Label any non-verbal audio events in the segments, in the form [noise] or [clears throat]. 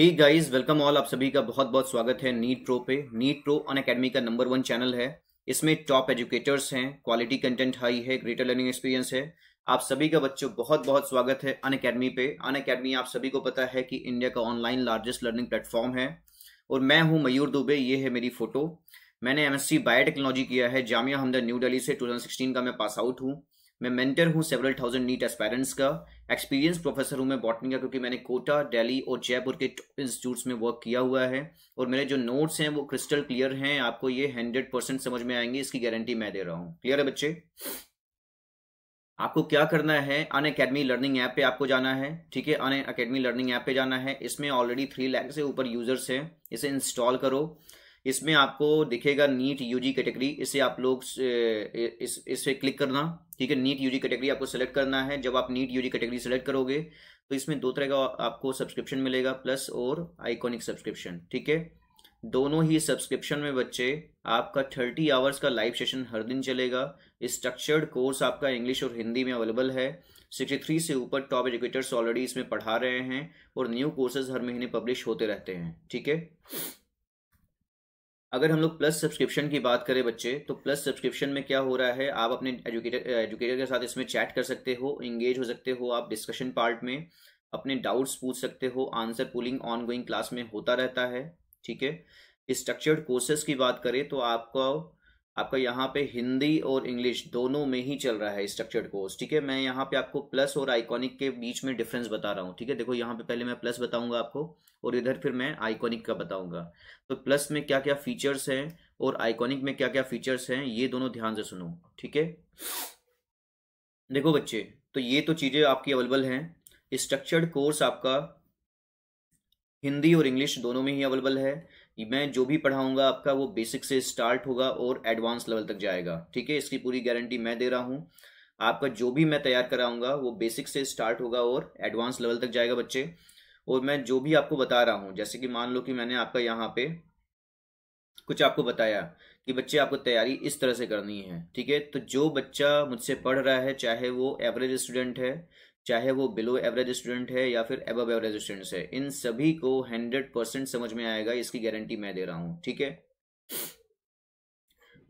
hey guys welcome all आप सभी का बहुत बहुत स्वागत है नीट प्रो पे नीट प्रो अन अकेडमी का नंबर वन चैनल है इसमें टॉप एजुकेटर्स हैं क्वालिटी कंटेंट हाई है ग्रेटर लर्निंग एक्सपीरियंस है आप सभी का बच्चों बहुत बहुत स्वागत है अन अकेडमी पे अन अकेडमी आप सभी को पता है कि इंडिया का ऑनलाइन लार्जेस्ट लर्निंग प्लेटफॉर्म है और मैं हूँ मयूर दुबे ये है मेरी फोटो मैंने एम एस बायोटेक्नोलॉजी किया है जामिया हमदर न्यू दिल्ली से 2016 का मैं पास आउट हूँ मैं मेंटर हूँ सेवरल थाउजेंड नीट एस्पायरेंट्स का एक्सपीरियंस प्रोफेसर हूँ मैं बॉटनी का क्योंकि मैंने कोटा दिल्ली और जयपुर के इंस्टीट्यूट्स में वर्क किया हुआ है और मेरे जो नोट्स हैं वो क्रिस्टल क्लियर हैं आपको ये हंड्रेड परसेंट समझ में आएंगे इसकी गारंटी मैं दे रहा हूँ क्लियर है बच्चे आपको क्या करना है अन अकेडमी लर्निंग ऐप पे आपको जाना है ठीक है अन अकेडमी लर्निंग ऐप पे जाना है इसमें ऑलरेडी थ्री लैख से ऊपर यूजर्स हैं इसे इंस्टॉल करो इसमें आपको दिखेगा नीट यूजी कैटेगरी इसे आप लोग इस इसे क्लिक करना ठीक है नीट यूजी कैटेगरी आपको सेलेक्ट करना है जब आप नीट यूजी कैटेगरी सेलेक्ट करोगे तो इसमें दो तरह का आपको सब्सक्रिप्शन मिलेगा प्लस और आइकॉनिक सब्सक्रिप्शन ठीक है दोनों ही सब्सक्रिप्शन में बच्चे आपका थर्टी आवर्स का लाइव सेशन हर दिन चलेगा स्ट्रक्चर्ड कोर्स आपका इंग्लिश और हिंदी में अवेलेबल है 63 से ऊपर टॉप एजुकेटर्स ऑलरेडी इसमें पढ़ा रहे हैं और न्यू कोर्सेज हर महीने पब्लिश होते रहते हैं ठीक है अगर हम लोग प्लस सब्सक्रिप्शन की बात करें बच्चे तो प्लस सब्सक्रिप्शन में क्या हो रहा है आप अपने एजुकेटर एजुकेटर के साथ इसमें चैट कर सकते हो इंगेज हो सकते हो आप डिस्कशन पार्ट में अपने डाउट्स पूछ सकते हो answer polling ongoing class में होता रहता है ठीक है स्ट्रक्चर्ड कोर्सेज की बात करें तो आपको आपका यहाँ पे हिंदी और इंग्लिश दोनों में ही चल रहा है स्ट्रक्चर्ड कोर्स ठीक है मैं यहाँ पे आपको प्लस और आइकॉनिक के बीच में डिफरेंस बता रहा हूँ ठीक है देखो यहाँ पे पहले मैं प्लस बताऊंगा आपको और इधर फिर मैं आइकॉनिक का बताऊंगा तो प्लस में क्या क्या फीचर्स हैं और आइकॉनिक में क्या क्या फीचर्स हैं ये दोनों ध्यान से सुनो ठीक है देखो बच्चे तो ये तो चीज़ें आपकी अवेलेबल हैं स्ट्रक्चर्ड कोर्स आपका हिंदी और इंग्लिश दोनों में ही अवेलेबल है मैं जो भी पढ़ाऊंगा आपका वो बेसिक से स्टार्ट होगा और एडवांस लेवल तक जाएगा ठीक है इसकी पूरी गारंटी मैं दे रहा हूँ आपका जो भी मैं तैयार कराऊंगा वो बेसिक से स्टार्ट होगा और एडवांस लेवल तक जाएगा बच्चे और मैं जो भी आपको बता रहा हूँ जैसे कि मान लो कि मैंने आपका यहाँ पे कुछ आपको बताया कि बच्चे आपको तैयारी इस तरह से करनी है ठीक है तो जो बच्चा मुझसे पढ़ रहा है चाहे वो एवरेज स्टूडेंट है चाहे वो बिलो एवरेज स्टूडेंट है या फिर एबव एवरेज स्टूडेंट है इन सभी को हंड्रेड परसेंट समझ में आएगा इसकी गारंटी मैं दे रहा हूँ ठीक है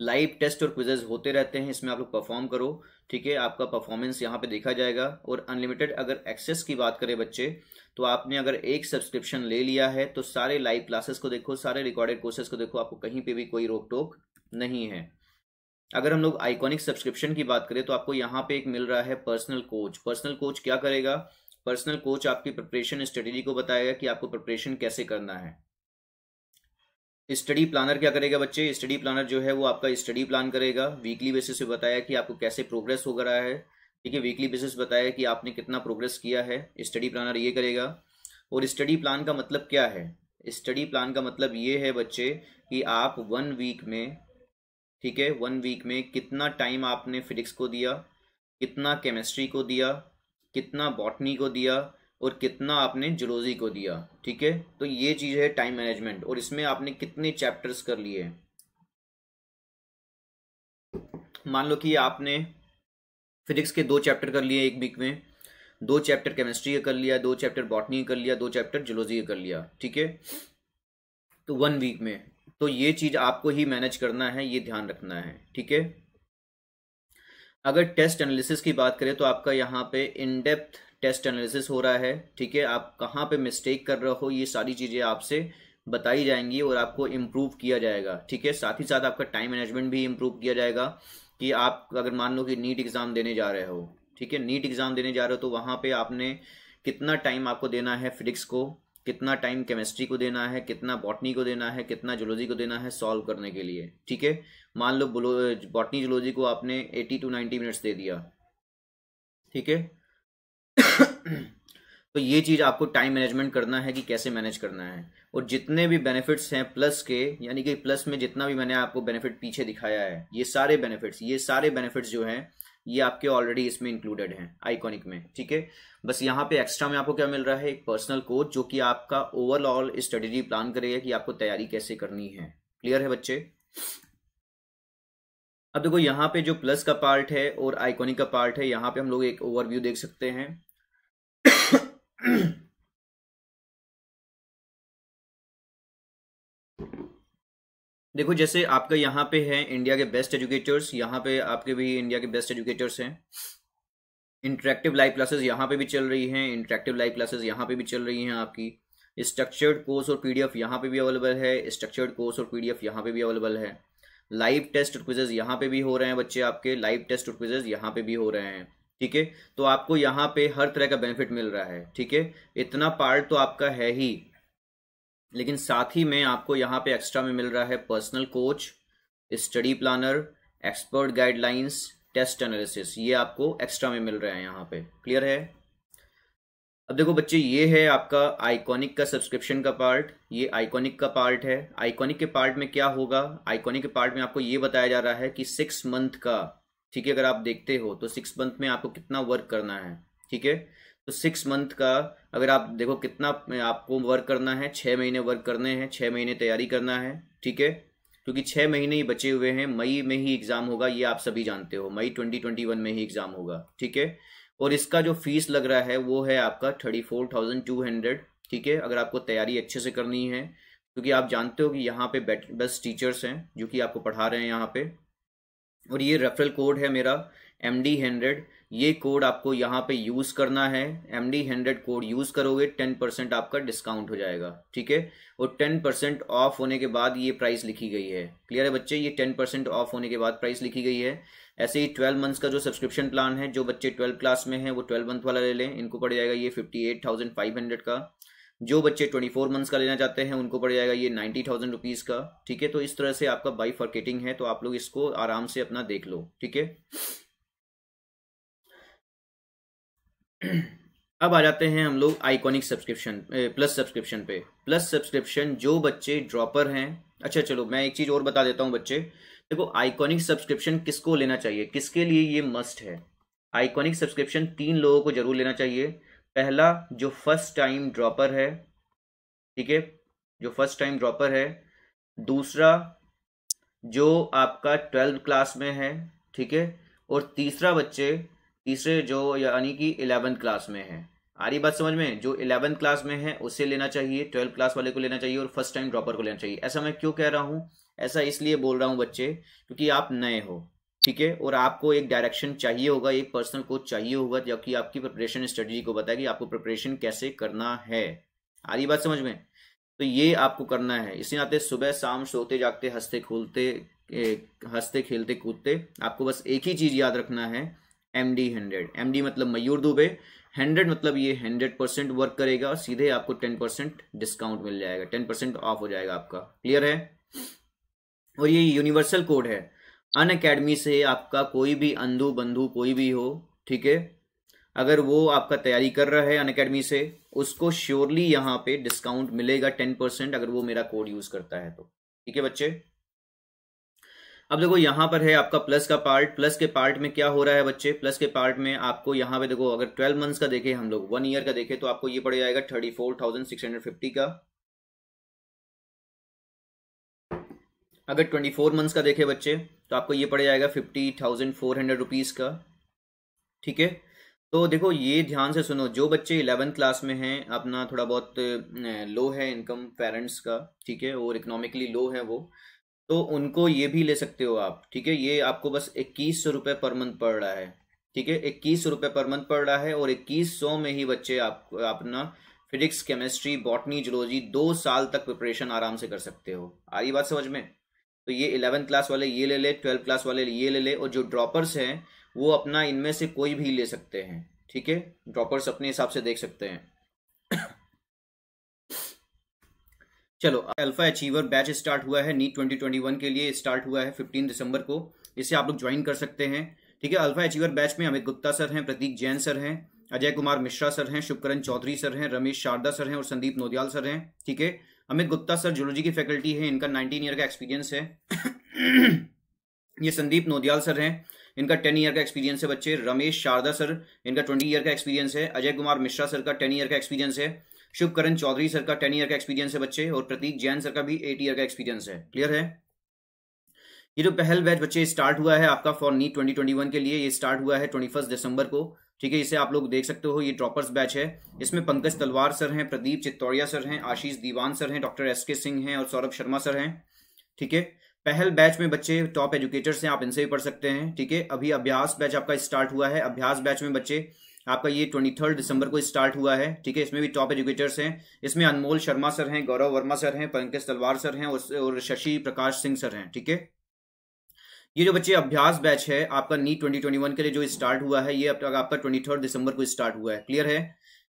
लाइव टेस्ट और क्विजेज होते रहते हैं इसमें आप लोग परफॉर्म करो ठीक है आपका परफॉर्मेंस यहाँ पे देखा जाएगा और अनलिमिटेड अगर एक्सेस की बात करें बच्चे तो आपने अगर एक सब्सक्रिप्शन ले लिया है तो सारे लाइव क्लासेस को देखो सारे रिकॉर्डेड कोर्सेज को देखो आपको कहीं पे भी कोई रोक टोक नहीं है अगर हम लोग आइकॉनिक सब्सक्रिप्शन की बात करें तो आपको यहाँ पे एक मिल रहा है पर्सनल कोच पर्सनल कोच क्या करेगा पर्सनल कोच आपकी प्रिपरेशन स्टडी को बताएगा कि आपको प्रिपरेशन कैसे करना है स्टडी प्लानर क्या करेगा बच्चे स्टडी प्लानर जो है वो आपका स्टडी प्लान करेगा वीकली बेसिस पे बताया कि आपको कैसे प्रोग्रेस हो रहा है ठीक है वीकली बेसिस बताया कि आपने कितना प्रोग्रेस किया है स्टडी प्लानर ये करेगा और स्टडी प्लान का मतलब क्या है स्टडी प्लान का मतलब ये है बच्चे कि आप वन वीक में ठीक है वन वीक में कितना टाइम आपने फिजिक्स को दिया कितना केमिस्ट्री को दिया कितना बॉटनी को दिया और कितना आपने जुलोजी को दिया ठीक है तो ये चीज़ है टाइम मैनेजमेंट और इसमें आपने कितने चैप्टर्स कर लिए मान लो कि आपने फिजिक्स के दो चैप्टर कर लिए एक वीक में दो चैप्टर केमिस्ट्री का कर लिया दो चैप्टर बॉटनी कर लिया दो चैप्टर जुलोजी का कर लिया ठीक है तो वन वीक में तो ये चीज आपको ही मैनेज करना है ये ध्यान रखना है ठीक है अगर टेस्ट एनालिसिस की बात करें तो आपका यहाँ पे इनडेप्थ टेस्ट एनालिसिस हो रहा है ठीक है आप कहाँ पे मिस्टेक कर रहे हो ये सारी चीज़ें आपसे बताई जाएंगी और आपको इम्प्रूव किया जाएगा ठीक है साथ ही साथ आपका टाइम मैनेजमेंट भी इम्प्रूव किया जाएगा कि आप अगर मान लो कि नीट एग्ज़ाम देने जा रहे हो ठीक है नीट एग्ज़ाम देने जा रहे हो तो वहां पर आपने कितना टाइम आपको देना है फिजिक्स को कितना टाइम केमिस्ट्री को देना है कितना बॉटनी को देना है कितना जोलॉजी को देना है सॉल्व करने के लिए ठीक है मान लो बॉटनी जुलोजी को आपने 80 टू 90 मिनट्स दे दिया ठीक है [coughs] तो ये चीज़ आपको टाइम मैनेजमेंट करना है कि कैसे मैनेज करना है और जितने भी बेनिफिट्स हैं प्लस के यानी कि प्लस में जितना भी मैंने आपको बेनिफिट पीछे दिखाया है ये सारे बेनिफिट्स ये सारे बेनिफिट्स जो हैं ये आपके ऑलरेडी इसमें इंक्लूडेड हैं आइकॉनिक में ठीक है बस यहाँ पे एक्स्ट्रा में आपको क्या मिल रहा है एक पर्सनल कोच जो कि आपका ओवरऑल स्ट्रेटेजी प्लान करेगा कि आपको तैयारी कैसे करनी है क्लियर है बच्चे अब देखो यहाँ पे जो प्लस का पार्ट है और आइकॉनिक का पार्ट है यहाँ पे हम लोग एक ओवरव्यू देख सकते हैं देखो जैसे आपका यहाँ पे है इंडिया के बेस्ट एजुकेटर्स यहाँ पे आपके भी इंडिया के बेस्ट एजुकेटर्स हैं इंटरेक्टिव लाइव क्लासेस यहाँ पे भी चल रही हैं इंटरेक्टिव लाइव क्लासेस यहाँ पे भी चल रही हैं आपकी स्ट्रक्चर्ड कोर्स और पीडीएफ यहाँ पे भी अवेलेबल है स्ट्रक्चर्ड कोर्स और पीडीएफ यहाँ पे भी अवेलेबल है लाइव टेस्ट और क्विजेज यहाँ पे भी हो रहे हैं बच्चे आपके लाइव टेस्ट और क्विजेज यहाँ पे भी हो रहे हैं ठीक है तो आपको यहाँ पे हर तरह का बेनिफिट मिल रहा है ठीक है इतना पार्ट तो आपका है ही लेकिन साथ ही में आपको यहाँ पे एक्स्ट्रा में मिल रहा है personal coach study planner expert guidelines test analysis ये आपको एक्स्ट्रा में मिल रहा है यहाँ पे क्लियर है अब देखो बच्चे ये है आपका आइकॉनिक का सब्सक्रिप्शन का पार्ट ये आइकॉनिक का पार्ट है आइकॉनिक के पार्ट में क्या होगा आइकॉनिक के पार्ट में आपको ये बताया जा रहा है कि सिक्स मंथ का ठीक है अगर आप देखते हो तो सिक्स मंथ में आपको कितना वर्क करना है ठीक है तो सिक्स मंथ का अगर आप देखो कितना आपको वर्क करना है छः महीने वर्क करने हैं छः महीने तैयारी करना है ठीक है क्योंकि छः महीने ही बचे हुए हैं मई में ही एग्ज़ाम होगा ये आप सभी जानते हो मई 2021 में ही एग्ज़ाम होगा ठीक है और इसका जो फीस लग रहा है वो है आपका thirty four thousand two hundred ठीक है अगर आपको तैयारी अच्छे से करनी है क्योंकि आप जानते हो कि यहाँ पे बेस्ट टीचर्स हैं जो कि आपको पढ़ा रहे हैं यहाँ पे और ये रेफरल कोड है मेरा एम डी हंड्रेड ये कोड आपको यहाँ पे यूज करना है M D hundred code use करोगे टेन परसेंट आपका डिस्काउंट हो जाएगा ठीक है और टेन परसेंट ऑफ होने के बाद ये प्राइस लिखी गई है क्लियर है बच्चे ये टेन परसेंट ऑफ होने के बाद प्राइस लिखी गई है ऐसे ही ट्वेल्व मंथ्स का जो सब्सक्रिप्शन प्लान है जो बच्चे ट्वेल्व क्लास में है वो ट्वेल्व मंथ वाला ले लें इनको पड़ जाएगा ये fifty eight thousand five hundred का जो बच्चे ट्वेंटी फोर मंथ्स का लेना चाहते हैं उनको पड़ जाएगा ये नाइन्टी थाउजेंड रुपीज़ का ठीक है तो इस तरह से आपका बाई फॉरकेटिंग है तो आप लोग इसको आराम से अपना देख लो ठीक है अब आ जाते हैं हम लोग आइकॉनिक सब्सक्रिप्शन प्लस सब्सक्रिप्शन पे प्लस सब्सक्रिप्शन जो बच्चे ड्रॉपर हैं अच्छा चलो मैं एक चीज़ और बता देता हूं बच्चे देखो आइकॉनिक सब्सक्रिप्शन किसको लेना चाहिए किसके लिए ये मस्ट है आइकॉनिक सब्सक्रिप्शन तीन लोगों को जरूर लेना चाहिए पहला जो फर्स्ट टाइम ड्रॉपर है ठीक है जो फर्स्ट टाइम ड्रॉपर है दूसरा जो आपका ट्वेल्थ क्लास में है ठीक है और तीसरा बच्चे तीसरे जो यानी कि इलेवंथ क्लास में है आ रही बात समझ में जो इलेवंथ क्लास में है उसे लेना चाहिए ट्वेल्थ क्लास वाले को लेना चाहिए और फर्स्ट टाइम ड्रॉपर को लेना चाहिए ऐसा मैं क्यों कह रहा हूँ ऐसा इसलिए बोल रहा हूँ बच्चे क्योंकि आप नए हो ठीक है और आपको एक डायरेक्शन चाहिए होगा एक पर्सनल कोच चाहिए होगा जो कि आपकी प्रिपरेशन स्ट्रेटजी को बताएगी आपको प्रिपरेशन कैसे करना है आ रही बात समझ में तो ये आपको करना है इसी नाते सुबह शाम सोते जागते हंसते खोलते हंसते खेलते कूदते आपको बस एक ही चीज़ याद रखना है M D hundred M D मतलब मयूर दुबे हंड्रेड मतलब ये हंड्रेड परसेंट वर्क करेगा और सीधे आपको टेन परसेंट डिस्काउंट मिल जाएगा टेन परसेंट ऑफ हो जाएगा आपका क्लियर है और ये यूनिवर्सल कोड है अन अकेडमी से आपका कोई भी अंधु बंधु कोई भी हो ठीक है अगर वो आपका तैयारी कर रहा है अन अकेडमी से उसको श्योरली यहाँ पे डिस्काउंट मिलेगा टेन परसेंट अगर वो मेरा कोड यूज करता है तो ठीक है बच्चे अब देखो यहाँ पर है आपका प्लस का पार्ट प्लस के पार्ट में क्या हो रहा है बच्चे प्लस के पार्ट में आपको यहाँ पे देखो अगर ट्वेल्व मंथ्स का देखें हम लोग वन ईयर का देखें तो आपको ये पड़ जाएगा thirty four thousand six hundred fifty का अगर ट्वेंटी फोर मंथ्स का देखें बच्चे तो आपको ये पड़ जाएगा fifty thousand four hundred rupees का ठीक है तो देखो ये ध्यान से सुनो जो बच्चे इलेवेंथ क्लास में हैं अपना थोड़ा बहुत लो है इनकम पेरेंट्स का ठीक है और इकोनॉमिकली लो है वो तो उनको ये भी ले सकते हो आप ठीक है ये आपको बस इक्कीस सौ रुपये पर मंथ पड़ रहा है ठीक है इक्कीस सौ रुपये पर मंथ पड़ रहा है और इक्कीस सौ में ही बच्चे आप अपना फिजिक्स केमिस्ट्री बॉटनी जुलॉजी दो साल तक प्रिपरेशन आराम से कर सकते हो आ रही बात समझ में तो ये इलेवेंथ क्लास वाले ये ले ले ट्वेल्थ क्लास वाले ये ले ले और जो ड्रॉपर्स हैं वो अपना इनमें से कोई भी ले सकते हैं ठीक है ड्रॉपर्स अपने हिसाब से देख सकते हैं चलो अल्फा अचीवर बैच स्टार्ट हुआ है नीट 2021 के लिए स्टार्ट हुआ है 15 दिसंबर को इसे आप लोग ज्वाइन कर सकते हैं ठीक है अल्फा अचीवर बैच में अमित गुप्ता सर हैं प्रतीक जैन सर हैं अजय कुमार मिश्रा सर हैं शुभकरण चौधरी सर हैं रमेश शारदा सर हैं और संदीप नोदियाल सर हैं ठीक है अमित गुप्ता सर जूलॉजी की फैकल्टी है इनका नाइनटीन ईयर का एक्सपीरियंस है ये संदीप नोदियाल सर हैं इनका टेन ईयर का एक्सपीरियंस है बच्चे रमेश शारदा सर इनका ट्वेंटी ईयर का एक्सपीरियंस है अजय कुमार मिश्रा सर का टेन ईयर का एक्सपीरियंस है शुभकरण चौधरी सर का टेन ईयर का एक्सपीरियंस है बच्चे और प्रतीक जैन सर का भी एट ईयर का एक्सपीरियंस है क्लियर है ये जो पहल बैच बच्चे स्टार्ट हुआ है आपका फॉर नीट 2021 के लिए ये स्टार्ट हुआ है 21 दिसंबर को ठीक है इसे आप लोग देख सकते हो ये ड्रॉपर्स बैच है इसमें पंकज तलवार सर हैं प्रदीप चित्तौड़िया सर हैं आशीष दीवान सर हैं डॉक्टर एस के सिंह हैं और सौरभ शर्मा सर हैं ठीक है पहल बैच में बच्चे टॉप एजुकेटर्स हैं आप इनसे भी पढ़ सकते हैं ठीक है अभी अभ्यास बैच आपका स्टार्ट हुआ है अभ्यास बैच में बच्चे आपका ये ट्वेंटी थर्ड दिसंबर को स्टार्ट हुआ है ठीक है इसमें भी टॉप एजुकेटर्स हैं इसमें अनमोल शर्मा सर हैं गौरव वर्मा सर हैं पंकज तलवार सर हैं और शशि प्रकाश सिंह सर हैं ठीक है ये जो बच्चे अभ्यास बैच है आपका नीट ट्वेंटी के लिए जो स्टार्ट हुआ है ये अब तक आपका ट्वेंटी दिसंबर को स्टार्ट हुआ है क्लियर है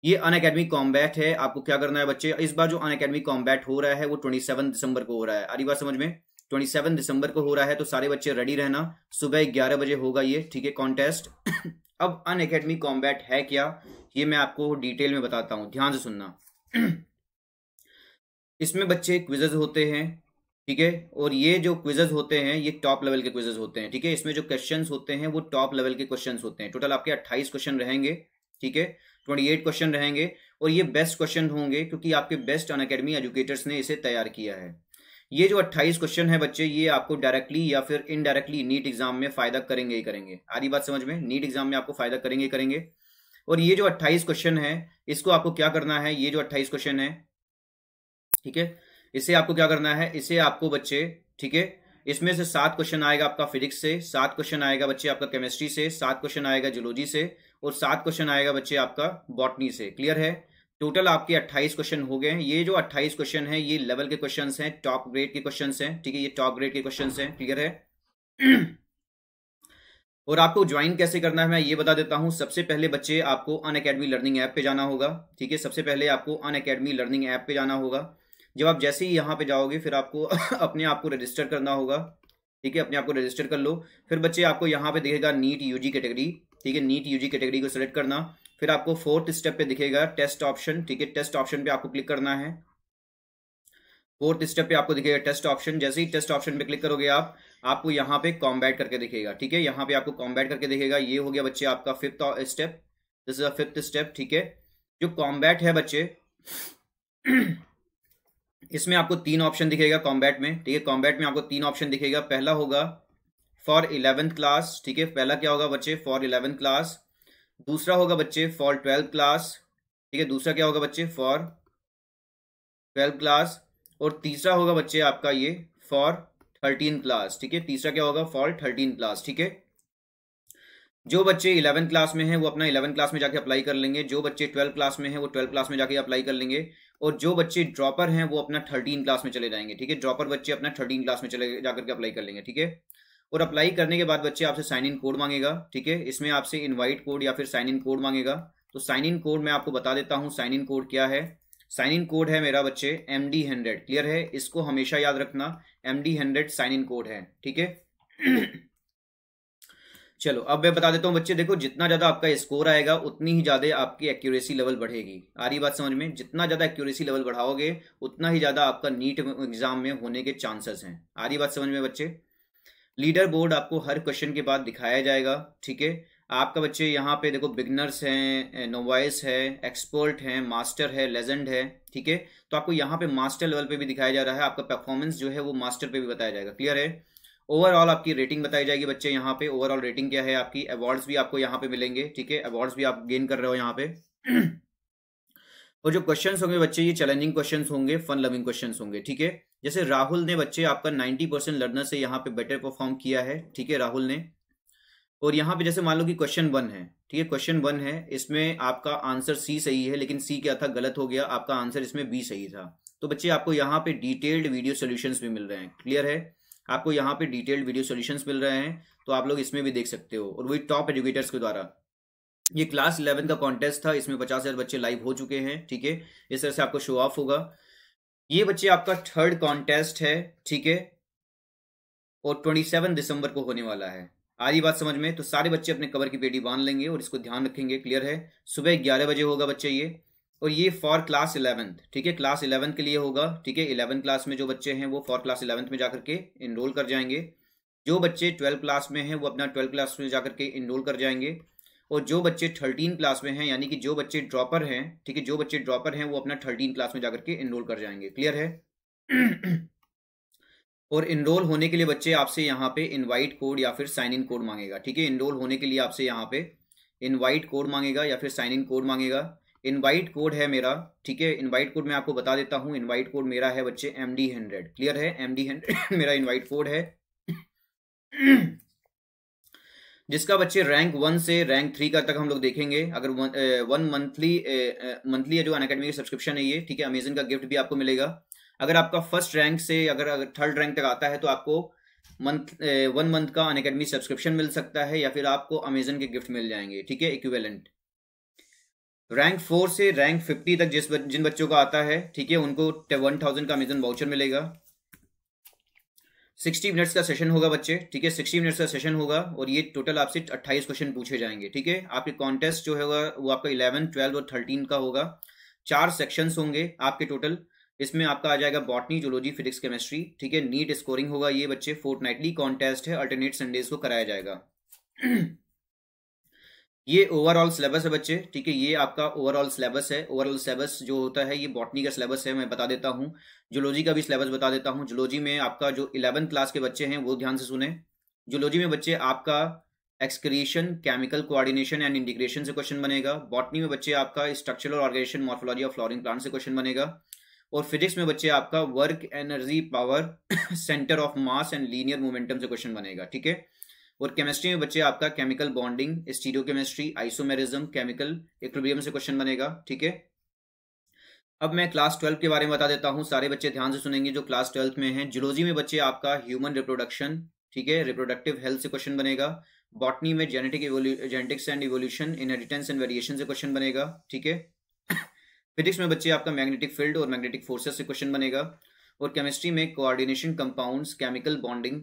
ये अन अकेडमी कॉम्बैट है आपको क्या करना है बच्चे इस बार जो अन अकेडमी कॉम्बैट हो रहा है वो ट्वेंटी सेवन दिसंबर को हो रहा है अरे बात समझ में ट्वेंटी सेवन दिसंबर को हो रहा है तो सारे बच्चे रेडी रहना सुबह ग्यारह बजे होगा ये ठीक है कॉन्टेस्ट अब अन अकेडमी कॉम्बैट है क्या ये मैं आपको डिटेल में बताता हूँ ध्यान से सुनना इसमें बच्चे क्विजेज होते हैं ठीक है और ये जो क्विजेज होते हैं ये टॉप लेवल के क्विजेज होते हैं ठीक है इसमें जो क्वेश्चन होते हैं वो टॉप लेवल के क्वेश्चन होते हैं टोटल आपके अट्ठाईस क्वेश्चन रहेंगे ठीक है एट क्वेश्चन रहेंगे और ये बेस्ट क्वेश्चन होंगे क्योंकि आपके बेस्ट अन अकेडमी एजुकेटर्स ने इसे तैयार किया है ये जो 28 क्वेश्चन है बच्चे ये आपको डायरेक्टली या फिर इनडायरेक्टली नीट एग्जाम में फायदा करेंगे ही करेंगे आधी बात समझ में नीट एग्जाम में आपको फायदा करेंगे ही करेंगे और ये जो 28 क्वेश्चन है इसको आपको क्या करना है ये जो 28 क्वेश्चन है ठीक है इसे आपको क्या करना है इसे आपको बच्चे ठीक है इसमें से सात क्वेश्चन आएगा आपका फिजिक्स से सात क्वेश्चन आएगा बच्चे आपका केमिस्ट्री से सात क्वेश्चन आएगा जोलॉजी से और सात क्वेश्चन आएगा बच्चे आपका बॉटनी से क्लियर है टोटल आपके 28 क्वेश्चन हो गए हैं ये जो 28 क्वेश्चन है ये लेवल के क्वेश्चन हैं टॉप ग्रेड के क्वेश्चन हैं ठीक है ये टॉप ग्रेड के क्वेश्चन हैं क्लियर है [clears throat] और आपको ज्वाइन कैसे करना है मैं ये बता देता हूँ सबसे पहले बच्चे आपको अन अकेडमी लर्निंग ऐप पे जाना होगा ठीक है सबसे पहले आपको अन अकेडमी लर्निंग ऐप पे जाना होगा जब आप जैसे ही यहाँ पे जाओगे फिर आपको [laughs] अपने आप को रजिस्टर करना होगा ठीक है अपने आप को रजिस्टर कर लो फिर बच्चे आपको यहाँ पे देखेगा नीट यूजी कैटेगरी ठीक है नीट यूजी कैटेगरी को सिलेक्ट करना फिर आपको फोर्थ स्टेप पे दिखेगा टेस्ट ऑप्शन ठीक है टेस्ट ऑप्शन पे आपको क्लिक करना है फोर्थ स्टेप पे आपको दिखेगा टेस्ट ऑप्शन जैसे ही टेस्ट ऑप्शन पे क्लिक करोगे आप आपको यहाँ पे कॉम्बैट करके दिखेगा ठीक है यहाँ पे आपको कॉम्बैट करके दिखेगा ये हो गया बच्चे आपका fifth step this is a fifth step ठीक है जो कॉम्बैट है बच्चे इसमें आपको तीन ऑप्शन दिखेगा कॉम्बैट में ठीक है कॉम्बैट में आपको तीन ऑप्शन दिखेगा पहला होगा फॉर इलेवेंथ क्लास ठीक है पहला क्या होगा बच्चे फॉर इलेवेंथ क्लास दूसरा होगा बच्चे फॉर ट्वेल्थ क्लास ठीक है दूसरा क्या होगा बच्चे फॉर ट्वेल्थ क्लास और तीसरा होगा बच्चे आपका ये फॉर थर्टीन क्लास ठीक है तीसरा क्या होगा फॉर थर्टीन क्लास ठीक है जो बच्चे इलेवन क्लास में हैं वो अपना इलेवन क्लास में जाके अप्लाई कर लेंगे जो बच्चे ट्वेल्व क्लास में हैं वो ट्वेल्व क्लास में जाके अप्लाई कर लेंगे और जो बच्चे ड्रॉपर हैं वो अपना थर्टीन क्लास में चले जाएंगे ठीक है ड्रॉपर बच्चे अपना थर्टीन क्लास में चले जाकर के अप्लाई कर लेंगे ठीक है और अप्लाई करने के बाद बच्चे आपसे साइन इन कोड मांगेगा ठीक है इसमें आपसे इनवाइट कोड या फिर साइन इन कोड मांगेगा तो साइन इन कोड मैं आपको बता देता हूं साइन इन कोड क्या है साइन इन कोड है मेरा बच्चे एम डी हंड्रेड क्लियर है इसको हमेशा याद रखना M D hundred sign in code है ठीक है चलो अब मैं बता देता हूँ बच्चे देखो जितना ज़्यादा आपका स्कोर आएगा उतनी ही ज़्यादा आपकी एक्यूरेसी लेवल बढ़ेगी आ रही बात समझ में जितना ज़्यादा एक्यूरेसी लेवल बढ़ाओगे उतना ही ज़्यादा आपका नीट एग्जाम में होने के चांसेस हैं आ रही बात समझ में बच्चे लीडर बोर्ड आपको हर क्वेश्चन के बाद दिखाया जाएगा ठीक है आपका बच्चे यहाँ पे देखो बिगनर्स हैं नोवाइस है एक्सपर्ट है मास्टर है लेजेंड है ठीक है तो आपको यहाँ पे मास्टर लेवल पे भी दिखाया जा रहा है आपका परफॉर्मेंस जो है वो मास्टर पे भी बताया जाएगा क्लियर है ओवरऑल आपकी रेटिंग बताई जाएगी बच्चे यहाँ पे ओवरऑल रेटिंग क्या है आपकी अवार्ड्स भी आपको यहाँ पे मिलेंगे ठीक है अवार्ड्स भी आप गेन कर रहे हो यहाँ पे [clears throat] और तो जो क्वेश्चंस होंगे बच्चे ये चैलेंजिंग क्वेश्चंस होंगे फन लविंग क्वेश्चंस होंगे ठीक है जैसे राहुल ने बच्चे आपका 90 परसेंट लर्नर से यहाँ पे बेटर परफॉर्म किया है ठीक है राहुल ने और यहाँ पे जैसे मान लो कि क्वेश्चन वन है ठीक है क्वेश्चन वन है इसमें आपका आंसर सी सही है लेकिन सी क्या था गलत हो गया आपका आंसर इसमें बी सही था तो बच्चे आपको यहाँ पे डिटेल्ड वीडियो सोल्यूशन भी मिल रहे हैं क्लियर है आपको यहाँ पे डिटेल्ड वीडियो सोल्यूशन मिल रहे हैं तो आप लोग इसमें भी देख सकते हो और वही टॉप एजुकेटर्स के द्वारा ये क्लास इलेवन का कॉन्टेस्ट था इसमें पचास हजार बच्चे लाइव हो चुके हैं ठीक है इस तरह से आपको शो ऑफ होगा ये बच्चे आपका थर्ड कॉन्टेस्ट है ठीक है और ट्वेंटी सेवन दिसंबर को होने वाला है आ रही बात समझ में तो सारे बच्चे अपने कवर की पेटी बांध लेंगे और इसको ध्यान रखेंगे क्लियर है सुबह ग्यारह बजे होगा बच्चे ये और ये फॉर क्लास इलेवंथ ठीक है क्लास इलेवंथ के लिए होगा ठीक है इलेवंथ क्लास में जो बच्चे हैं वो फॉर क्लास इलेवंथ में जाकर के इनरोल कर जाएंगे जो बच्चे ट्वेल्थ क्लास में हैं वो अपना ट्वेल्थ क्लास में जाकर के इनरोल कर जाएंगे और जो बच्चे थर्टीन क्लास में हैं यानी कि जो बच्चे ड्रॉपर हैं ठीक है जो बच्चे ड्रॉपर हैं वो अपना थर्टीन क्लास में जाकर के इनरोल कर जाएंगे क्लियर है [clears throat] और इनरोल होने के लिए बच्चे आपसे यहाँ पे इनवाइट कोड या फिर साइन इन कोड मांगेगा ठीक है इनरोल होने के लिए आपसे यहाँ पे इनवाइट कोड मांगेगा या फिर साइन इन कोड मांगेगा इनवाइट कोड है मेरा ठीक है इनवाइट कोड मैं आपको बता देता हूँ इनवाइट कोड मेरा है बच्चे एम डी हंड्रेड क्लियर है एम डी हंड्रेड मेरा इनवाइट कोड है [clears throat] जिसका बच्चे रैंक वन से रैंक थ्री का तक हम लोग देखेंगे अगर वन, मंथली मंथली जो अन अकेडमी का सब्सक्रिप्शन है ये ठीक है अमेजन का गिफ्ट भी आपको मिलेगा अगर आपका फर्स्ट रैंक से अगर अगर थर्ड रैंक तक आता है तो आपको मंथ वन मंथ का अन अकेडमी सब्सक्रिप्शन मिल सकता है या फिर आपको अमेजन के गिफ्ट मिल जाएंगे ठीक है इक्विवेलेंट रैंक फोर से रैंक फिफ्टी तक जिस जिन बच्चों का आता है ठीक है उनको वन थाउजेंड का अमेजन वाउचर मिलेगा सिक्सटी मिनट्स का सेशन होगा बच्चे ठीक है सिक्सटी मिनट्स का सेशन होगा और ये टोटल आपसे अट्ठाईस क्वेश्चन पूछे जाएंगे ठीक है आपके कॉन्टेस्ट जो होगा वो आपका इलेवन ट्वेल्व और थर्टीन का होगा चार सेक्शंस होंगे आपके टोटल इसमें आपका आ जाएगा बॉटनी जोलॉजी फिजिक्स केमिस्ट्री ठीक है नीट स्कोरिंग होगा ये बच्चे फोर्ट नाइटली कॉन्टेस्ट है अल्टरनेट संडेज को कराया जाएगा [clears throat] ये ओवरऑल सिलेबस है बच्चे ठीक है ये आपका ओवरऑल सिलेबस है ओवरऑल सिलेबस जो होता है ये बॉटनी का सिलेबस है मैं बता देता हूँ जुलॉजी का भी सिलेबस बता देता हूँ जुलॉजी में आपका जो इलेवंथ क्लास के बच्चे हैं वो ध्यान से सुने जुलॉजी में बच्चे आपका excretion chemical coordination and integration से क्वेश्चन बनेगा बॉटनी में बच्चे आपका structural organisation morphology of flowering plant से क्वेश्चन बनेगा और फिजिक्स में बच्चे आपका work energy power centre of mass and linear momentum से क्वेश्चन बनेगा ठीक है और केमिस्ट्री में बच्चे आपका chemical bonding stereochemistry isomerism chemical equilibrium से क्वेश्चन बनेगा ठीक है अब मैं क्लास ट्वेल्थ के बारे में बता देता हूँ सारे बच्चे ध्यान से सुनेंगे जो क्लास ट्वेल्थ में है जियोलॉजी में बच्चे आपका ह्यूमन रिप्रोडक्शन ठीक है रिप्रोडक्टिव हेल्थ से क्वेश्चन बनेगा बॉटनी में genetic genetics and evolution inheritance and variation से क्वेश्चन बनेगा ठीक है फिजिक्स में बच्चे आपका मैग्नेटिक फील्ड और मैग्नेटिक फोर्सेस से क्वेश्चन बनेगा और केमिस्ट्री में coordination compounds chemical bonding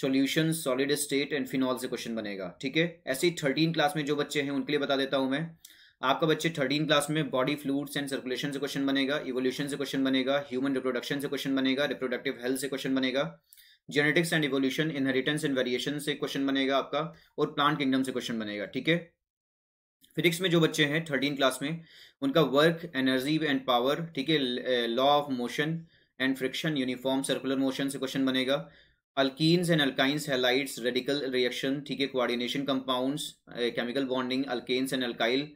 solution solid state and phenol से क्वेश्चन बनेगा ठीक है ऐसे ही थर्टीन क्लास में जो बच्चे हैं उनके लिए बता देता हूं मैं आपका बच्चे थर्टीन क्लास में बॉडी फ्लूड्स एंड सर्कुलेशन से क्वेश्चन बनेगा इवोल्यूशन से क्वेश्चन बनेगा ह्यूमन रिप्रोडक्शन से क्वेश्चन बनेगा रिप्रोडक्टिव हेल्थ से क्वेश्चन बनेगा genetics and evolution inheritance and variation से क्वेश्चन बनेगा आपका और प्लांट किंगडम से क्वेश्चन बनेगा ठीक है फिजिक्स में जो बच्चे हैं थर्टीन क्लास में उनका वर्क एनर्जी एंड पावर ठीक है law of motion and friction uniform circular motion से क्वेश्चन बनेगा alkenes and alkynes halides radical reaction ठीक है coordination compounds chemical bonding alkanes and alkyl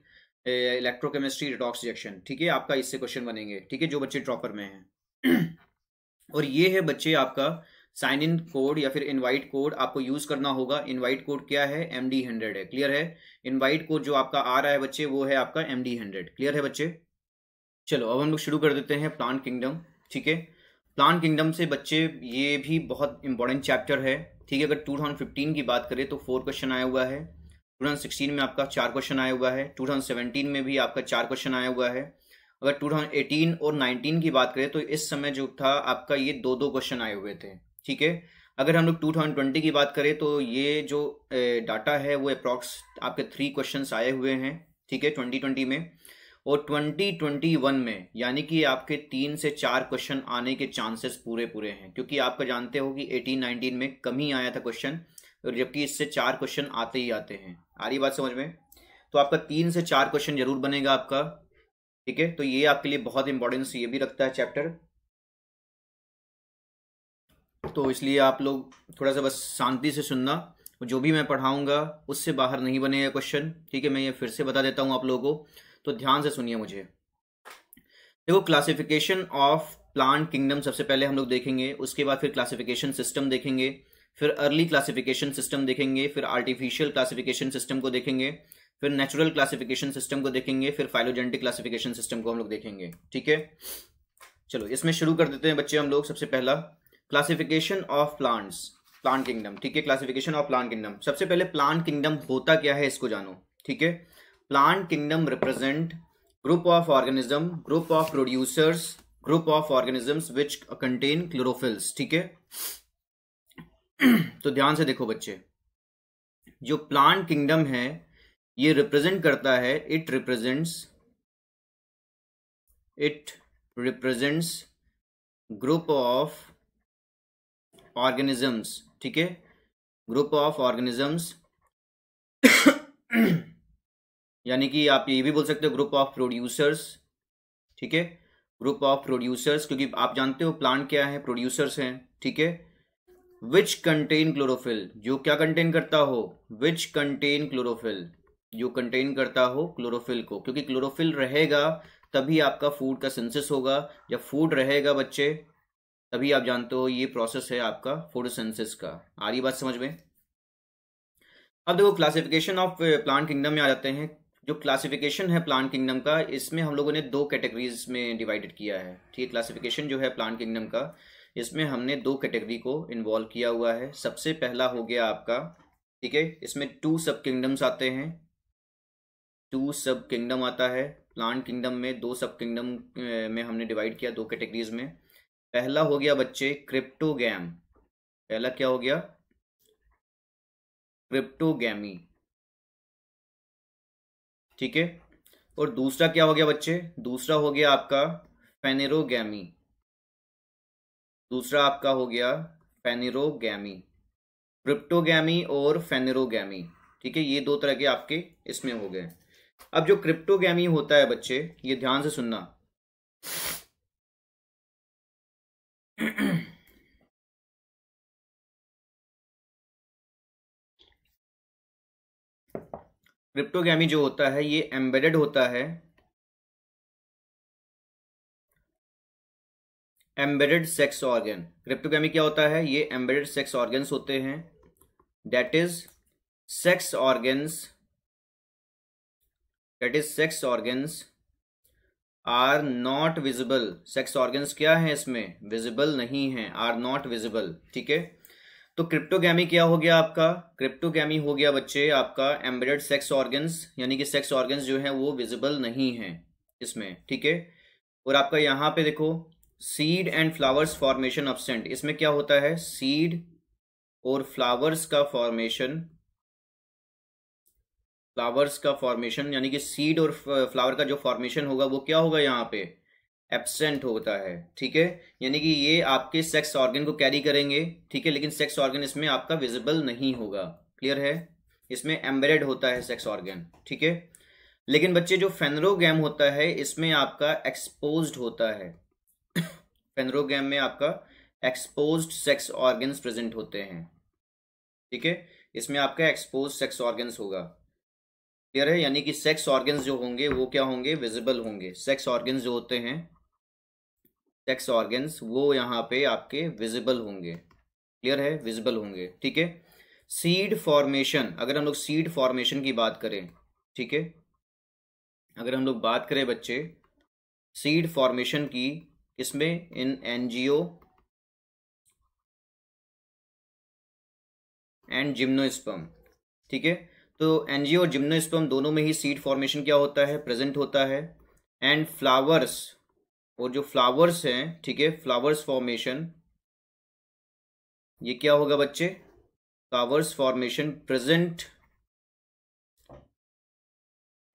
electrochemistry redox reaction ठीक है आपका इससे क्वेश्चन बनेंगे ठीक है जो बच्चे ड्रॉपर में हैं [clears throat] और ये है बच्चे आपका साइन इन कोड या फिर इनवाइट कोड आपको यूज करना होगा इनवाइट कोड क्या है एम डी हंड्रेड है क्लियर है इनवाइट कोड जो आपका आ रहा है बच्चे वो है आपका एम डी हंड्रेड क्लियर है बच्चे चलो अब हम लोग शुरू कर देते हैं प्लांट किंगडम ठीक है प्लान किंगडम से बच्चे ये भी बहुत इंपॉर्टेंट चैप्टर है ठीक है अगर टू थाउजेंड फिफ्टीन की बात करें तो फोर क्वेश्चन आया हुआ है टू थाउजेंड सिक्सटीन में आपका चार क्वेश्चन आया हुआ है टू थाउजेंड सेवेंटीन में भी आपका चार क्वेश्चन आया हुआ है अगर टू थाउजेंड एटीन और नाइनटीन की बात करें तो इस समय जो था आपका ये दो दो क्वेश्चन आए हुए थे ठीक है अगर हम लोग टू थाउजेंड ट्वेंटी की बात करें तो ये जो डाटा है वो अप्रॉक्स आपके थ्री क्वेश्चन आए हुए हैं ठीक है ट्वेंटी ट्वेंटी में और 2021 में यानी कि आपके तीन से चार क्वेश्चन आने के चांसेस पूरे पूरे हैं क्योंकि आपका जानते हो कि 18 19 में कम ही आया था क्वेश्चन और जबकि इससे चार क्वेश्चन आते ही आते हैं आ रही बात समझ में तो आपका तीन से चार क्वेश्चन जरूर बनेगा आपका ठीक है तो ये आपके लिए बहुत इंपॉर्टेंस ये भी रखता है चैप्टर तो इसलिए आप लोग थोड़ा सा बस शांति से सुनना जो भी मैं पढ़ाऊंगा उससे बाहर नहीं बनेगा क्वेश्चन ठीक है मैं ये फिर से बता देता हूँ आप लोगों को तो ध्यान से सुनिए मुझे देखो क्लासिफिकेशन ऑफ प्लांट किंगडम सबसे पहले हम लोग देखेंगे उसके बाद फिर क्लासिफिकेशन सिस्टम देखेंगे फिर अर्ली क्लासिफिकेशन सिस्टम देखेंगे फिर आर्टिफिशियल क्लासिफिकेशन सिस्टम को देखेंगे फिर नेचुरल क्लासिफिकेशन सिस्टम को देखेंगे फिर फाइलोजेंटिक क्लासिफिकेशन सिस्टम को हम लोग देखेंगे ठीक है चलो इसमें शुरू कर देते हैं बच्चे हम लोग सबसे पहला classification of plants plant kingdom ठीक है क्लासिफिकेशन ऑफ प्लांट किंगडम सबसे पहले प्लांट किंगडम होता क्या है इसको जानो ठीक है plant kingdom represent group of organism group of producers group of organisms which contain chlorophylls ठीक है तो ध्यान से देखो बच्चे जो प्लांट किंगडम है ये रिप्रेजेंट करता है it represents it represents group of organisms ठीक है ग्रुप ऑफ ऑर्गेनिजम्स यानी कि आप ये भी बोल सकते हो ग्रुप ऑफ प्रोड्यूसर्स ठीक है ग्रुप ऑफ प्रोड्यूसर्स क्योंकि आप जानते हो प्लांट क्या है प्रोड्यूसर्स हैं ठीक है विच कंटेन क्लोरोफिल जो क्या कंटेन करता हो विच कंटेन क्लोरोफिल जो कंटेन करता हो क्लोरोफिल को क्योंकि क्लोरोफिल रहेगा तभी आपका फूड का सेंसिस होगा जब फूड रहेगा बच्चे तभी आप जानते हो ये प्रोसेस है आपका फूड सेंसिस का आ रही बात समझ में अब देखो क्लासिफिकेशन ऑफ प्लांट किंगडम में आ जाते हैं जो क्लासिफिकेशन है प्लांट किंगडम का इसमें हम लोगों ने दो कैटेगरीज में डिवाइडेड किया है ठीक है क्लासिफिकेशन जो है प्लांट किंगडम का इसमें हमने दो कैटेगरी को इन्वॉल्व किया हुआ है सबसे पहला हो गया आपका ठीक है इसमें टू सब किंगडम्स आते हैं टू सब किंगडम आता है प्लांट किंगडम में दो सब किंगडम में हमने डिवाइड किया दो कैटेगरीज में पहला हो गया बच्चे क्रिप्टोगैम पहला क्या हो गया क्रिप्टोगैमी ठीक है और दूसरा क्या हो गया बच्चे दूसरा हो गया आपका फेनेरोगैमी दूसरा आपका हो गया फेनेरोगैमी क्रिप्टोगैमी और फेनेरोगैमी ठीक है ये दो तरह के आपके इसमें हो गए अब जो क्रिप्टोगैमी होता है बच्चे ये ध्यान से सुनना क्रिप्टोगी जो होता है ये एम्बेडेड होता है एम्बेडेड सेक्स ऑर्गन क्रिप्टोगी क्या होता है ये एम्बेडेड सेक्स ऑर्गेन्स होते हैं that is sex organs that is sex organs are not visible sex organs क्या है इसमें विजिबल नहीं है आर नॉट विजिबल ठीक है तो क्रिप्टोगैमी क्या हो गया आपका क्रिप्टोगैमी हो गया बच्चे आपका एम्बेड सेक्स ऑर्गन्स यानी कि सेक्स ऑर्गन्स जो हैं वो विजिबल नहीं हैं इसमें ठीक है और आपका यहाँ पे देखो seed and flowers formation absent इसमें क्या होता है सीड और फ्लावर्स का फॉर्मेशन फ्लावर्स का फॉर्मेशन यानी कि सीड और फ्लावर का जो फॉर्मेशन होगा वो क्या होगा यहाँ पे एबसेंट होता है ठीक है यानी कि ये आपके सेक्स ऑर्गन को कैरी करेंगे ठीक है लेकिन सेक्स ऑर्गन इसमें आपका विजिबल नहीं होगा क्लियर है इसमें एम्बेड होता है सेक्स ऑर्गन ठीक है लेकिन बच्चे जो फेनरोगैम होता है इसमें आपका एक्सपोज होता है फेनरोगैम [coughs] में आपका एक्सपोज सेक्स ऑर्गेन्स प्रेजेंट होते हैं ठीक है इसमें आपका एक्सपोज सेक्स ऑर्गेन्स होगा क्लियर है यानी कि सेक्स ऑर्गेन्स जो होंगे वो क्या होंगे विजिबल होंगे सेक्स ऑर्गेन्स जो होते हैं सेक्स ऑर्गन्स वो यहाँ पे आपके विजिबल होंगे क्लियर है विजिबल होंगे ठीक है सीड फॉर्मेशन अगर हम लोग सीड फॉर्मेशन की बात करें ठीक है अगर हम लोग बात करें बच्चे सीड फॉर्मेशन की इसमें इन एनजीओ एंड जिम्नोस्पम ठीक है तो एनजीओ और जिम्नोस्पम दोनों में ही सीड फॉर्मेशन क्या होता है प्रेजेंट होता है एंड फ्लावर्स और जो फ्लावर्स हैं ठीक है फ्लावर्स फॉर्मेशन ये क्या होगा बच्चे flowers formation present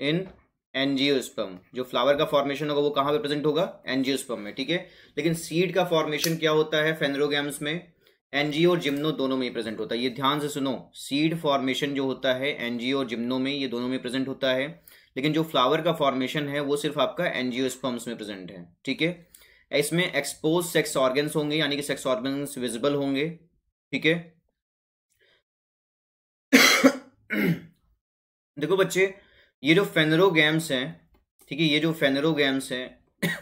in angiosperm जो फ्लावर का फॉर्मेशन होगा वो कहां पे प्रेजेंट होगा एनजियोस्पम में ठीक है लेकिन सीड का फॉर्मेशन क्या होता है फेनरोगेम्स में एनजीओ और जिम्नो दोनों में ही प्रेजेंट होता है ये ध्यान से सुनो सीड फॉर्मेशन जो होता है एनजीओ और जिम्नो में ये दोनों में प्रेजेंट होता है लेकिन जो फ्लावर का फॉर्मेशन है वो सिर्फ आपका एनजियोस्पर्म्स में प्रेजेंट है ठीक है इसमें एक्सपोज सेक्स ऑर्गन्स होंगे यानी कि सेक्स ऑर्गन्स विजिबल होंगे ठीक है देखो बच्चे ये जो फेनरोगेम्स हैं ठीक है ये जो फेनरोगेम्स हैं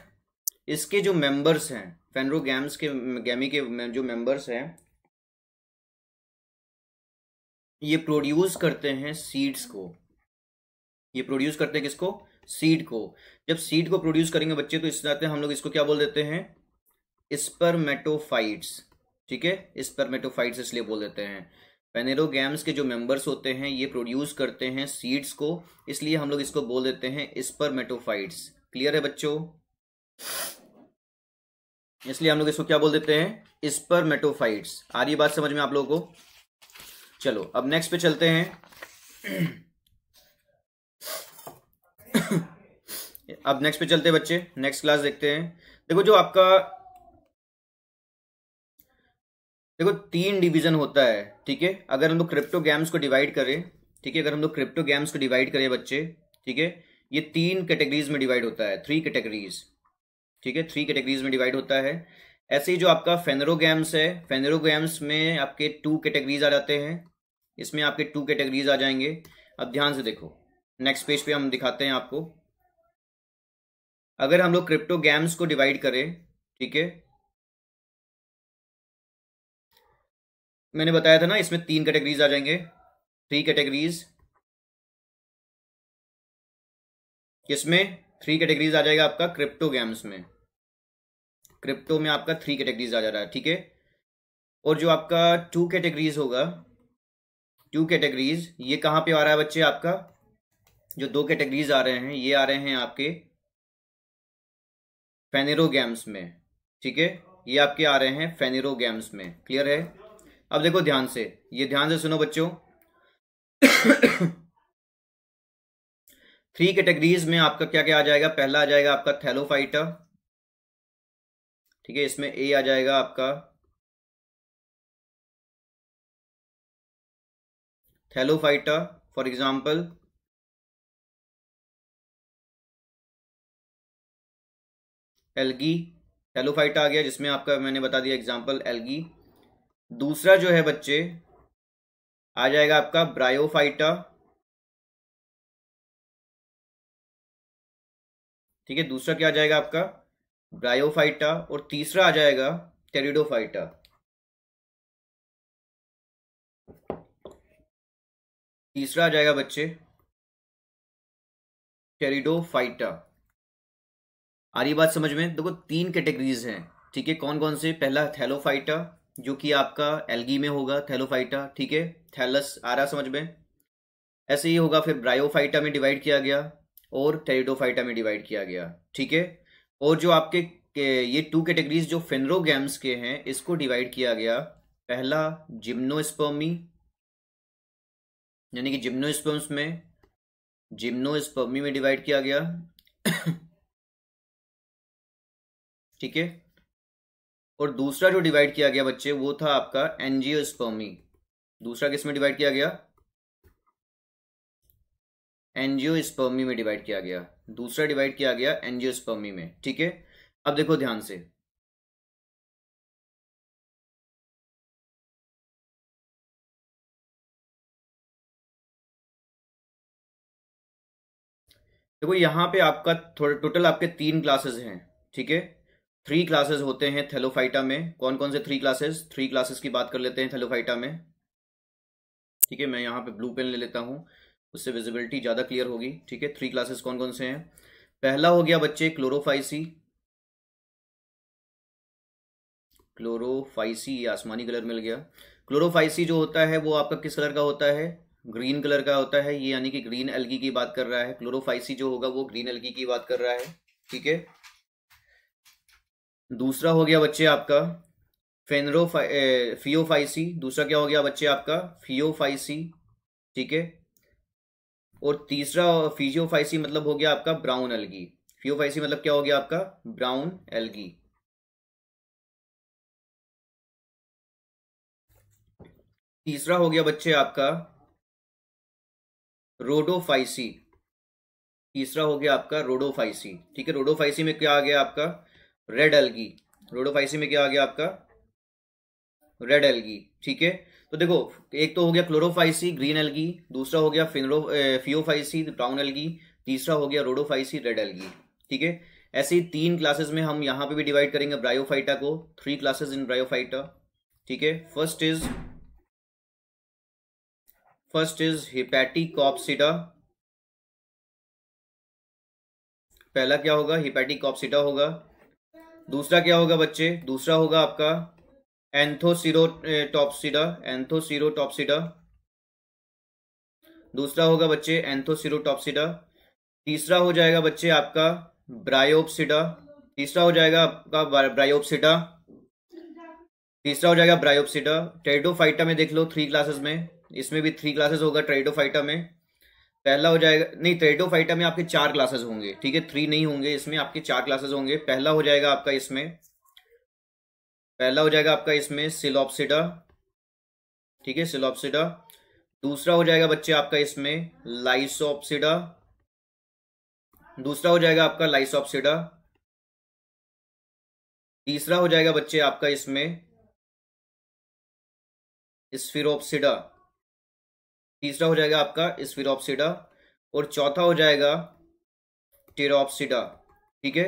इसके जो मेंबर्स हैं फेनरोगेम्स के गैमी के जो मेंबर्स हैं ये प्रोड्यूस करते हैं सीड्स को ये प्रोड्यूस करते हैं किसको सीड को जब सीड को प्रोड्यूस करेंगे बच्चे तो इस जाते हैं हम लोग इसको क्या बोल देते हैं स्पर्मेटोफाइट्स ठीक है स्पर्मेटोफाइट्स इसलिए बोल देते हैं पेनेरोगैम्स के जो मेंबर्स होते हैं ये प्रोड्यूस करते हैं सीड्स को इसलिए हम लोग इसको बोल देते हैं स्पर्मेटोफाइट्स क्लियर है बच्चों इसलिए हम लोग इसको क्या बोल देते हैं स्पर्मेटोफाइट्स आ रही बात समझ में आप लोगों को चलो अब नेक्स्ट पे चलते हैं [clears throat] अब नेक्स्ट पे चलते हैं बच्चे नेक्स्ट क्लास देखते हैं देखो जो आपका देखो तीन डिवीजन होता है ठीक है अगर हम लोग क्रिप्टो गैम्स को डिवाइड करें ठीक है अगर हम लोग क्रिप्टो गैम्स को डिवाइड करें बच्चे ठीक है ये तीन कैटेगरीज में डिवाइड होता है थ्री कैटेगरीज ठीक है थ्री कैटेगरीज में डिवाइड होता है ऐसे ही जो आपका फेनरो फेनरोगैम्स है फेनरो फेनरोगैम्स में आपके टू कैटेगरीज आ जाते हैं इसमें आपके टू कैटेगरीज आ जाएंगे अब ध्यान से देखो नेक्स्ट पेज पे हम दिखाते हैं आपको अगर हम लोग क्रिप्टो गैम्स को डिवाइड करें ठीक है मैंने बताया था ना इसमें तीन कैटेगरीज आ जाएंगे थ्री कैटेगरीज किसमें थ्री कैटेगरीज आ जाएगा आपका क्रिप्टो गैम्स में क्रिप्टो में आपका थ्री कैटेगरीज आ जा रहा है ठीक है और जो आपका टू कैटेगरीज होगा टू कैटेगरीज ये कहां पे आ रहा है बच्चे आपका जो दो कैटेगरीज आ रहे हैं ये आ रहे हैं आपके फेनेरोगैम्स में ठीक है ये आपके आ रहे हैं फेनेरोगैम्स में क्लियर है अब देखो ध्यान से ये ध्यान से सुनो बच्चों थ्री [coughs] कैटेगरीज में आपका क्या क्या आ जाएगा पहला आ जाएगा आपका थैलोफाइटा ठीक है इसमें ए आ जाएगा आपका thallophyta for example algae thallophyta आ गया जिसमें आपका मैंने बता दिया एग्जाम्पल एलगी दूसरा जो है बच्चे आ जाएगा आपका ब्रायोफाइटा ठीक है दूसरा क्या आ जाएगा आपका ब्रायोफाइटा और तीसरा आ जाएगा टेरिडोफाइटा तीसरा आ जाएगा बच्चे टेरिडोफाइटा आ रही बात समझ में देखो तीन कैटेगरीज हैं ठीक है कौन कौन से पहला थैलोफाइटा जो कि आपका एलगी में होगा थैलोफाइटा ठीक है थैलस आ रहा समझ में ऐसे ही होगा फिर ब्रायोफाइटा में डिवाइड किया गया और टेरिडोफाइटा में डिवाइड किया गया ठीक है और जो आपके ये टू कैटेगरीज जो फेनरोगैम्स के हैं इसको डिवाइड किया गया पहला जिम्नोस्पर्मी यानी कि जिम्नोस्पर्म्स में जिम्नोस्पर्मी में डिवाइड किया गया ठीक है और दूसरा जो डिवाइड किया गया बच्चे वो था आपका एनजियोस्पर्मी दूसरा किस में डिवाइड किया गया एनजियोस्पर्मी में डिवाइड किया गया दूसरा डिवाइड किया गया एनजियोस्पर्मी में ठीक है अब देखो ध्यान से देखो यहां पे आपका टोटल आपके तीन क्लासेस हैं ठीक है थ्री क्लासेस होते हैं थेलोफाइटा में कौन कौन से थ्री क्लासेस थ्री क्लासेस की बात कर लेते हैं थेलोफाइटा में ठीक है मैं यहाँ पे ब्लू पेन ले लेता हूँ उससे विजिबिलिटी ज़्यादा क्लियर होगी ठीक है थ्री क्लासेस कौन कौन से हैं पहला हो गया बच्चे क्लोरोफाइसी क्लोरोफाइसी ये आसमानी कलर मिल गया क्लोरोफाइसी जो होता है वो आपका किस कलर का होता है ग्रीन कलर का होता है ये यानी कि ग्रीन एलगी की बात कर रहा है क्लोरोफाइसी जो होगा वो ग्रीन एलगी की बात कर रहा है ठीक है दूसरा हो गया बच्चे आपका फेनरो फियोफाइसी दूसरा क्या हो गया बच्चे आपका फियोफाइसी ठीक है और तीसरा फिजियोफाइसी मतलब हो गया आपका ब्राउन एल्गी फियोफाइसी मतलब क्या हो गया आपका ब्राउन एलगी तीसरा हो गया बच्चे आपका रोडोफाइसी तीसरा हो गया आपका रोडोफाइसी ठीक है रोडोफाइसी में क्या आ गया आपका रेड एल्गी रोडोफाइसी में क्या आ गया आपका रेड एल्गी ठीक है तो देखो एक तो हो गया क्लोरोफाइसी ग्रीन एल्गी दूसरा हो गया फिनरो फियोफाइसी ब्राउन एल्गी तीसरा हो गया रोडोफाइसी रेड एल्गी ठीक है ऐसे तीन क्लासेस में हम यहां पे भी डिवाइड करेंगे ब्रायोफाइटा को थ्री क्लासेस इन ब्रायोफाइटा ठीक है first is first is hepaticopsida पहला क्या होगा हिपैटिकॉप्सिडा होगा दूसरा क्या होगा बच्चे दूसरा होगा आपका एंथोसिरोटॉपसिडा एंथोसिरोटॉपसिडा दूसरा होगा बच्चे एंथोसिरोटॉपसिडा तीसरा हो जाएगा बच्चे आपका ब्रायोपसीडा तीसरा हो जाएगा आपका ब्रायोपसीडा तीसरा हो जाएगा ब्रायोपसीडा ट्रेडोफाइटा में देख लो थ्री क्लासेस में इसमें भी थ्री क्लासेस होगा ट्रेडोफाइटा में पहला हो जाएगा नहीं ट्रेड फाइटा में आपके चार क्लासेस होंगे ठीक है थ्री नहीं होंगे इसमें आपके चार क्लासेस होंगे पहला हो जाएगा आपका इसमें पहला हो जाएगा आपका इसमें सिलोपसिडा ठीक है सिलोपसिडा दूसरा हो जाएगा बच्चे आपका इसमें लाइसोपसिडा दूसरा हो जाएगा आपका लाइसोपसिडा तीसरा हो जाएगा बच्चे आपका इसमें स्फिरोपसिडा तीसरा हो जाएगा आपका स्फीरोपसीडा और चौथा हो जाएगा टेरोपसीडा ठीक है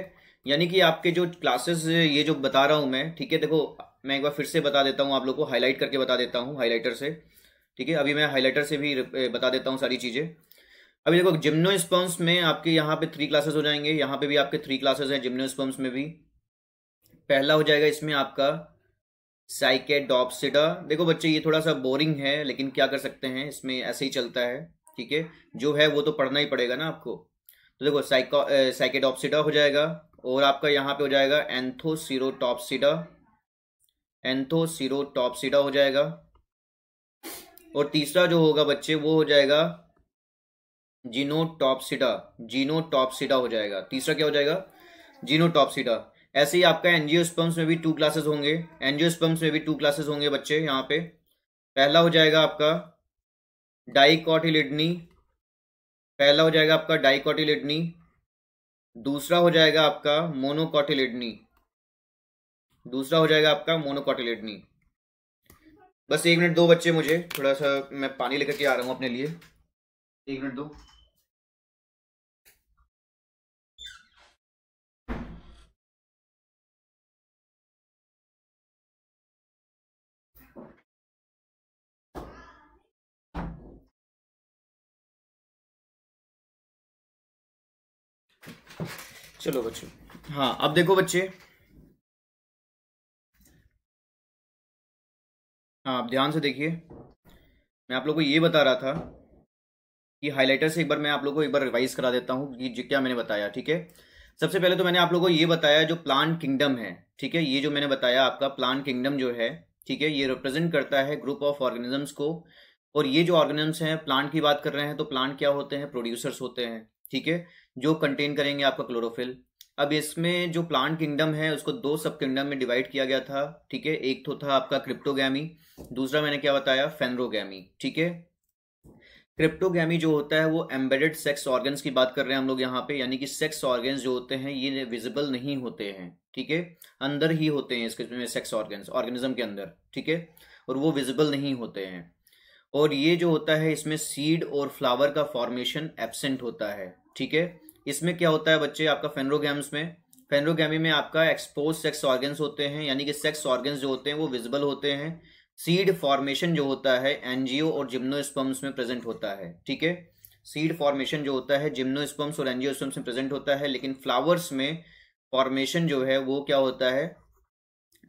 यानी कि आपके जो क्लासेस ये जो बता रहा हूँ मैं ठीक है देखो मैं एक बार फिर से बता देता हूँ आप लोग को हाईलाइट करके बता देता हूँ हाईलाइटर से ठीक है अभी मैं हाईलाइटर से भी बता देता हूँ सारी चीज़ें अभी देखो जिम्नोस्पम्स में आपके यहाँ पे थ्री क्लासेस हो जाएंगे यहाँ पे भी आपके थ्री क्लासेस हैं जिम्नोस्पम्स में भी पहला हो जाएगा इसमें आपका साइकेडॉप्सिडा देखो बच्चे ये थोड़ा सा बोरिंग है लेकिन क्या कर सकते हैं इसमें ऐसे ही चलता है ठीक है जो है वो तो पढ़ना ही पड़ेगा ना आपको तो देखो साइको साइकेडॉप्सिडा हो जाएगा और आपका यहाँ पे हो जाएगा एंथोसीरोटॉप्सिडा एंथोसीरोटॉप्सिडा हो जाएगा और तीसरा जो होगा बच्चे वो हो जाएगा जीनोटॉप्सिडा जीनोटॉपसिडा हो जाएगा तीसरा क्या हो जाएगा जीनोटॉप्सिडा ऐसे ही आपका स्पम्स में भी टू क्लासेस होंगे स्पम्स में भी टू क्लासेस होंगे बच्चे यहाँ पे पहला हो जाएगा आपका डाइकॉटिलिडनी पहला हो जाएगा आपका डाइकॉटिलिडनी दूसरा हो जाएगा आपका मोनोकॉटिलिडनी दूसरा हो जाएगा आपका मोनोकॉटिलिडनी बस एक मिनट दो बच्चे मुझे थोड़ा सा मैं पानी लेकर के आ रहा हूँ अपने लिए एक मिनट दो चलो बच्चों हाँ अब देखो बच्चे हाँ आप ध्यान से देखिए मैं आप लोगों को ये बता रहा था कि हाईलाइटर से एक बार मैं आप लोगों को एक बार रिवाइज करा देता हूँ कि क्या मैंने बताया ठीक है सबसे पहले तो मैंने आप लोग को ये बताया जो प्लान किंगडम है ठीक है ये जो मैंने बताया आपका प्लान किंगडम जो है ठीक है ये रिप्रेजेंट करता है ग्रुप ऑफ ऑर्गेनिजम्स को और ये जो ऑर्गेनिजम्स हैं प्लांट की बात कर रहे हैं तो प्लांट क्या होते हैं प्रोड्यूसर्स होते हैं ठीक है जो कंटेन करेंगे आपका क्लोरोफिल अब इसमें जो प्लांट किंगडम है उसको दो सब किंगडम में डिवाइड किया गया था ठीक है एक तो था आपका क्रिप्टोगैमी दूसरा मैंने क्या बताया फेनरोगैमी ठीक है क्रिप्टोगैमी जो होता है वो एम्बेडेड सेक्स ऑर्गन्स की बात कर रहे हैं हम लोग यहाँ पे यानी कि सेक्स ऑर्गन्स जो होते हैं ये विजिबल नहीं होते हैं ठीक है अंदर ही होते हैं इसके सेक्स ऑर्गन्स ऑर्गेनिज्म के अंदर ठीक है और वो विजिबल नहीं होते हैं और ये जो होता है इसमें सीड और फ्लावर का फॉर्मेशन एबसेंट होता है ठीक है इसमें क्या होता है बच्चे आपका फेनरोगैम्स में फेनरोगी में आपका एक्सपोज सेक्स ऑर्गन्स होते हैं यानी कि सेक्स ऑर्गन्स जो होते हैं वो विजिबल होते हैं सीड फॉर्मेशन जो होता है एनजीओ और जिम्नोस्पम्स में प्रेजेंट होता है ठीक है सीड फॉर्मेशन जो होता है जिम्नोस्पम्स और एनजियोस्पम्स में प्रेजेंट होता है लेकिन फ्लावर्स में फॉर्मेशन जो है वो क्या होता है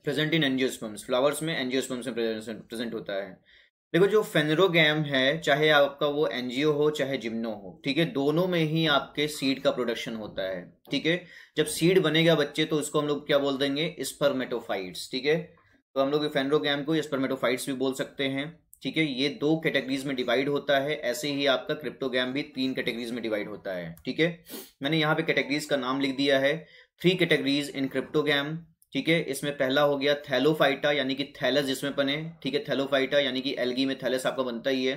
प्रेजेंट इन एनजियोस्पम्स फ्लावर्स में एनजियोस्पम्स में प्रेजेंट होता है देखो जो फेनरोगैम है चाहे आपका वो एनजीओ हो चाहे जिम्नो हो ठीक है दोनों में ही आपके सीड का प्रोडक्शन होता है ठीक है जब सीड बनेगा बच्चे तो उसको हम लोग क्या बोल देंगे स्पर्मेटोफाइट्स ठीक है तो हम लोग फेनरोगैम को स्पर्मेटोफाइट्स भी बोल सकते हैं ठीक है ये दो कैटेगरीज में डिवाइड होता है ऐसे ही आपका क्रिप्टोगैम भी तीन कैटेगरीज में डिवाइड होता है ठीक है मैंने यहाँ पे कैटेगरीज का नाम लिख दिया है थ्री कैटेगरीज इन क्रिप्टोगैम ठीक है इसमें पहला हो गया थैलोफाइटा यानी कि थैलस जिसमें बने ठीक है थैलोफाइटा यानी कि एलगी में थैलस आपका बनता ही है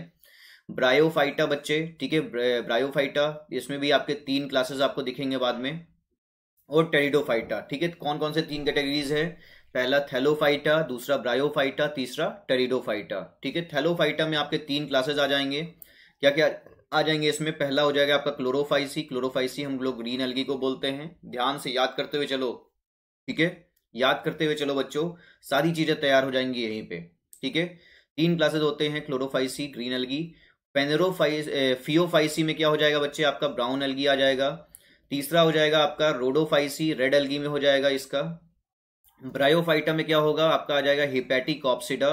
ब्रायोफाइटा बच्चे ठीक है ब्रायोफाइटा इसमें भी आपके तीन क्लासेस आपको दिखेंगे बाद में और टेरिडोफाइटा ठीक है कौन कौन से तीन कैटेगरीज है पहला थैलोफाइटा दूसरा ब्रायोफाइटा तीसरा टेरिडोफाइटा ठीक है थैलोफाइटा में आपके तीन क्लासेज आ जाएंगे क्या क्या आ जाएंगे इसमें पहला हो जाएगा आपका क्लोरोफाइसी क्लोरोफाइसी हम लोग ग्रीन एलगी को बोलते हैं ध्यान से याद करते हुए चलो ठीक है याद करते हुए चलो बच्चों सारी चीज़ें तैयार हो जाएंगी यहीं पे ठीक है तीन क्लासेज होते हैं क्लोरोफाइसी ग्रीन एलगी पेनरोफाइस फियोफाइसी में क्या हो जाएगा बच्चे आपका ब्राउन एलगी आ जाएगा तीसरा हो जाएगा आपका रोडोफाइसी रेड एलगी में हो जाएगा इसका ब्रायोफाइटा में क्या होगा आपका आ जाएगा हिपैटिकॉप्सिडा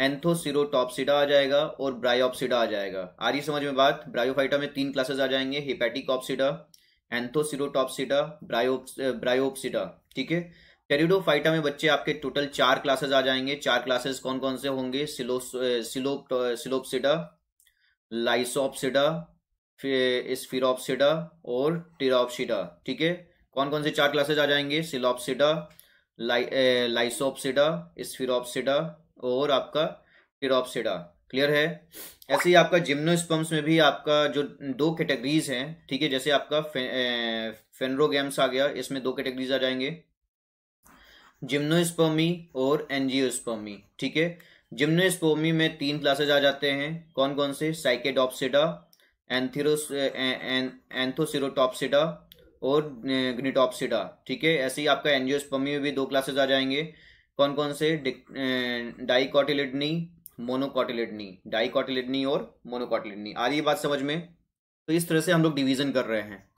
एंथोसिरोटॉप्सिडा आ जाएगा और ब्रायोप्सिडा आ जाएगा आ रही समझ में बात ब्रायोफाइटा में तीन क्लासेस आ जाएंगे हिपैटिकॉप्सिडा एंथोसिरोटॉप्सिडा ब्रायो ब्रायोप्सिडा ठीक है टेरिडो फाइटा में बच्चे आपके टोटल चार क्लासेस आ जाएंगे चार क्लासेस कौन कौन से होंगे सिलोपसिडा लाइसोपसिडा स्फीरोपसिडा और टिरोपसिडा ठीक है कौन कौन से चार क्लासेज आ जाएंगे सिलोपसिडा लाइसोपसिडा स्फीरोपसिडा और आपका टिरोपसिडा क्लियर है ऐसे ही आपका जिम्नोस्पम्स में भी आपका जो दो कैटेगरीज हैं ठीक है जैसे आपका फे, फेनरोगेम्स आ गया इसमें दो कैटेगरीज आ जाएंगे जिम्नोस्पर्मी और एनजियोस्पर्मी ठीक है जिम्नोस्पोमी में तीन क्लासेज आ जाते हैं कौन कौन से साइकेडॉप्सिडा एंथिरोस और ग्निटॉप्सिडा ठीक है ऐसे ही आपका एनजियोस्पर्मी में भी दो क्लासेज आ जाएंगे कौन कौन से डाइकॉटिलिडनी मोनोकॉटिलिडनी डाइकॉटिलिडनी और मोनोकॉटिलिडनी आ रही बात समझ में तो इस तरह से हम लोग डिवीजन कर रहे हैं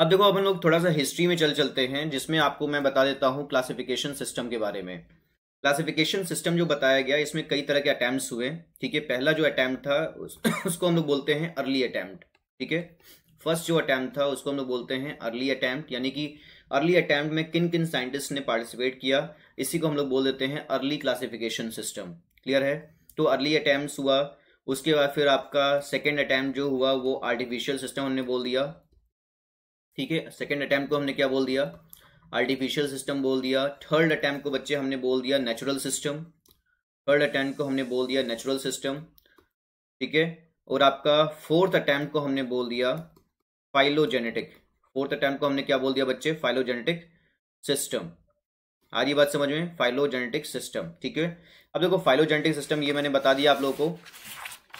अब देखो अपन लोग थोड़ा सा हिस्ट्री में चल चलते हैं जिसमें आपको मैं बता देता हूँ क्लासिफिकेशन सिस्टम के बारे में क्लासिफिकेशन सिस्टम जो बताया गया इसमें कई तरह के अटैम्प्ट हुए ठीक है पहला जो अटैम्प्ट था उस, [coughs] उसको हम लोग बोलते हैं अर्ली अटैम्प्ट ठीक है फर्स्ट जो अटैम्प्ट था उसको हम लोग बोलते हैं अर्ली अटैम्प्ट यानी कि अर्ली अटैम्प्ट में किन किन साइंटिस्ट ने पार्टिसिपेट किया इसी को हम लोग बोल देते हैं अर्ली क्लासिफिकेशन सिस्टम क्लियर है तो अर्ली अटैम्प्ट हुआ उसके बाद फिर आपका सेकेंड अटैम्प्ट जो हुआ वो आर्टिफिशियल सिस्टम हमने बोल दिया ठीक है सेकेंड अटैम्प्ट को हमने क्या बोल दिया आर्टिफिशियल सिस्टम बोल दिया थर्ड अटैम्प्ट को बच्चे हमने बोल दिया नेचुरल सिस्टम थर्ड अटैम्प्ट को हमने बोल दिया नेचुरल सिस्टम ठीक है और आपका फोर्थ अटैम्प्ट को हमने बोल दिया फाइलोजेनेटिक फोर्थ अटैम्प्ट को हमने क्या बोल दिया बच्चे फाइलोजेनेटिक सिस्टम आज ये बात समझ में फाइलोजेनेटिक सिस्टम ठीक है अब देखो फाइलोजेनेटिक सिस्टम ये मैंने बता दिया आप लोगों को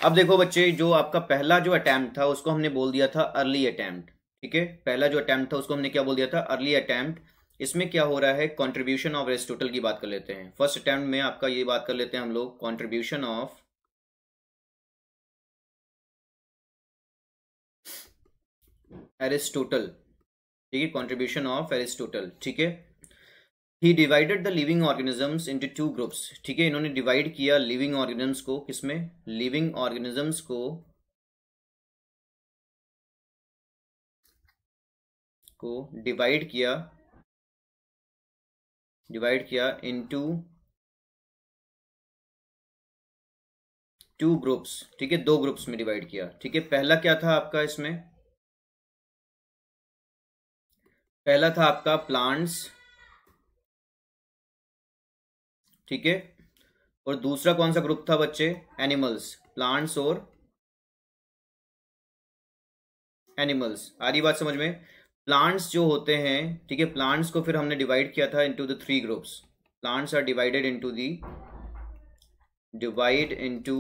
अब देखो बच्चे जो आपका पहला जो अटैम्प्ट था उसको हमने बोल दिया था अर्ली अटैम्प्ट ठीक है पहला जो अटैम्प्ट था उसको हमने क्या बोल दिया था अर्ली अटैम्प्ट इसमें क्या हो रहा है कॉन्ट्रीब्यूशन ऑफ एरिस्टोटल की बात कर लेते हैं फर्स्ट अटैम्प्ट में आपका ये बात कर लेते हैं हम लोग कॉन्ट्रीब्यूशन ऑफ एरिस्टोटल ठीक है कॉन्ट्रीब्यूशन ऑफ एरिस्टोटल ठीक है he divided the living organisms into two groups ठीक है इन्होंने डिवाइड किया लिविंग ऑर्गेनिजम्स को किसमें लिविंग ऑर्गेनिजम्स को को डिवाइड किया डिवाइड किया इनटू टू ग्रुप्स ठीक है दो ग्रुप्स में डिवाइड किया ठीक है पहला क्या था आपका इसमें पहला था आपका प्लांट्स ठीक है और दूसरा कौन सा ग्रुप था बच्चे एनिमल्स प्लांट्स और एनिमल्स आ रही बात समझ में प्लांट्स जो होते हैं ठीक है प्लांट्स को फिर हमने डिवाइड किया था into the three groups plants are divided into the divide into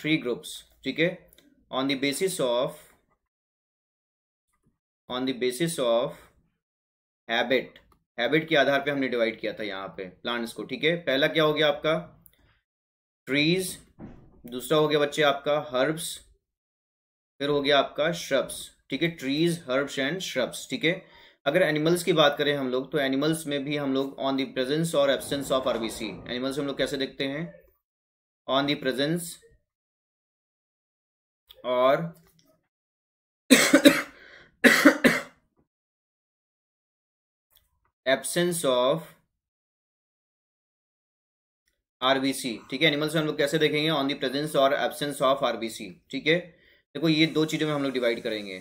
three groups ठीक है on the basis of on the basis of habit habit के आधार पे हमने डिवाइड किया था यहाँ पे प्लांट्स को ठीक है पहला क्या हो गया आपका ट्रीज दूसरा हो गया बच्चे आपका हर्ब्स फिर हो गया आपका श्रब्स ठीक है ट्रीज हर्ब्स एंड श्रब्स ठीक है अगर एनिमल्स की बात करें हम लोग तो एनिमल्स में भी हम लोग ऑन द प्रेजेंस और एब्सेंस ऑफ आरबीसी एनिमल्स हम लोग कैसे देखते हैं ऑन द प्रेजेंस और एब्सेंस ऑफ आरबीसी ठीक है एनिमल्स हम लोग कैसे देखेंगे ऑन द प्रेजेंस और एब्सेंस ऑफ आरबीसी ठीक है देखो ये दो चीज़ों में हम लोग डिवाइड करेंगे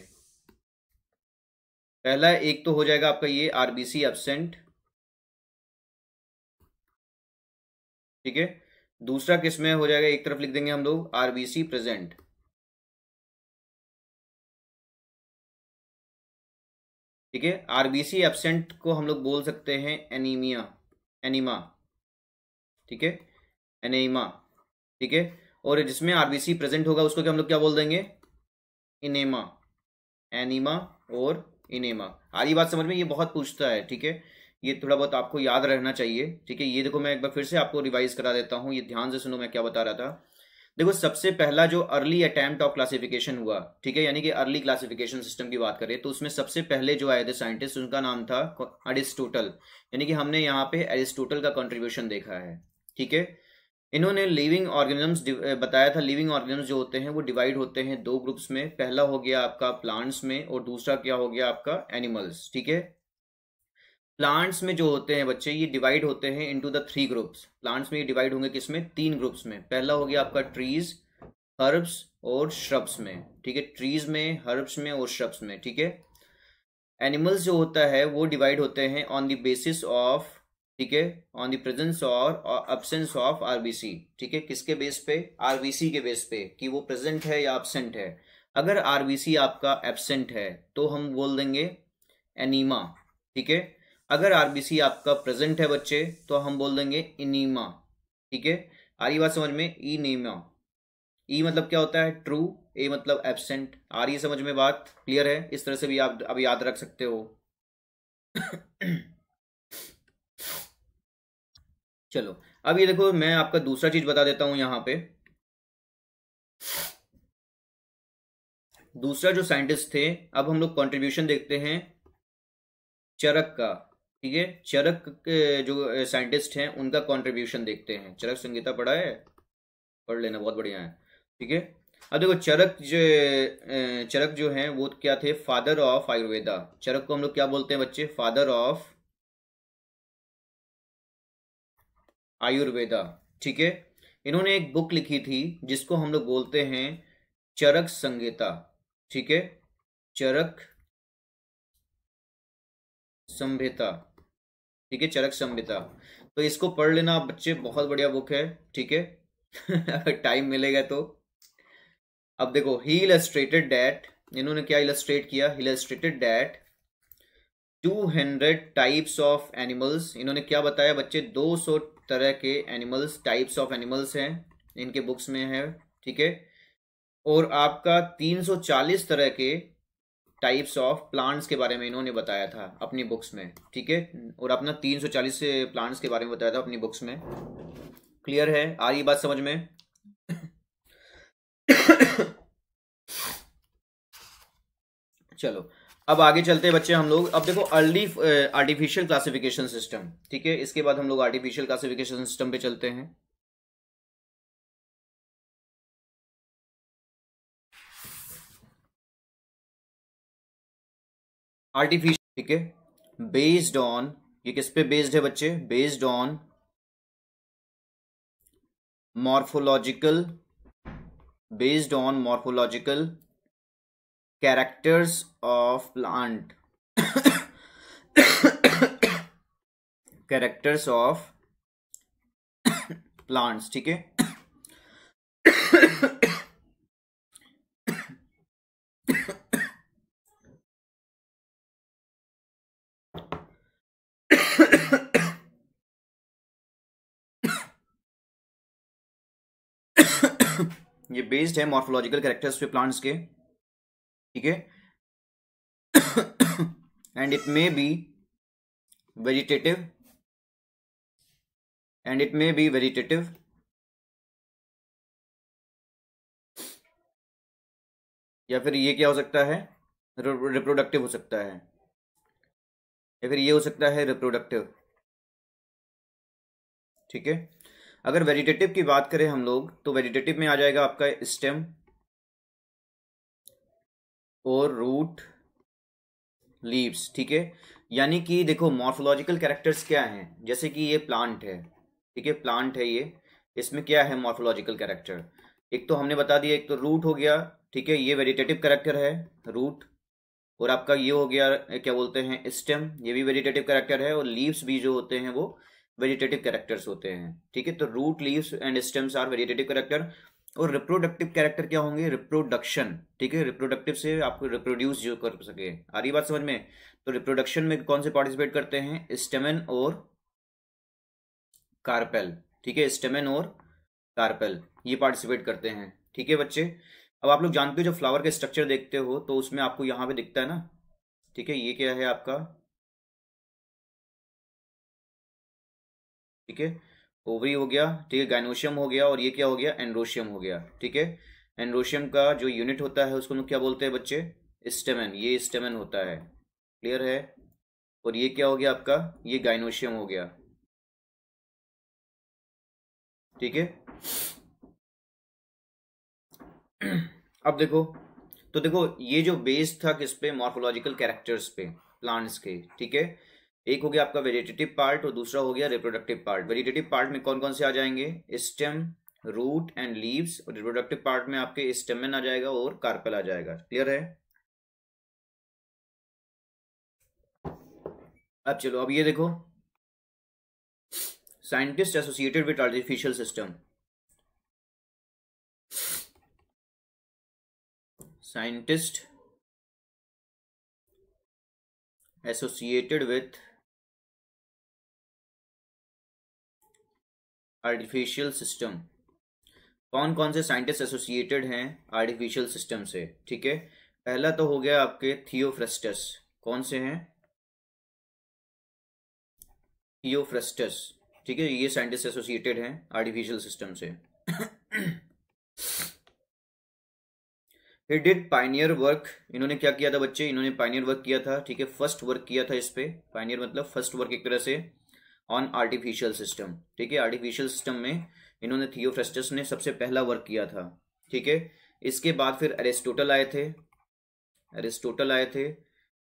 पहला एक तो हो जाएगा आपका ये आरबीसी एबसेंट ठीक है दूसरा किसमें हो जाएगा एक तरफ लिख देंगे हम लोग आरबीसी प्रेजेंट ठीक है आरबीसी एबसेंट को हम लोग बोल सकते हैं एनीमिया एनीमा ठीक है एनीमा ठीक है और जिसमें आरबीसी प्रेजेंट होगा उसको क्या हम लोग क्या बोल देंगे इनेमा एनिमा और इनेमा आधी बात समझ में ये बहुत पूछता है ठीक है ये थोड़ा बहुत आपको याद रहना चाहिए ठीक है ये देखो मैं एक बार फिर से आपको रिवाइज करा देता हूँ ये ध्यान से सुनो मैं क्या बता रहा था देखो सबसे पहला जो अर्ली अटैम्प्ट ऑफ क्लासिफिकेशन हुआ ठीक है यानी कि अर्ली क्लासिफिकेशन सिस्टम की बात करें तो उसमें सबसे पहले जो आए थे साइंटिस्ट उनका नाम था अरिस्टोटल यानी कि हमने यहाँ पे अरिस्टोटल का कंट्रीब्यूशन देखा है ठीक है इन्होंने लिविंग ऑर्गेनिजम्स बताया था लिविंग ऑर्गेनिजम्स जो होते हैं वो डिवाइड होते हैं दो ग्रुप्स में पहला हो गया आपका प्लांट्स में और दूसरा क्या हो गया आपका एनिमल्स ठीक है प्लांट्स में जो होते हैं बच्चे ये डिवाइड होते हैं into the three groups plants में ये डिवाइड होंगे किसमें तीन ग्रुप्स में पहला हो गया आपका ट्रीज हर्ब्स और श्रब्स में ठीक है ट्रीज में हर्ब्स में और श्रब्स में ठीक है एनिमल्स जो होता है वो डिवाइड होते हैं ऑन द बेसिस ऑफ ठीक है ऑन द प्रेजेंस और अब्सेंस ऑफ आरबीसी ठीक है किसके बेस पे आरबीसी के बेस पे कि वो प्रेजेंट है या एबसेंट है अगर आरबीसी आपका एबसेंट है तो हम बोल देंगे एनीमा ठीक है अगर आरबीसी आपका प्रेजेंट है बच्चे तो हम बोल देंगे इनीमा ठीक है आ रही बात समझ में ई नीमा ई मतलब क्या होता है ट्रू ए मतलब एबसेंट आ रही समझ में बात क्लियर है इस तरह से भी आप अब याद रख सकते हो चलो अब ये देखो मैं आपका दूसरा चीज बता देता हूं यहां पे दूसरा जो साइंटिस्ट थे अब हम लोग कंट्रीब्यूशन देखते हैं चरक का ठीक है चरक के जो साइंटिस्ट हैं उनका कंट्रीब्यूशन देखते हैं चरक संगीता पढ़ा है पढ़ लेना बहुत बढ़िया है ठीक है अब देखो चरक जो चरक जो है वो क्या थे फादर ऑफ आयुर्वेदा चरक को हम लोग क्या बोलते हैं बच्चे फादर ऑफ आयुर्वेदा ठीक है इन्होंने एक बुक लिखी थी जिसको हम लोग बोलते हैं चरक संगीता ठीक है चरक संभ्यता ठीक है चरक संभिता तो इसको पढ़ लेना आप बच्चे बहुत बढ़िया बुक है ठीक है [laughs] अगर टाइम मिलेगा तो अब देखो ही इलस्ट्रेटेड डैट इन्होंने क्या इलस्ट्रेट किया illustrated that 200 types of animals इन्होंने क्या बताया बच्चे 200 तरह के एनिमल्स टाइप्स ऑफ एनिमल्स हैं इनके बुक्स में है ठीक है और आपका 340 तरह के टाइप्स ऑफ प्लांट्स के बारे में इन्होंने बताया था अपनी बुक्स में ठीक है और अपना 340 प्लांट्स के बारे में बताया था अपनी बुक्स में क्लियर है आ रही बात समझ में [coughs] चलो अब आगे चलते हैं बच्चे हम लोग अब देखो अर्ली आर्टिफिशियल क्लासिफिकेशन सिस्टम ठीक है इसके बाद हम लोग आर्टिफिशियल क्लासिफिकेशन सिस्टम पे चलते हैं आर्टिफिशियल ठीक है बेस्ड ऑन ये किस पे बेस्ड है बच्चे based on morphological based on morphological characters of plant characters of plants ठीक है ये बेस्ड है मॉर्फोलॉजिकल कैरेक्टर्स पे प्लांट्स के ठीक है and it may be vegetative and it may be vegetative या फिर ये क्या हो सकता है रिप्रोडक्टिव हो सकता है या फिर ये हो सकता है रिप्रोडक्टिव ठीक है अगर वेजिटेटिव की बात करें हम लोग तो वेजिटेटिव में आ जाएगा आपका स्टेम और रूट लीव्स ठीक है यानी कि देखो मॉर्फोलॉजिकल कैरेक्टर्स क्या हैं जैसे कि ये प्लांट है ठीक है प्लांट है ये इसमें क्या है मॉर्फोलॉजिकल कैरेक्टर एक तो हमने बता दिया एक तो रूट हो गया ठीक है ये वेजिटेटिव कैरेक्टर है रूट और आपका ये हो गया क्या बोलते हैं स्टेम ये भी वेजिटेटिव कैरेक्टर है और लीव्स भी जो होते हैं वो वेजिटेटिव कैरेक्टर्स होते हैं ठीक है तो root leaves and stems are vegetative character और रिप्रोडक्टिव कैरेक्टर क्या होंगे रिप्रोडक्शन ठीक है रिप्रोडक्टिव से आपको रिप्रोड्यूस जो कर सके आ रही बात समझ में तो रिप्रोडक्शन में कौन से पार्टिसिपेट करते हैं स्टेमेन और कार्पेल ठीक है स्टेमेन और कार्पेल ये पार्टिसिपेट करते हैं ठीक है बच्चे अब आप लोग जानते हो जब फ्लावर का स्ट्रक्चर देखते हो तो उसमें आपको यहाँ पे दिखता है ना ठीक है ये क्या है आपका ठीक है ओवरी हो गया ठीक है गाइनोशियम हो गया और ये क्या हो गया एंड्रोशियम हो गया ठीक है एंड्रोशियम का जो यूनिट होता है उसको हम क्या बोलते हैं बच्चे स्टेमन ये स्टेमन होता है क्लियर है और ये क्या हो गया आपका ये गाइनोशियम हो गया ठीक है [clears throat] अब देखो तो देखो ये जो बेस था किस पे मॉर्फोलॉजिकल कैरेक्टर्स पे प्लांट्स के ठीक है एक हो गया आपका वेजिटेटिव पार्ट और दूसरा हो गया रिप्रोडक्टिव पार्ट वेजिटेटिव पार्ट में कौन कौन से आ जाएंगे स्टेम रूट एंड लीव्स और रिप्रोडक्टिव पार्ट में आपके स्टेमन आ जाएगा और कार्पल आ जाएगा क्लियर है अब चलो अब ये देखो scientist associated with artificial system scientist associated with artificial system कौन कौन से साइंटिस्ट एसोसिएटेड हैं आर्टिफिशियल सिस्टम से ठीक है पहला तो हो गया आपके थियोफ्रेस्टस कौन से हैं थियोफ्रेस्टस ठीक है ये साइंटिस्ट एसोसिएटेड हैं आर्टिफिशियल सिस्टम से ही डिड पाइनियर वर्क इन्होंने क्या किया था बच्चे इन्होंने पाइनियर वर्क किया था ठीक है फर्स्ट वर्क किया था इस पे पाइनियर मतलब फर्स्ट वर्क एक तरह से ऑन आर्टिफिशियल सिस्टम ठीक है आर्टिफिशियल सिस्टम में इन्होंने थियोफ्रेस्टस ने सबसे पहला वर्क किया था ठीक है इसके बाद फिर एरिस्टोटल आए थे एरिस्टोटल आए थे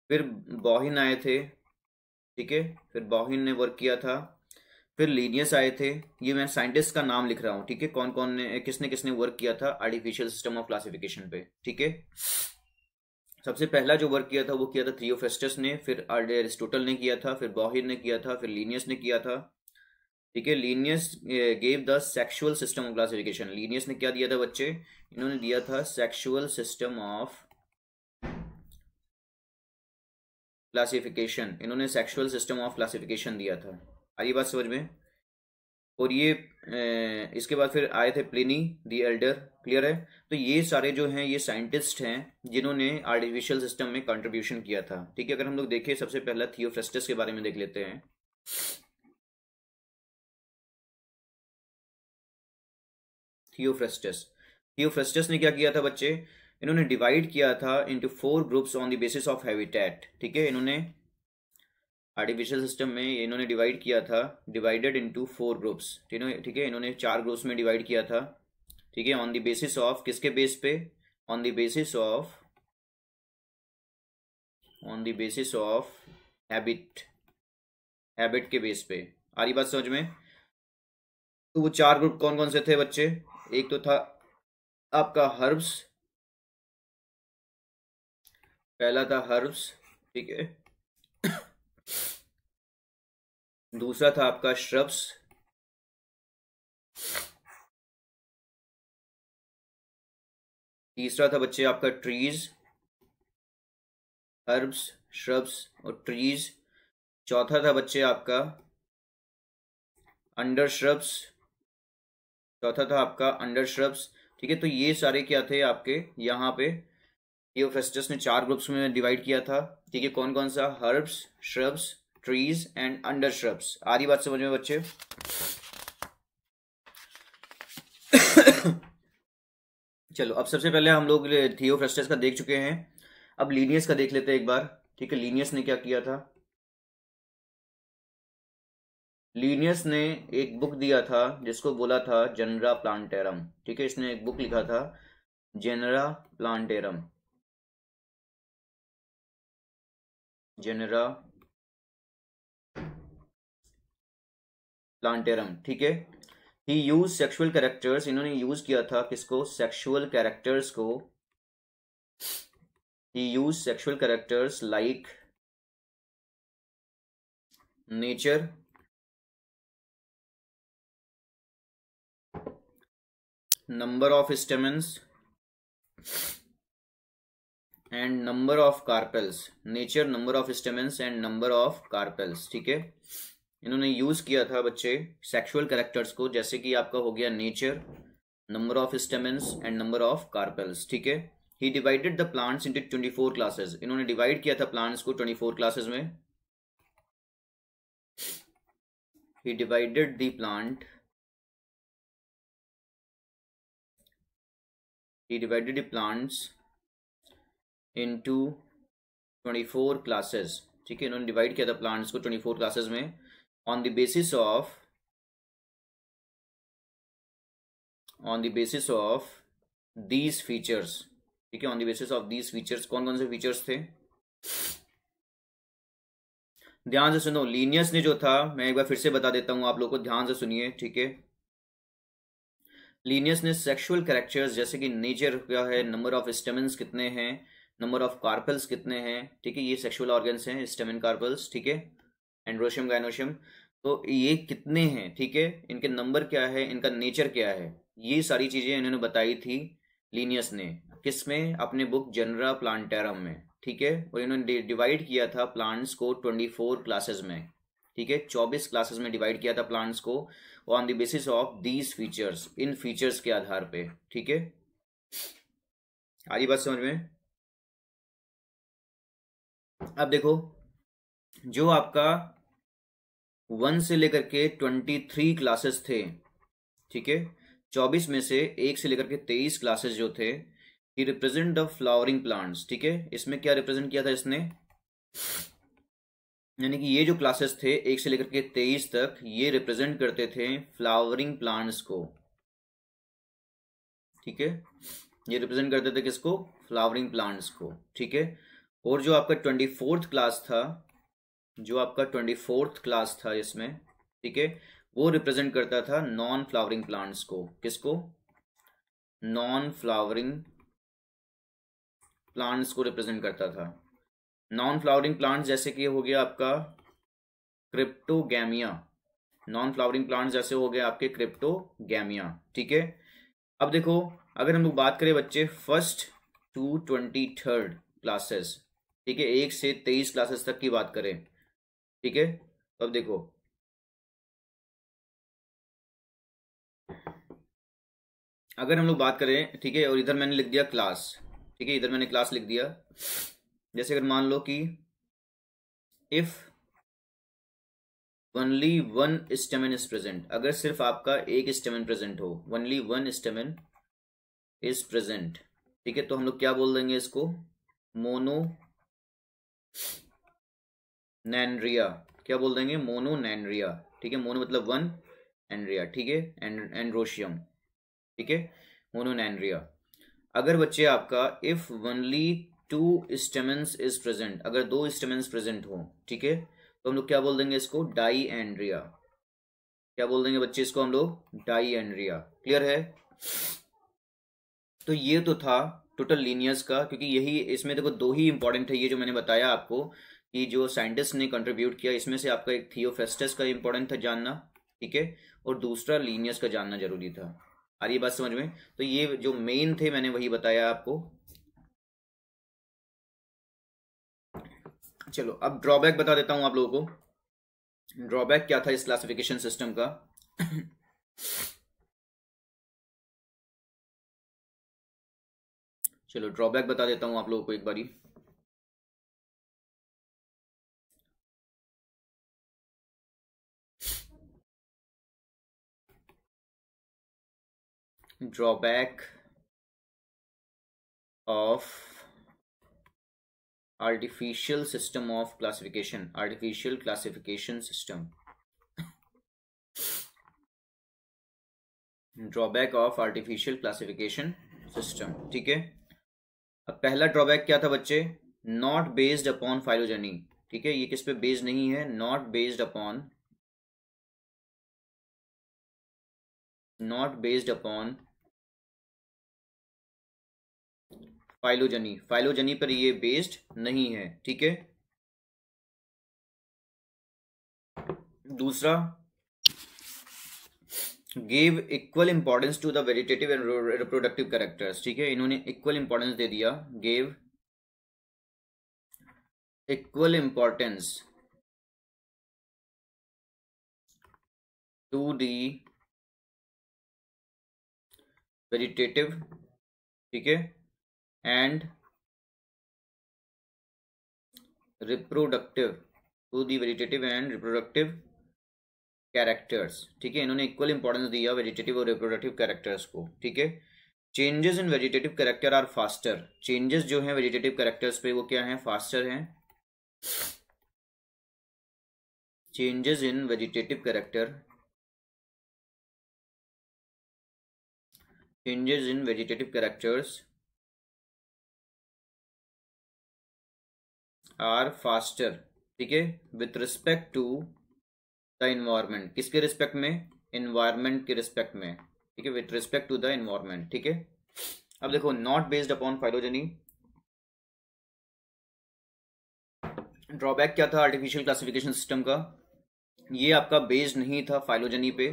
फिर बॉहिन आए थे ठीक है फिर बॉहिन ने वर्क किया था फिर लीनियस आए थे ये मैं साइंटिस्ट का नाम लिख रहा हूँ ठीक है कौन कौन ने किसने किसने वर्क किया था आर्टिफिशियल सिस्टम ऑफ क्लासिफिकेशन पे ठीक है सबसे पहला जो वर्क किया था वो किया था थ्रियोफेस्टस ने फिर एरिस्टोटल ने किया था फिर बॉहिर ने किया था फिर लीनियस ने किया था ठीक है Linnaeus gave the sexual system of classification Linnaeus ने क्या दिया था बच्चे इन्होंने दिया था सेक्सुअल सिस्टम ऑफ क्लासिफिकेशन इन्होंने सेक्सुअल सिस्टम ऑफ क्लासिफिकेशन दिया था आई बात समझ में और ये इसके बाद फिर आए थे प्लिनी दी एल्डर क्लियर है तो ये सारे जो हैं ये साइंटिस्ट हैं जिन्होंने आर्टिफिशियल सिस्टम में कंट्रीब्यूशन किया था ठीक है अगर हम लोग देखें सबसे पहला थियोफ्रेस्टस के बारे में देख लेते हैं थियोफ्रेस्टस थियोफ्रेस्टस ने क्या किया था बच्चे इन्होंने डिवाइड किया था into four groups on the basis of habitat ठीक है इन्होंने आर्टिफिशियल सिस्टम में इन्होंने डिवाइड किया था डिवाइडेड इनटू फोर ग्रुप्स ठीक है इन्होंने चार ग्रुप्स में डिवाइड किया था ठीक है ऑन द बेसिस ऑफ किसके बेस पे on the basis of on the basis of habit habit के बेस पे आ रही बात समझ में तो वो चार ग्रुप कौन कौन से थे बच्चे एक तो था आपका हर्ब्स पहला था हर्ब्स ठीक है दूसरा था आपका श्रब्स तीसरा था बच्चे आपका ट्रीज हर्ब्स श्रब्स और ट्रीज चौथा था बच्चे आपका अंडर श्रब्स चौथा था आपका अंडर श्रब्स ठीक है तो ये सारे क्या थे आपके यहाँ पे थियोफेस्टस ने चार ग्रुप्स में डिवाइड किया था ठीक है कौन कौन सा herbs shrubs trees and under shrubs आधी बात समझ में बच्चे चलो अब सबसे पहले हम लोग थियोफ्रेस्टस का देख चुके हैं अब लीनियस का देख लेते हैं एक बार ठीक है लीनियस ने क्या किया था लीनियस ने एक बुक दिया था जिसको बोला था जनरा प्लांटेरम ठीक है इसने एक बुक लिखा था जेनरा प्लांटेरम जेनरा प्लांटेरम ठीक है ही यूज सेक्शुअल कैरेक्टर्स इन्होंने यूज किया था किसको सेक्शुअल कैरेक्टर्स को he use sexual characters like nature number of stamens and number of carpels nature number of stamens and number of carpels ठीक है इन्होंने यूज़ किया था बच्चे सेक्सुअल करेक्टर्स को जैसे कि आपका हो गया nature number of stamens and number of carpels ठीक है he divided the plants into twenty four classes इन्होंने डिवाइड किया था प्लांट्स को ट्वेंटी फोर क्लासेज में he divided the plant he divided the plants into 24 classes ठीक है इन्होंने डिवाइड किया था प्लांट्स को 24 क्लासेस में on the basis of on the basis of these features ठीक है on the basis of these features कौन कौन से फीचर्स थे ध्यान से सुनो लीनियस ने जो था मैं एक बार फिर से बता देता हूं आप लोगों को ध्यान से सुनिए ठीक है लीनियस ने सेक्सुअल करेक्टर्स जैसे कि नेचर क्या है नंबर ऑफ स्टेमेंस कितने हैं नंबर ऑफ कार्पल्स कितने हैं ठीक है ये सेक्सुअल ऑर्गन्स हैं स्टेमिन कार्पल्स ठीक है एंड्रोशियम गाइनोशियम तो ये कितने हैं ठीक है इनके नंबर क्या है इनका नेचर क्या है ये सारी चीज़ें इन्होंने बताई थी लीनियस ने किस में अपने बुक जनरा प्लांटेरम में ठीक है और इन्होंने डिवाइड किया था प्लांट्स को ट्वेंटी फोर क्लासेज में ठीक है चौबीस क्लासेस में डिवाइड किया था प्लांट्स को on the basis of these features इन फीचर्स के आधार पे ठीक है आगे बात समझ में अब देखो जो आपका वन से लेकर के ट्वेंटी थ्री क्लासेस थे ठीक है चौबीस में से एक से लेकर के तेईस क्लासेस जो थे he represent the flowering plants ठीक है इसमें क्या रिप्रेजेंट किया था इसने यानी कि ये जो क्लासेस थे एक से लेकर के तेईस तक ये रिप्रेजेंट करते थे फ्लावरिंग प्लांट्स को ठीक है ये रिप्रेजेंट करते थे किसको फ्लावरिंग प्लांट्स को ठीक है और जो आपका ट्वेंटी फोर्थ क्लास था जो आपका ट्वेंटी फोर्थ क्लास था इसमें ठीक है वो रिप्रेजेंट करता था नॉन फ्लावरिंग प्लांट्स को किसको नॉन फ्लावरिंग प्लांट्स को रिप्रेजेंट करता था नॉन फ्लावरिंग प्लांट्स जैसे कि हो गया आपका क्रिप्टोगैमिया नॉन फ्लावरिंग प्लांट्स जैसे हो गया आपके क्रिप्टोगैमिया ठीक है अब देखो अगर हम लोग बात करें बच्चे first to twenty third classes ठीक है एक से तेईस क्लासेस तक की बात करें ठीक है तो अब देखो अगर हम लोग बात करें ठीक है और इधर मैंने लिख दिया क्लास ठीक है इधर मैंने क्लास लिख दिया जैसे अगर मान लो कि if only one stamen is present अगर सिर्फ आपका एक स्टेमिन प्रेजेंट हो only one stamen is present ठीक है तो हम लोग क्या बोल देंगे इसको मोनो नैनरिया क्या बोल देंगे मोनो नैनरिया ठीक है मोनो मतलब वन एनरिया ठीक है एंड्रोशियम ठीक है मोनो नैनरिया अगर बच्चे आपका if only two stamens is present अगर दो स्टेमेंस प्रेजेंट हो ठीक है तो हम लोग क्या बोल देंगे इसको डाई एंड्रिया क्या बोल देंगे बच्चे इसको हम लोग डाई एंड्रिया क्लियर है तो ये तो था टोटल लीनियस का क्योंकि यही इसमें देखो दो ही इंपॉर्टेंट है ये जो मैंने बताया आपको कि जो साइंटिस्ट ने कंट्रीब्यूट किया इसमें से आपका एक थियोफेस्टस का इंपॉर्टेंट था जानना ठीक है और दूसरा लीनियस का जानना जरूरी था आ रही बात समझ में तो ये जो मेन थे मैंने वही बताया आपको चलो अब ड्रॉबैक बता देता हूं आप लोगों को ड्रॉबैक क्या था इस क्लासिफिकेशन सिस्टम का [coughs] चलो ड्रॉबैक बता देता हूं आप लोगों को एक बारी drawback of artificial system of classification artificial classification system drawback of artificial classification system ठीक है अब पहला ड्रॉबैक क्या था बच्चे नॉट बेस्ड अपॉन फाइलोजनी ठीक है ये किस पे बेस्ड नहीं है not based upon not based upon phylogeny phylogeny पर ये बेस्ड नहीं है ठीक है दूसरा gave equal importance to the vegetative and reproductive characters ठीक है इन्होंने इक्वल इंपॉर्टेंस दे दिया gave equal importance to the vegetative ठीक है and reproductive to the vegetative and reproductive characters ठीक है इन्होंने इक्वल इंपॉर्टेंस दिया वेजिटेटिव और रिप्रोडक्टिव कैरेक्टर्स को ठीक है changes in vegetative character are faster changes जो है वेजिटेटिव कैरेक्टर्स पे वो क्या है फास्टर है changes in vegetative character changes in vegetative characters are faster ठीक है with respect to the environment किसके रिस्पेक्ट में इन्वायरमेंट के रिस्पेक्ट में ठीक है with respect to the environment ठीक है अब देखो not based upon phylogeny drawback क्या था आर्टिफिशियल क्लासिफिकेशन सिस्टम का ये आपका बेस्ड नहीं था फाइलोजनी पे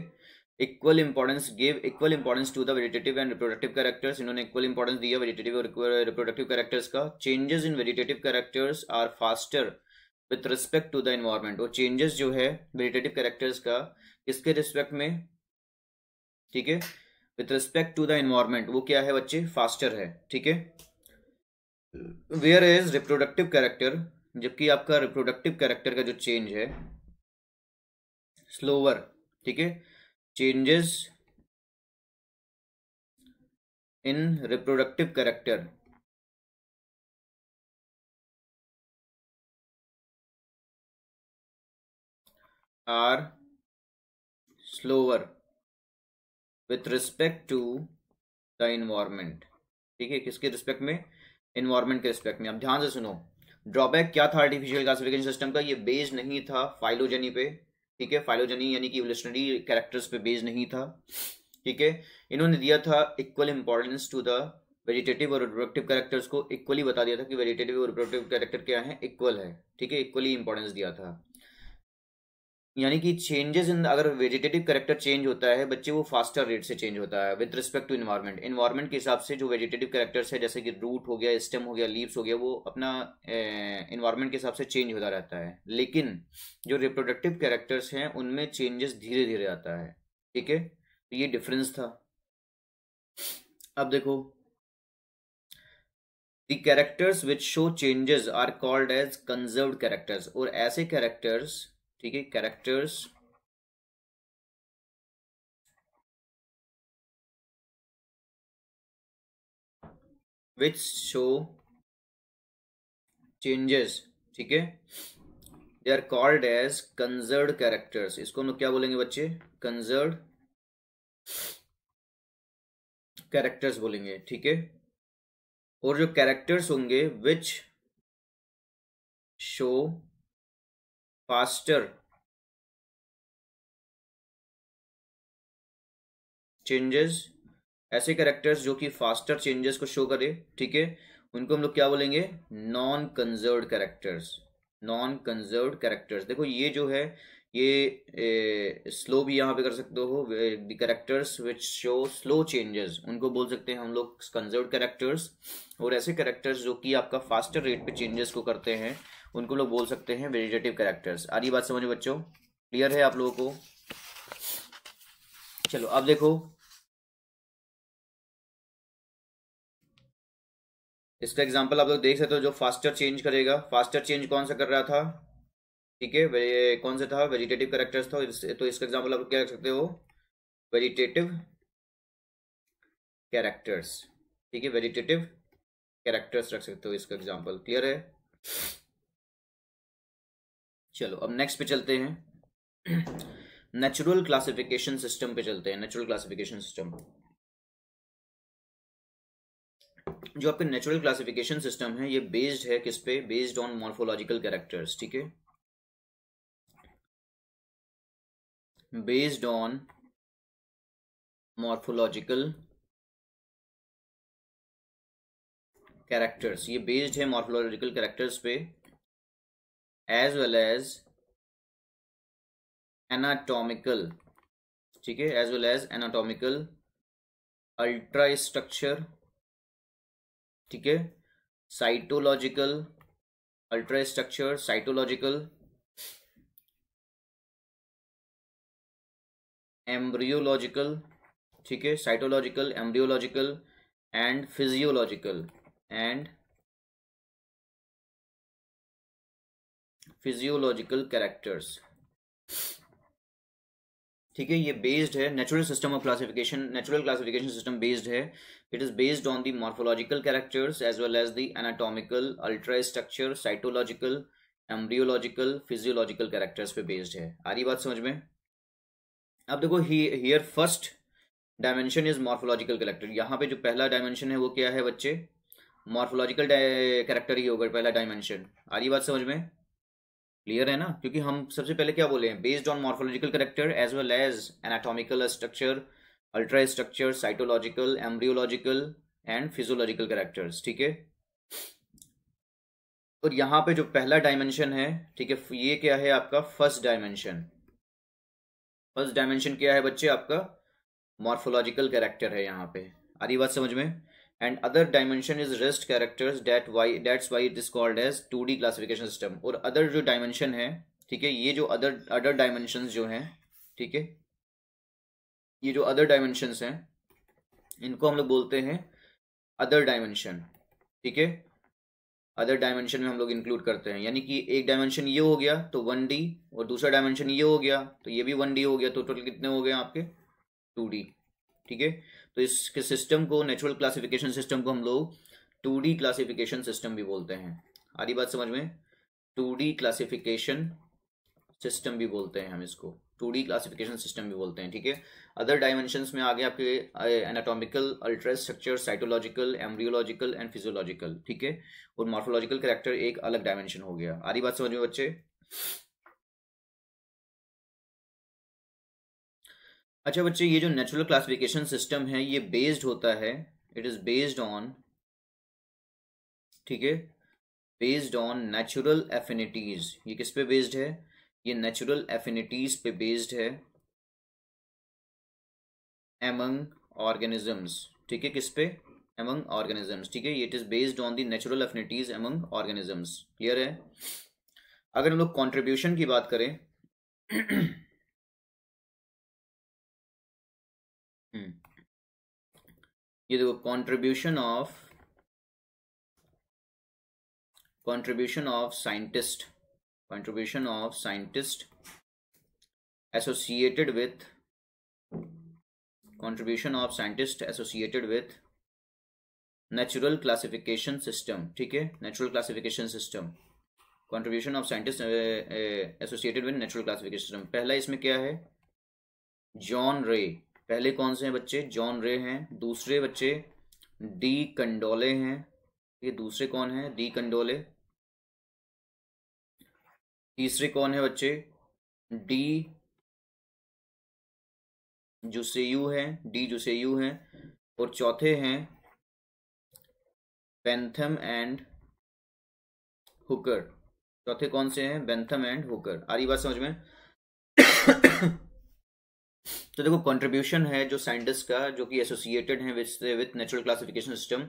equal importance give equal importance to the vegetative and reproductive characters इन्होंने इक्वल इंपॉर्टेंस दिया वेजिटेटिव और रिप्रोडक्टिव कैरेक्टर्स का changes in vegetative characters are faster with respect to the environment और चेंजेस जो है वेजिटेटिव कैरेक्टर्स का किसके रिस्पेक्ट में ठीक है with respect to the environment वो क्या है बच्चे फास्टर है ठीक है वेयर इज रिप्रोडक्टिव कैरेक्टर जबकि आपका रिप्रोडक्टिव कैरेक्टर का जो चेंज है स्लोअर ठीक है changes in reproductive character are slower with respect to the environment ठीक है किसके रिस्पेक्ट में इन्वायरमेंट के रिस्पेक्ट में अब ध्यान से सुनो ड्रॉबैक क्या था आर्टिफिशियल क्लासिफिकेशन सिस्टम का ये बेस्ड नहीं था फाइलोजेनी पे ठीक है फाइलोजनी यानी कि इवोल्यूशनरी कैरेक्टर्स पे बेस्ड नहीं था ठीक है इन्होंने दिया था equal importance to the vegetative और रिप्रोडक्टिव कैरेक्टर्स को इक्वली बता दिया था कि वेजिटेटिव और रिप्रोडक्टिव कैरेक्टर क्या है इक्वल है ठीक है इक्वली इंपॉर्टेंस दिया था यानी कि चेंजेस इन अगर वेजिटेटिव करेक्टर चेंज होता है बच्चे वो फास्टर रेट से चेंज होता है with respect to environment environment के हिसाब से जो वेजिटेटिव करेक्टर्स है जैसे कि रूट हो गया स्टेम हो गया लीव्स हो गया वो अपना इन्वायरमेंट के हिसाब से चेंज होता रहता है लेकिन जो रिप्रोडक्टिव कैरेक्टर्स हैं उनमें चेंजेस धीरे धीरे आता है ठीक है तो ये डिफरेंस था अब देखो the characters which show changes are called as conserve characters और ऐसे कैरेक्टर्स ठीक है कैरेक्टर्स विच शो चेंजेस ठीक है they are called as conserved characters इसको हम क्या बोलेंगे बच्चे कंजर्ड कैरेक्टर्स बोलेंगे ठीक है और जो कैरेक्टर्स होंगे विच शो faster चेंजेस ऐसे कैरेक्टर्स जो कि फास्टर चेंजेस को शो करे ठीक है उनको हम लोग क्या बोलेंगे non conserve characters non conserve characters देखो ये जो है ये स्लो भी यहाँ पे कर सकते हो the characters which show slow changes उनको बोल सकते हैं हम लोग कंजर्व करेक्टर्स और ऐसे करेक्टर्स जो कि आपका फास्टर रेट पे चेंजेस को करते हैं उनको लोग बोल सकते हैं वेजिटेटिव करेक्टर्स आधी बात समझो बच्चों क्लियर है आप लोगों को चलो अब देखो इसका एग्जांपल आप लोग देख सकते हो जो फास्टर चेंज करेगा फास्टर चेंज कौन सा कर रहा था ठीक है कौन सा था वेजिटेटिव करेक्टर्स था तो इसका एग्जाम्पल आप क्या रख सकते हो वेजिटेटिव कैरेक्टर्स ठीक है वेजिटेटिव कैरेक्टर्स रख सकते हो इसका एग्जाम्पल क्लियर है चलो अब नेक्स्ट पे चलते हैं नेचुरल क्लासिफिकेशन सिस्टम पे चलते हैं नेचुरल क्लासिफिकेशन सिस्टम जो आपके नेचुरल क्लासिफिकेशन सिस्टम है ये बेस्ड है किस पे बेस्ड ऑन मॉर्फोलॉजिकल कैरेक्टर्स ठीक है बेस्ड ऑन मॉर्फोलॉजिकल कैरेक्टर्स ये बेस्ड है मॉर्फोलॉजिकल कैरेक्टर्स पे एज वेल एज एनाटॉमिकल ठीक है as well as anatomical ultra structure ठीक है cytological ultra structure cytological embryological ठीक है cytological embryological and physiological and physiological characters ठीक है ये बेस्ड है natural system of classification natural classification system based है it is based on the morphological characters as well as the anatomical ultra structure cytological embryological physiological characters पे based है आ रही बात समझ में अब देखो here first dimension is morphological character यहाँ पे जो पहला डायमेंशन है वो क्या है बच्चे मॉर्फोलॉजिकल करेक्टर ही होगा पहला डायमेंशन आ रही बात समझ में क्लियर है ना क्योंकि हम सबसे पहले क्या बोले हैं based on morphological character as well as anatomical structure ultra structure cytological embryological and physiological characters ठीक है और यहाँ पे जो पहला डायमेंशन है ठीक है ये क्या है आपका फर्स्ट डायमेंशन फर्स्ट डायमेंशन क्या है बच्चे आपका मॉर्फोलॉजिकल कैरेक्टर है यहाँ पे आ रही बात समझ में and other dimension is rest characters that why that's why it is called as two D classification system और अदर जो डायमेंशन है ठीक है ये जो अदर अदर डायमेंशन जो हैं ठीक है ये जो अदर डायमेंशन हैं इनको हम लोग बोलते हैं अदर डायमेंशन ठीक है अदर डायमेंशन में हम लोग इंक्लूड करते हैं यानी कि एक डायमेंशन ये हो गया तो वन डी और दूसरा डायमेंशन ये हो गया तो ये भी वन डी हो गया तो टोटल कितने हो गए आपके टू डी ठीक है तो इसके सिस्टम को नेचुरल क्लासिफिकेशन सिस्टम को हम लोग टू डी क्लासिफिकेशन सिस्टम भी बोलते हैं आधी बात समझ में टू डी क्लासिफिकेशन सिस्टम भी बोलते हैं हम इसको टू डी क्लासिफिकेशन सिस्टम भी बोलते हैं ठीक है अदर डायमेंशन में आगे आपके anatomical ultra structure cytological embryological and physiological ठीक है और मॉर्फोलॉजिकल करेक्टर एक अलग डायमेंशन हो गया आधी बात समझ में बच्चे अच्छा बच्चे ये जो नेचुरल क्लासिफिकेशन सिस्टम है ये बेस्ड होता है इट इज बेस्ड ऑन ठीक है बेस्ड ऑन नेचुरल एफिनिटीज ये किस पे बेस्ड है ये नेचुरल एफिनिटीज पे बेस्ड है एमंग ऑर्गेनिजम्स ठीक है किस पे एमंग ऑर्गेनिजम्स ठीक है it is based on the natural affinities among organisms clear है अगर हम लोग कॉन्ट्रीब्यूशन की बात करें हम्म, ये देखो contribution of contribution of scientist contribution of scientist associated with contribution of scientist associated with natural classification system ठीक है natural classification system contribution of scientist associated with natural classification system पहला इसमें क्या है जॉन रे पहले कौन से हैं बच्चे जॉन रे हैं दूसरे बच्चे डी कंडोले हैं ये दूसरे कौन हैं डी कंडोले तीसरी कौन है बच्चे डी जो से यू है डी जो से यू है और चौथे हैं बेंथम एंड हुकर चौथे कौन से हैं बेंथम एंड हुकर आ रही बात समझ में तो देखो कंट्रीब्यूशन है जो साइंटिस्ट का जो कि एसोसिएटेड है with natural classification system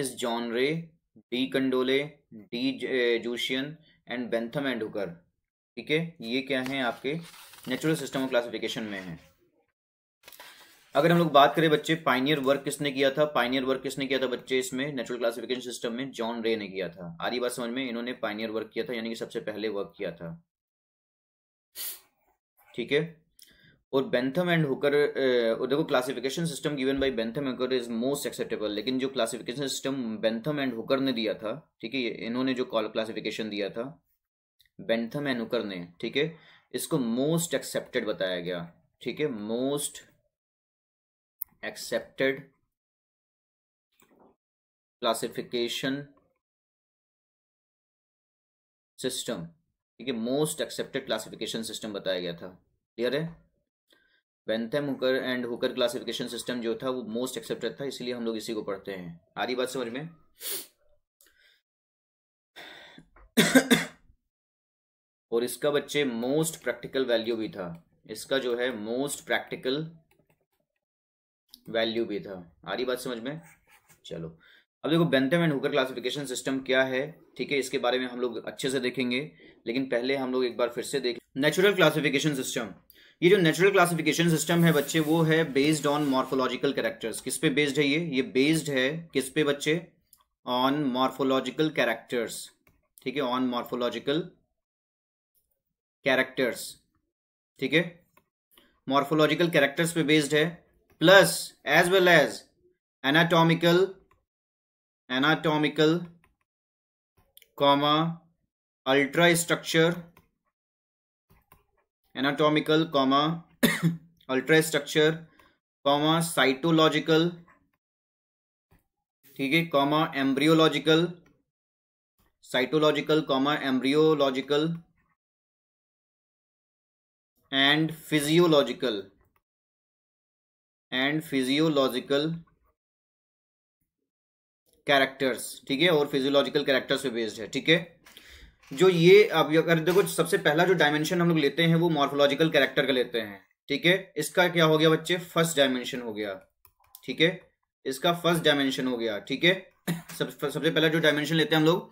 is John Ray de Candolle de Jussieu and Bentham and Hooker ठीक है ये क्या है आपके नेचुरल सिस्टम ऑफ क्लासिफिकेशन में है अगर हम लोग बात करें बच्चे पाइनियर वर्क किसने किया था पाइनियर वर्क किसने किया था बच्चे इसमें नेचुरल क्लासिफिकेशन सिस्टम में जॉन रे ने किया था आधी बात समझ में इन्होंने पाइनियर वर्क किया था यानी कि सबसे पहले वर्क किया था ठीक है और बेंथम एंड हुकर और देखो classification system given by Bentham Hooker is most acceptable लेकिन जो classification system Bentham and Hooker ने दिया था ठीक है इन्होंने जो कॉल क्लासिफिकेशन दिया था बेंथम एंड हुकर ने ठीक है इसको मोस्ट एक्सेप्टेड बताया गया ठीक है मोस्ट एक्सेप्टेड क्लासिफिकेशन सिस्टम ठीक है मोस्ट एक्सेप्टेड क्लासिफिकेशन सिस्टम बताया गया था क्लियर है Bentham Hooker and Hooker classification system जो था वो मोस्ट एक्सेप्टेड था इसलिए हम लोग इसी को पढ़ते हैं आ रही बात समझ में और इसका बच्चे मोस्ट प्रैक्टिकल वैल्यू भी था इसका जो है मोस्ट प्रैक्टिकल वैल्यू भी था आ रही बात समझ में चलो अब देखो Bentham and Hooker classification system क्या है ठीक है इसके बारे में हम लोग अच्छे से देखेंगे लेकिन पहले हम लोग एक बार फिर से देखें नेचुरल क्लासिफिकेशन सिस्टम ये जो नेचुरल क्लासिफिकेशन सिस्टम है बच्चे वो है बेस्ड ऑन मॉर्फोलॉजिकल कैरेक्टर्स किस पे बेस्ड है ये ये बेस्ड है किस पे बच्चे ऑन मॉर्फोलॉजिकल कैरेक्टर्स ठीक है ऑन मॉर्फोलॉजिकल कैरेक्टर्स ठीक है मॉर्फोलॉजिकल कैरेक्टर्स पे बेस्ड है plus as well as anatomical anatomical comma ultra structure anatomical comma ultrastructure comma cytological ठीक है comma embryological cytological comma embryological and physiological and physiological characters ठीक है और फिजियोलॉजिकल कैरेक्टर्स पे बेस्ड है ठीक है जो ये अब अगर देखो सबसे पहला जो डायमेंशन हम लोग लेते हैं वो मॉर्फोलॉजिकल कैरेक्टर का लेते हैं ठीक है इसका क्या हो गया बच्चे फर्स्ट डायमेंशन हो गया ठीक है इसका फर्स्ट डायमेंशन हो गया ठीक है सब सबसे पहला जो डायमेंशन लेते हैं हम लोग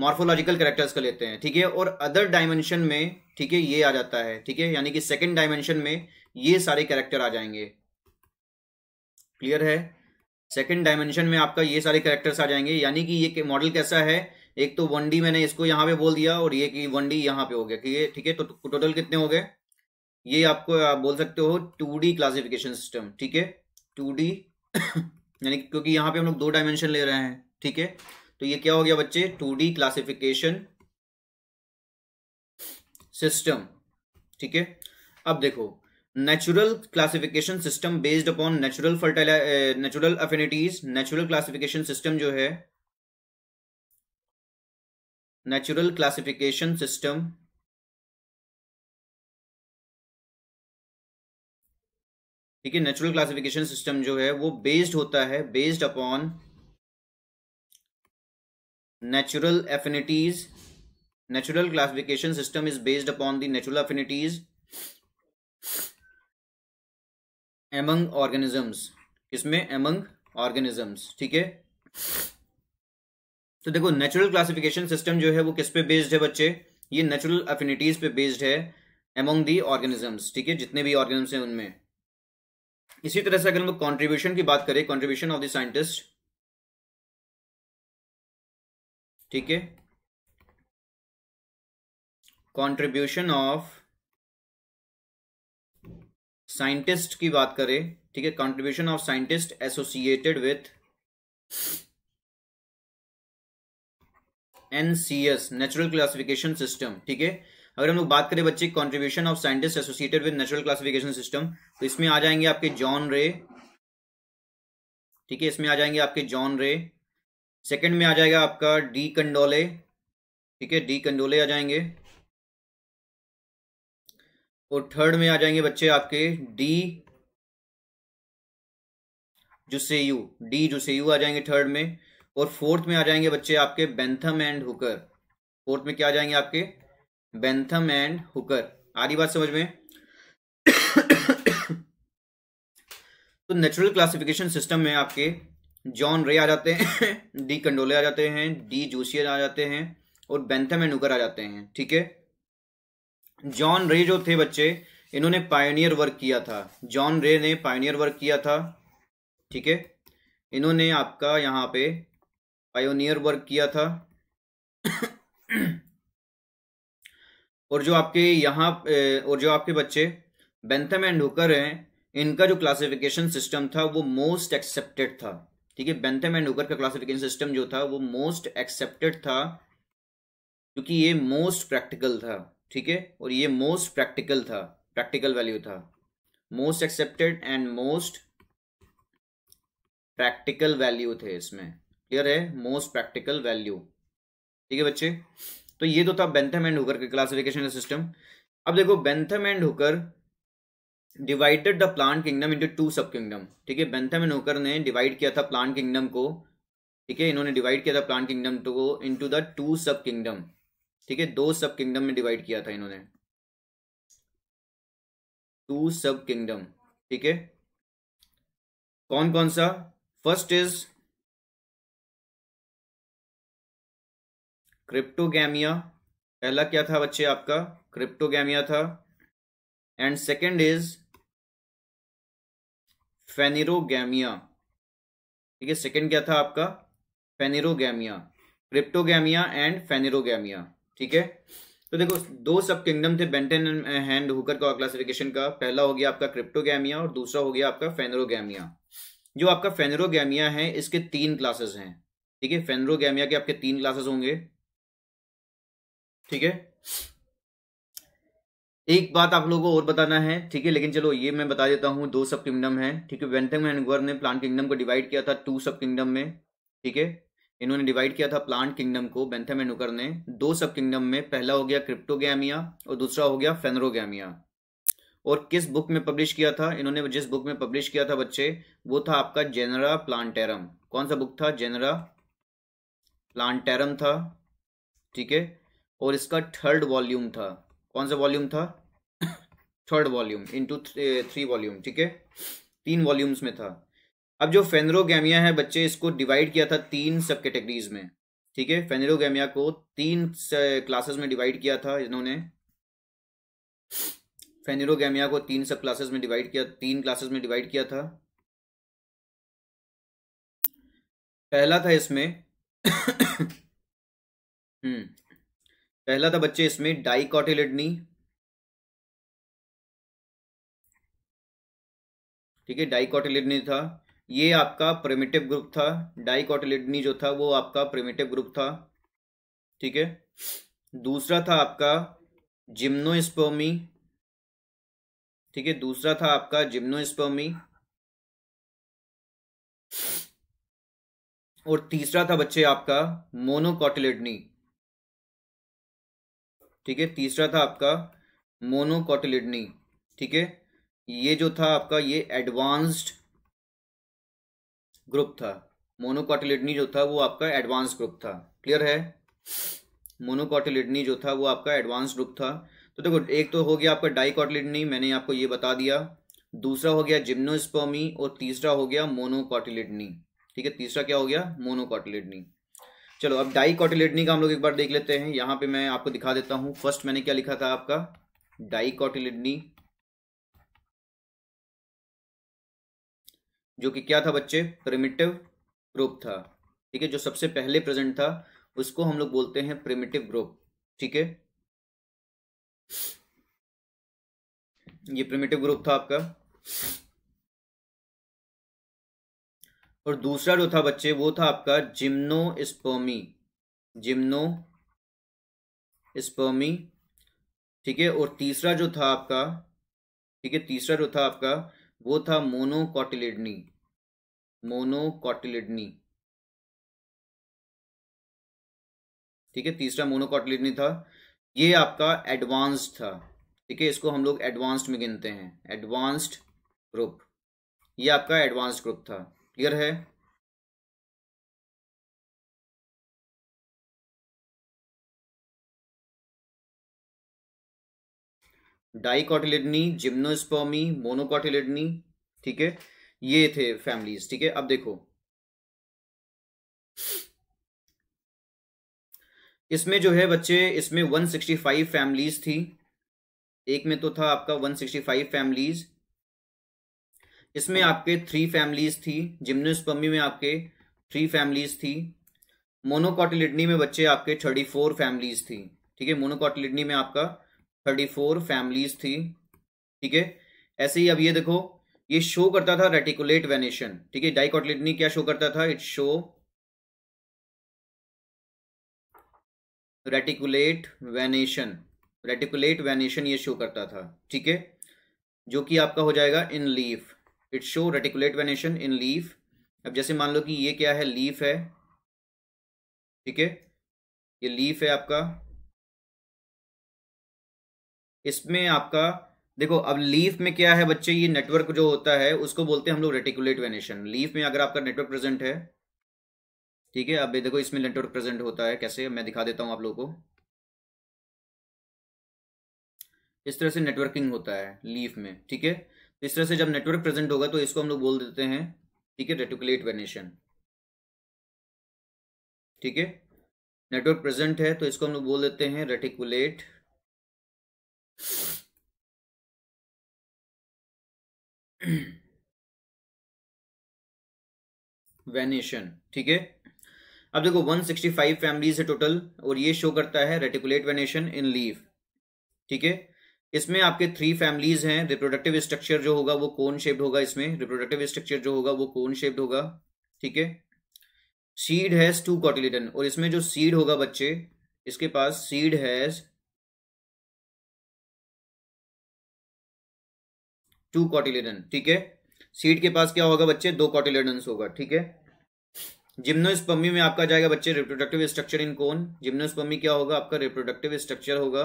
मॉर्फोलॉजिकल कैरेक्टर्स का लेते हैं ठीक है और अदर डायमेंशन में ठीक है ये आ जाता है ठीक है यानी कि सेकेंड डायमेंशन में ये सारे कैरेक्टर आ जाएंगे क्लियर है सेकेंड डायमेंशन में आपका ये सारे कैरेक्टर्स आ जाएंगे यानी कि ये मॉडल कैसा है एक तो वन डी मैंने इसको यहाँ पे बोल दिया और ये कि वन डी यहाँ पे हो गया ठीक है ठीक है तो टोटल तो कितने हो गए ये आपको आप बोल सकते हो टू डी क्लासिफिकेशन सिस्टम ठीक है टू डी [coughs] यानी क्योंकि यहाँ पे हम लोग दो डायमेंशन ले रहे हैं ठीक है तो ये क्या हो गया बच्चे टू डी क्लासिफिकेशन सिस्टम ठीक है अब देखो natural classification system based upon natural fertile natural affinities natural classification system जो है Natural Classification System ठीक है नेचुरल क्लासिफिकेशन सिस्टम जो है वो बेस्ड होता है based upon natural affinities natural classification system is based upon the natural affinities among organisms इसमें एमंग ऑर्गेनिजम्स ठीक है तो देखो नेचुरल क्लासिफिकेशन सिस्टम जो है वो किस पे बेस्ड है बच्चे ये नेचुरल अफिनिटीज पे बेस्ड है एमोंग दी ऑर्गेनिजम्स ठीक है जितने भी ऑर्गेनिज्म हैं उनमें इसी तरह से अगर हम लोग कॉन्ट्रीब्यूशन की बात करें कॉन्ट्रीब्यूशन ऑफ द साइंटिस्ट ठीक है कॉन्ट्रीब्यूशन ऑफ साइंटिस्ट की बात करें ठीक है contribution of scientist associated with NCS natural classification system ठीक है अगर हम लोग बात करें बच्चे contribution of scientist associated with natural classification system तो इसमें आ जाएंगे आपके जॉन रे ठीक है इसमें आ जाएंगे आपके जॉन रे सेकंड में आ जाएगा आपका डी कंडोले ठीक है डी कंडोले आ जाएंगे और थर्ड में आ जाएंगे बच्चे आपके डी जुसेयू डी जुसेयू आ जाएंगे थर्ड में और फोर्थ में आ जाएंगे बच्चे आपके बेंथम एंड हुकर फोर्थ में क्या आ जाएंगे आपके बेंथम एंड हुकर आ रही बात समझ में [coughs] तो नेचुरल क्लासिफिकेशन सिस्टम में आपके जॉन रे आ जाते हैं डी [coughs] कंडोले आ जाते हैं डी जूसियर आ जाते हैं और बेंथम एंड हुकर आ जाते हैं ठीक है जॉन रे जो थे बच्चे इन्होंने पायोनियर वर्क किया था जॉन रे ने पायोनियर वर्क किया था ठीक है इन्होंने आपका यहाँ पे पायोनियर वर्क किया था और जो आपके यहाँ और जो आपके बच्चे बेंथम एंड हुकर हैं इनका जो क्लासिफिकेशन सिस्टम था वो मोस्ट एक्सेप्टेड था ठीक है बेंथम एंड हुकर का क्लासिफिकेशन सिस्टम जो था वो मोस्ट एक्सेप्टेड था क्योंकि ये मोस्ट प्रैक्टिकल था ठीक है और ये मोस्ट प्रैक्टिकल था प्रैक्टिकल वैल्यू था most accepted and most practical value थे इसमें क्लियर है मोस्ट प्रैक्टिकल वैल्यू ठीक है बच्चे तो ये तो था बेंथम एंड हुकर के क्लासिफिकेशन सिस्टम अब देखो Bentham and Hooker divided the plant kingdom into two sub kingdom ठीक है बेंथम एंड हुकर ने डिवाइड किया था प्लांट किंगडम को ठीक है इन्होंने डिवाइड किया था प्लांट किंगडम को into the two sub kingdom ठीक है दो सब किंगडम में डिवाइड किया था इन्होंने टू सब किंगडम ठीक है कौन कौन सा फर्स्ट इज क्रिप्टोगैमिया पहला क्या था बच्चे आपका क्रिप्टोगैमिया था एंड सेकेंड इज फेनिरोगैमिया ठीक है सेकेंड क्या था आपका फेनिरोगैमिया क्रिप्टोगैमिया एंड फेनिरोगैमिया ठीक है तो देखो दो सब किंगडम थे बेंटन हैंड हुकर का क्लासिफिकेशन का पहला हो गया आपका क्रिप्टोगैमिया और दूसरा हो गया आपका फेनरोगैमिया जो आपका फेनरोगैमिया है इसके तीन क्लासेस हैं ठीक है फेनरोगैमिया के आपके तीन क्लासेस होंगे ठीक है एक बात आप लोगों को और बताना है ठीक है लेकिन चलो ये मैं बता देता हूँ दो सब किंगडम है ठीक है वेंटम एंड गुअर ने प्लांट किंगडम को डिवाइड किया था टू सब किंगडम में ठीक है इन्होंने डिवाइड किया था प्लांट किंगडम को बेंथम एंड उकर ने दो सब किंगडम में पहला हो गया क्रिप्टोगैमिया और दूसरा हो गया फेनरोगैमिया और किस बुक में पब्लिश किया था इन्होंने जिस बुक में पब्लिश किया था बच्चे वो था आपका जेनरा प्लांटेरम कौन सा बुक था जेनरा प्लांटेरम था ठीक है और इसका थर्ड वॉल्यूम था कौन सा वॉल्यूम था third volume into three volume ठीक है तीन वॉल्यूम्स में था अब जो फेनरोगैमिया है बच्चे इसको डिवाइड किया था तीन सब कैटेगरीज में ठीक है फेनरोगैमिया को तीन क्लासेस में डिवाइड किया था इन्होंने फेनरोगैमिया को तीन सब क्लासेस में डिवाइड किया तीन क्लासेस में डिवाइड किया था पहला था इसमें हम्म, पहला था बच्चे इसमें डाइकॉटिलिडनी ठीक है डाइकॉटिलिडनी था ये आपका प्रिमिटिव ग्रुप था डाइकॉटिलिडनी जो था वो आपका प्रिमिटिव ग्रुप था ठीक है दूसरा था आपका जिम्नोस्पर्मी ठीक है दूसरा था आपका जिम्नोस्पर्मी और तीसरा था बच्चे आपका मोनोकॉटिलिडनी ठीक है तीसरा था आपका मोनोकोटिलिडनी ठीक है ये जो था आपका ये एडवांस्ड ग्रुप था मोनोकोटिलिडनी जो था वो आपका एडवांस ग्रुप था क्लियर है मोनोकोटिलिडनी जो था वो आपका एडवांस ग्रुप था तो देखो एक तो हो गया आपका डाइकोटिलिडनी मैंने आपको ये बता दिया दूसरा हो गया जिम्नोस्पर्मी और तीसरा हो गया मोनोकोटिलिडनी ठीक है तीसरा क्या हो गया मोनोकोटिलिडनी चलो अब डाई कॉटिलेडनी का हम लोग एक बार देख लेते हैं यहां पे मैं आपको दिखा देता हूं फर्स्ट मैंने क्या लिखा था आपका डाई कॉटिलेडनी जो कि क्या था बच्चे प्रिमिटिव ग्रुप था ठीक है जो सबसे पहले प्रेजेंट था उसको हम लोग बोलते हैं प्रिमिटिव ग्रुप ठीक है ये प्रिमिटिव ग्रुप था आपका और दूसरा जो था बच्चे वो था आपका जिम्नो स्पर्मी जिम्नो स्पर्मी ठीक है और तीसरा जो था आपका ठीक है तीसरा जो था आपका वो था मोनोकॉटिलिडनी मोनोकॉटिलिडनी ठीक है तीसरा मोनोकॉटिलिडनी था ये आपका एडवांस्ड था ठीक है इसको हम लोग एडवांस्ड में गिनते हैं एडवांस्ड ग्रुप ये आपका एडवांस्ड ग्रुप था क्लियर है डाइकॉटिलेडनी जिम्नोस्पर्मी मोनोकॉटिलेडनी ठीक है ये थे फैमिलीज ठीक है अब देखो इसमें जो है बच्चे इसमें 165 फैमिलीज थी एक में तो था आपका 165 फैमिलीज इसमें आपके थ्री फैमिलीज थी जिम्नोस्पमी में आपके थ्री फैमिलीज थी मोनोकॉटिलिडनी में बच्चे आपके थर्टी फोर फैमिलीज थी ठीक है मोनोकॉटिलिडनी में आपका थर्टी फोर फैमिलीज थी ठीक है ऐसे ही अब ये देखो ये शो करता था रेटिकुलेट वेनेशन ठीक है डाइकॉटिलिडनी क्या शो करता था it show reticulate venation reticulate venation ये शो करता था ठीक है जो कि आपका हो जाएगा in leaf it show reticulate venation in leaf अब जैसे मान लो कि ये क्या है लीफ है ठीक है ये लीफ है आपका इसमें आपका देखो अब लीफ में क्या है बच्चे ये नेटवर्क जो होता है उसको बोलते हैं हम लोग रेटिकुलेट वेनेशन लीफ में अगर आपका नेटवर्क प्रेजेंट है ठीक है अब देखो इसमें नेटवर्क प्रेजेंट होता है कैसे मैं दिखा देता हूं आप लोगों को इस तरह से नेटवर्किंग होता है लीफ में ठीक है इस तरह से जब नेटवर्क प्रेजेंट होगा तो इसको हम लोग बोल देते हैं ठीक है रेटिकुलेट वेनेशन ठीक है नेटवर्क प्रेजेंट है तो इसको हम लोग बोल देते हैं रेटिकुलेट वेनेशन ठीक है अब देखो 165 फैमिलीज है टोटल और ये शो करता है रेटिकुलेट वेनेशन इन लीव ठीक है इसमें आपके थ्री फैमिलीज हैं रिप्रोडक्टिव स्ट्रक्चर जो होगा वो कोन शेप्ड होगा इसमें रिप्रोडक्टिव स्ट्रक्चर जो होगा वो कोन शेप्ड होगा ठीक है सीड हैज टू कॉटिलेटन और इसमें जो सीड होगा बच्चे इसके पास सीड हैज टू कॉटिलेडन ठीक है सीड के पास क्या होगा बच्चे दो कॉटिलेडन्स होगा ठीक है जिम्नोस्पमी में आपका जाएगा बच्चे रिप्रोडक्टिव स्ट्रक्चर इन कौन जिम्नोस्पमी क्या होगा आपका रिप्रोडक्टिव स्ट्रक्चर होगा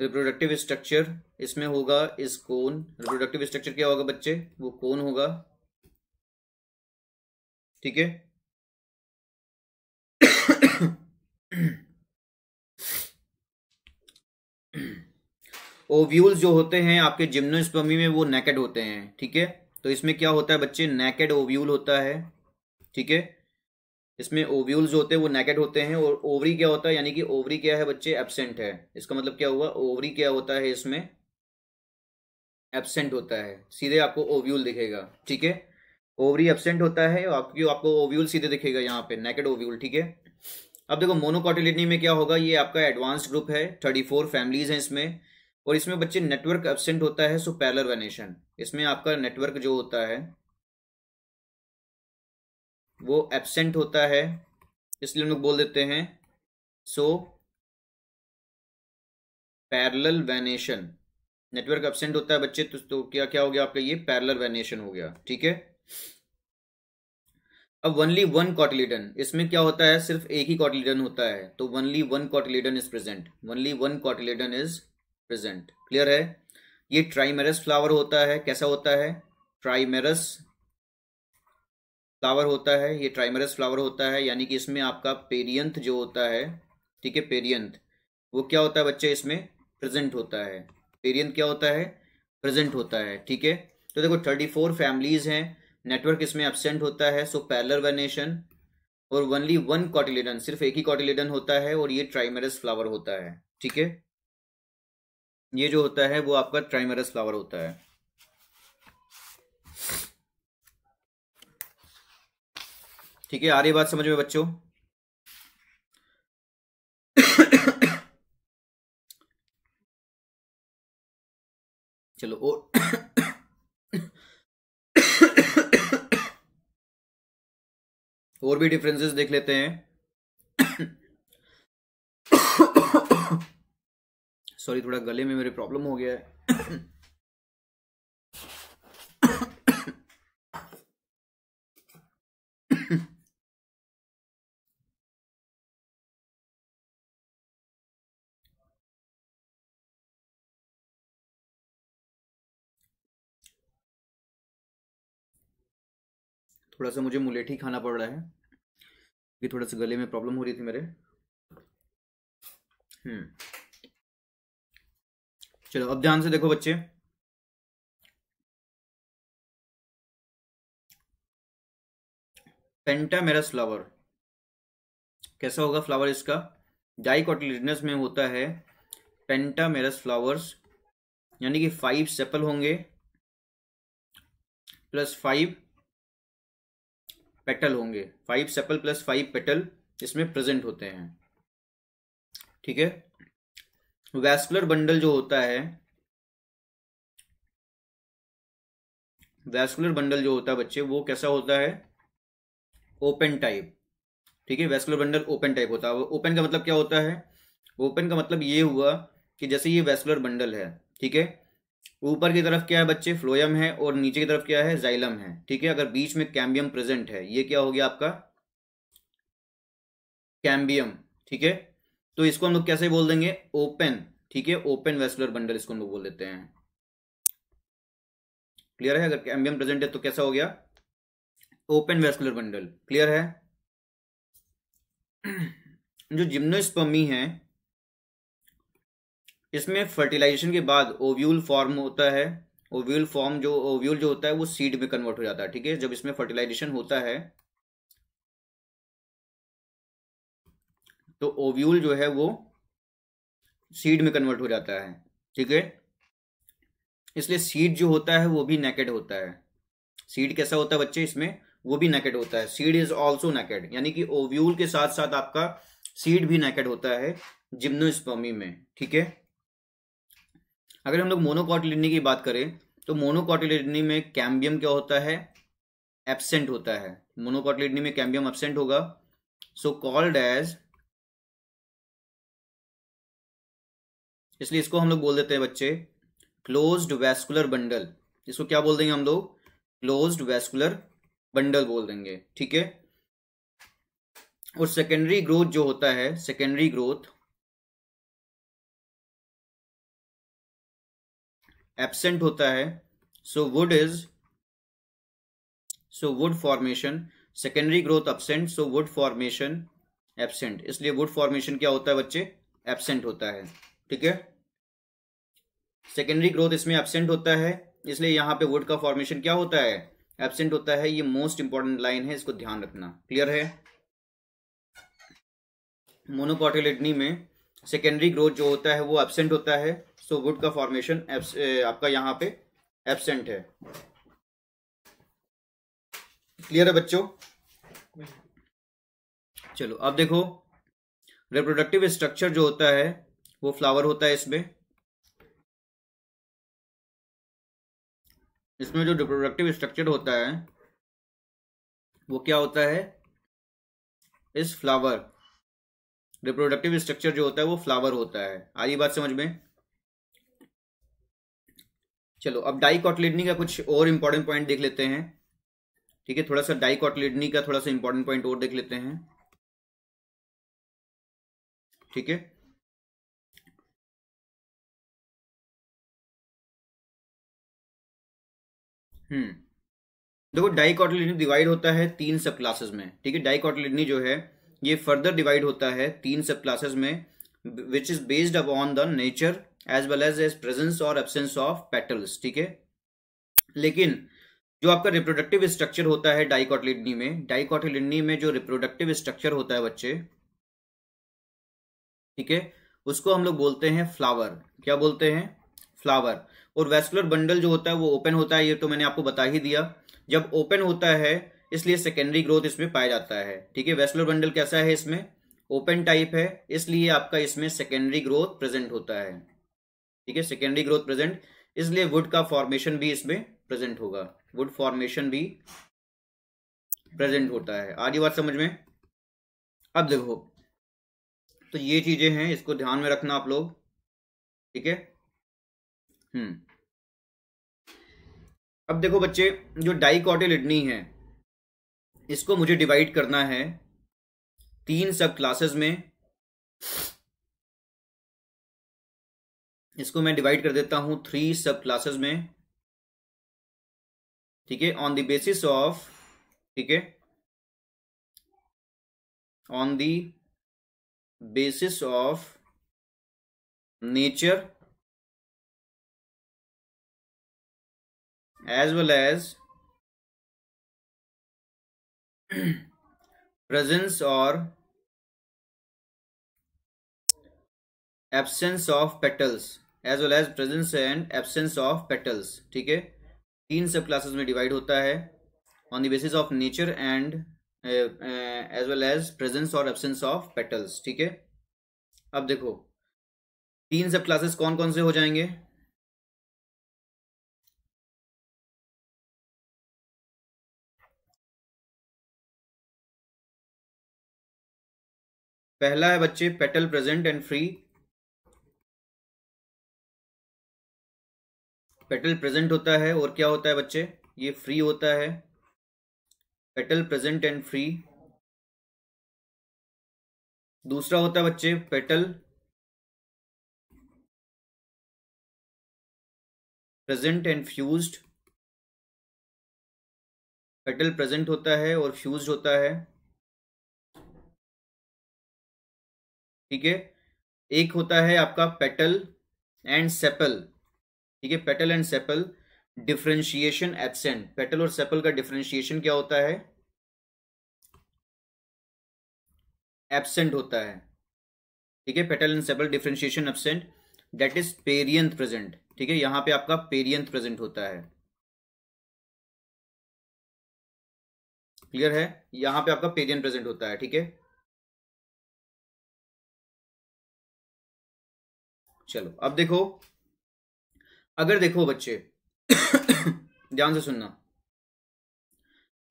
रिप्रोडक्टिव स्ट्रक्चर इसमें होगा इस कोन रिप्रोडक्टिव स्ट्रक्चर क्या होगा बच्चे वो कोन होगा ठीक है ओव्यूल्स जो होते हैं आपके जिम्नोस्पमी में वो नेकेड होते हैं ठीक है तो इसमें क्या होता है बच्चे नेकेड ओव्यूल होता है ठीक है इसमें ओव्यूल्स होते हैं वो नेकेट होते हैं और ओवरी क्या होता है यानी कि ओवरी क्या है बच्चे एबसेंट है इसका मतलब क्या हुआ ओवरी क्या होता है इसमें एबसेंट होता है सीधे आपको ओव्यूल दिखेगा ठीक है ओवरी एबसेंट होता है आपकी आपको ओव्यूल सीधे दिखेगा यहाँ पे नेकेट ओव्यूल ठीक है अब देखो मोनोकॉटिलिटी में क्या होगा ये आपका एडवांस ग्रुप है थर्टी फोर फैमिलीज हैं इसमें और इसमें बच्चे नेटवर्क एबसेंट होता है सो पैलर वेनेशन इसमें आपका नेटवर्क जो होता है वो एबसेंट होता है इसलिए हम लोग बोल देते हैं so parallel venation network absent होता है बच्चे तो, तो क्या क्या हो गया आपका ये पैरल वैनेशन हो गया ठीक है अब वनली वन कॉटिलीडन इसमें क्या होता है सिर्फ एक ही कॉटिलीडन होता है तो only one cotyledon is present only one cotyledon is present clear है ये ट्राइमेरस फ्लावर होता है कैसा होता है ट्राइमेरस फ्लावर होता है ये ट्राइमरस फ्लावर होता है यानी कि इसमें आपका पेरियंथ जो होता है ठीक है पेरियंथ वो क्या होता है बच्चे इसमें प्रेजेंट होता है पेरियंथ क्या होता है प्रेजेंट होता है ठीक है तो देखो थर्टी फोर फैमिलीज हैं नेटवर्क इसमें एबसेंट होता है सो पैलर वनेशन और वनली वन कॉटिलेडन सिर्फ एक ही कॉटिलेडन होता है और ये ट्राइमरस फ्लावर होता है ठीक है ये जो होता है वो आपका ट्राइमरस फ्लावर होता है ठीक है आ रही बात समझ में बच्चों चलो ओ और भी डिफरेंसेस देख लेते हैं सॉरी [coughs] थोड़ा गले में मेरे प्रॉब्लम हो गया है थोड़ा सा मुझे मुलेठी खाना पड़ रहा है क्योंकि थोड़ा सा गले में प्रॉब्लम हो रही थी मेरे हम्म चलो अब ध्यान से देखो बच्चे पेंटामेरस फ्लावर कैसा होगा फ्लावर इसका डाइकोटिलिजनस में होता है पेंटामेरस फ्लावर्स यानी कि फाइव सेपल होंगे प्लस फाइव पेटल होंगे five sepal plus five petal इसमें प्रेजेंट होते हैं ठीक है वैस्कुलर बंडल जो होता है वैस्कुलर बंडल जो होता है बच्चे वो कैसा होता है ओपन टाइप ठीक है वैस्कुलर बंडल ओपन टाइप होता है ओपन का मतलब क्या होता है ओपन का मतलब ये हुआ कि जैसे ये वैस्कुलर बंडल है ठीक है ऊपर की तरफ क्या है बच्चे फ्लोयम है और नीचे की तरफ क्या है जाइलम है ठीक है अगर बीच में कैम्बियम प्रेजेंट है ये क्या हो गया आपका कैम्बियम ठीक है तो इसको हम लोग कैसे बोल देंगे ओपन ठीक है ओपन वेस्कुलर बंडल इसको हम लोग बोल देते हैं क्लियर है अगर कैम्बियम प्रेजेंट है तो कैसा हो गया ओपन वेस्कुलर बंडल क्लियर है [clears throat] जो जिम्नोस्पर्मी है इसमें फर्टिलाइजेशन के बाद ओव्यूल फॉर्म होता है ओव्यूल फॉर्म जो ओव्यूल जो होता है वो सीड में कन्वर्ट हो जाता है ठीक है जब इसमें फर्टिलाइजेशन होता है तो ओव्यूल जो है वो सीड में कन्वर्ट हो जाता है ठीक है इसलिए सीड जो होता है वो भी नेकेड होता है सीड कैसा होता है बच्चे इसमें वो भी नेकेड होता है सीड इज ऑल्सो नेकेड यानी कि ओव्यूल के साथ साथ आपका सीड भी नेकेड होता है जिम्नोस्पर्मी में ठीक है अगर हम लोग मोनोकॉटिलिडनी की बात करें तो मोनोकॉटिलिडनी में कैम्बियम क्या होता है एबसेंट होता है मोनोकॉटिलिडनी में कैम्बियम एबसेंट होगा सो कॉल्ड एज इसलिए इसको हम लोग बोल देते हैं बच्चे क्लोज्ड वैस्कुलर बंडल इसको क्या बोल देंगे हम लोग क्लोज्ड वैस्कुलर बंडल बोल देंगे ठीक है और सेकेंडरी ग्रोथ जो होता है सेकेंडरी ग्रोथ एबसेंट होता है so wood is so wood formation secondary growth absent so wood formation absent इसलिए वुड फॉर्मेशन क्या होता है बच्चे एबसेंट होता है ठीक है सेकेंडरी ग्रोथ इसमें एबसेंट होता है इसलिए यहां पे वुड का फॉर्मेशन क्या होता है एबसेंट होता है ये मोस्ट इंपॉर्टेंट लाइन है इसको ध्यान रखना क्लियर है मोनोकॉटिलेडनी में सेकेंडरी ग्रोथ जो होता है वो एबसेंट होता है सो वुड का फॉर्मेशन आपका यहां पे एबसेंट है क्लियर है बच्चों चलो अब देखो रिप्रोडक्टिव स्ट्रक्चर जो होता है वो फ्लावर होता है इसमें इसमें जो रिप्रोडक्टिव स्ट्रक्चर होता है वो क्या होता है इस फ्लावर रिप्रोडक्टिव स्ट्रक्चर जो होता है वो फ्लावर होता है आई बात समझ में चलो अब डाइकॉटलिडनी का कुछ और इम्पोर्टेंट पॉइंट देख लेते हैं ठीक है थोड़ा सा डाइकॉटलिडनी का थोड़ा सा इंपॉर्टेंट पॉइंट और देख लेते हैं ठीक है हम्म देखो डाइकॉटलिडनी डिवाइड होता है तीन सब क्लासेस में ठीक है डाइकॉटलिडनी जो है ये फर्दर डिवाइड होता है तीन सब क्लासेस में which is based upon the nature as well as as presence और एबसेंस ऑफ पेटल्स ठीक है लेकिन जो आपका रिप्रोडक्टिव स्ट्रक्चर होता है डाइकॉटिलिडनी में डाइकॉटिलिडनी में जो रिप्रोडक्टिव स्ट्रक्चर होता है बच्चे ठीक है उसको हम लोग बोलते हैं फ्लावर क्या बोलते हैं फ्लावर और वेस्कुलर बंडल जो होता है वो ओपन होता है ये तो मैंने आपको बता ही दिया जब ओपन होता है इसलिए सेकेंडरी ग्रोथ इसमें पाया जाता है ठीक है वेस्कुलर बंडल कैसा है इसमें ओपन टाइप है इसलिए आपका इसमें सेकेंडरी ग्रोथ प्रेजेंट होता है ठीक है सेकेंडरी ग्रोथ प्रेजेंट इसलिए वुड का फॉर्मेशन भी इसमें प्रेजेंट होगा वुड फॉर्मेशन भी प्रेजेंट होता है आगे बात समझ में अब देखो तो ये चीजें हैं इसको ध्यान में रखना आप लोग ठीक है हम्म अब देखो बच्चे जो डाइकॉटिलिडनी है इसको मुझे डिवाइड करना है तीन सब क्लासेस में इसको मैं डिवाइड कर देता हूं थ्री सब क्लासेस में ठीक है ऑन द बेसिस ऑफ ठीक है on the basis of nature as well as presence और absence of petals as well as presence and absence of petals ठीक है तीन सब क्लासेस में डिवाइड होता है on the basis of nature and as well as presence और absence of petals ठीक है अब देखो तीन सब क्लासेस कौन कौन से हो जाएंगे पहला है बच्चे petal present and free petal present होता है और क्या होता है बच्चे ये फ्री होता है पेटल प्रेजेंट एंड फ्री दूसरा होता है बच्चे petal present and fused petal present होता है और फ्यूज होता है ठीक है एक होता है आपका पेटल एंड सेपल ठीक है petal and sepal differentiation absent petal और सेपल का डिफ्रेंशिएशन क्या होता है एबसेंट होता है ठीक है petal and sepal differentiation absent that is perianth present ठीक है यहां पे आपका पेरियंथ प्रेजेंट होता है क्लियर है यहां पे आपका पेरियन प्रेजेंट होता है ठीक है चलो अब देखो अगर देखो बच्चे ध्यान से सुनना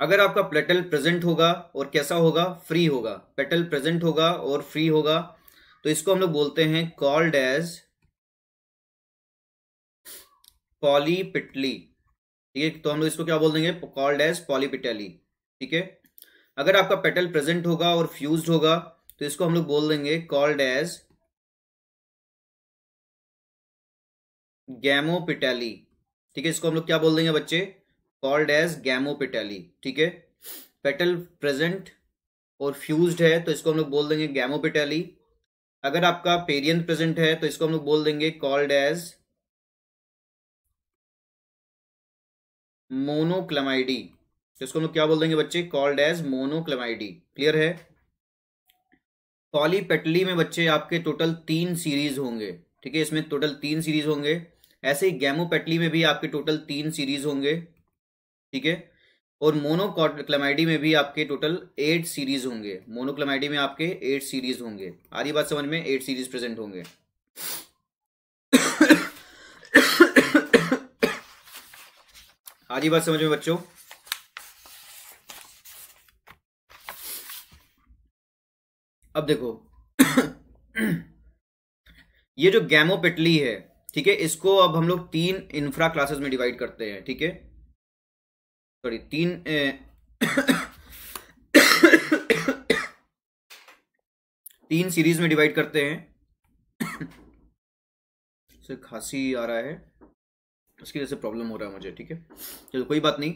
अगर आपका पेटल प्रेजेंट होगा और कैसा होगा फ्री होगा पेटल प्रेजेंट होगा और फ्री होगा तो इसको हम लोग बोलते हैं कॉल्ड एज पॉलीपिटली ठीक है तो हम लोग इसको क्या बोल देंगे कॉल्ड एज पॉलीपिटली ठीक है अगर आपका पेटल प्रेजेंट होगा और फ्यूज होगा तो इसको हम लोग बोल देंगे कॉल्ड एज गैमोपिटेली ठीक है इसको हम लोग क्या बोल देंगे बच्चे कॉल्ड एज गैमोपिटेली ठीक है पेटल प्रेजेंट और फ्यूज्ड है तो इसको हम लोग बोल देंगे गैमोपिटेली अगर आपका पेरियन प्रेजेंट है तो इसको हम लोग बोल देंगे कॉल्ड एज मोनोक्लेमाइडी तो इसको हम लोग क्या बोल देंगे बच्चे कॉल्ड एज मोनोक्लेमाइडी क्लियर है पॉलीपेटली में बच्चे आपके टोटल तीन सीरीज होंगे ठीक है इसमें टोटल तीन सीरीज होंगे ऐसे ही गैमोपेटली में भी आपके टोटल तीन सीरीज होंगे ठीक है और मोनोक्लमाइडी में भी आपके टोटल एट सीरीज होंगे मोनोक्लमाइडी में आपके एट सीरीज होंगे आधी बात समझ में एट सीरीज प्रेजेंट होंगे आधी बात समझ में बच्चों अब देखो ये जो गैमोपेटली है ठीक है इसको अब हम लोग तीन इंफ्रा क्लासेस में डिवाइड करते हैं ठीक है सॉरी तीन ए, तीन सीरीज में डिवाइड करते हैं से खांसी आ रहा है उसकी वजह से प्रॉब्लम हो रहा है मुझे ठीक है चलो कोई बात नहीं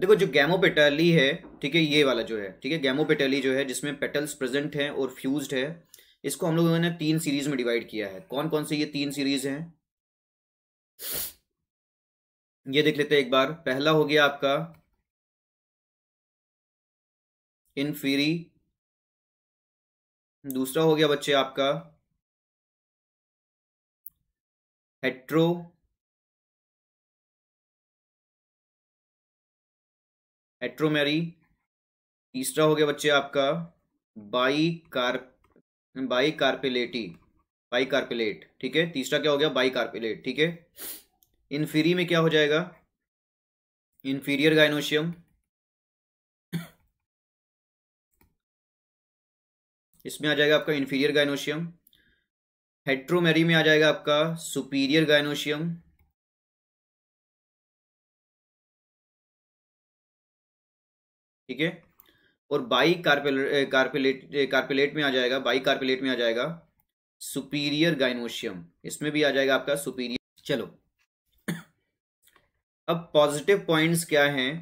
देखो जो पेटली है ठीक है ये वाला जो है ठीक है गैमोपेटाली जो है जिसमें पेटल्स प्रेजेंट हैं और फ्यूज्ड है इसको हम लोगों ने तीन सीरीज में डिवाइड किया है कौन कौन से ये तीन सीरीज हैं ये देख लेते हैं एक बार पहला हो गया आपका इनफीरी दूसरा हो गया बच्चे आपका हेट्रो हेट्रोमेरी तीसरा हो गया बच्चे आपका bi car bi carpellary bi ठीक है तीसरा क्या हो गया बाई कार्पेलेट ठीक है इन्फीरी में क्या हो जाएगा इन्फीरियर गाइनोशियम इसमें आ जाएगा आपका इन्फीरियर गाइनोशियम हेट्रोमेरी में आ जाएगा आपका सुपीरियर गाइनोशियम ठीक है और बाई कार्पिलेट कार्पिलेट में आ जाएगा बाई कार्पेलेट में आ जाएगा सुपीरियर गाइनोशियम इसमें भी आ जाएगा आपका सुपीरियर चलो अब पॉजिटिव पॉइंट्स क्या हैं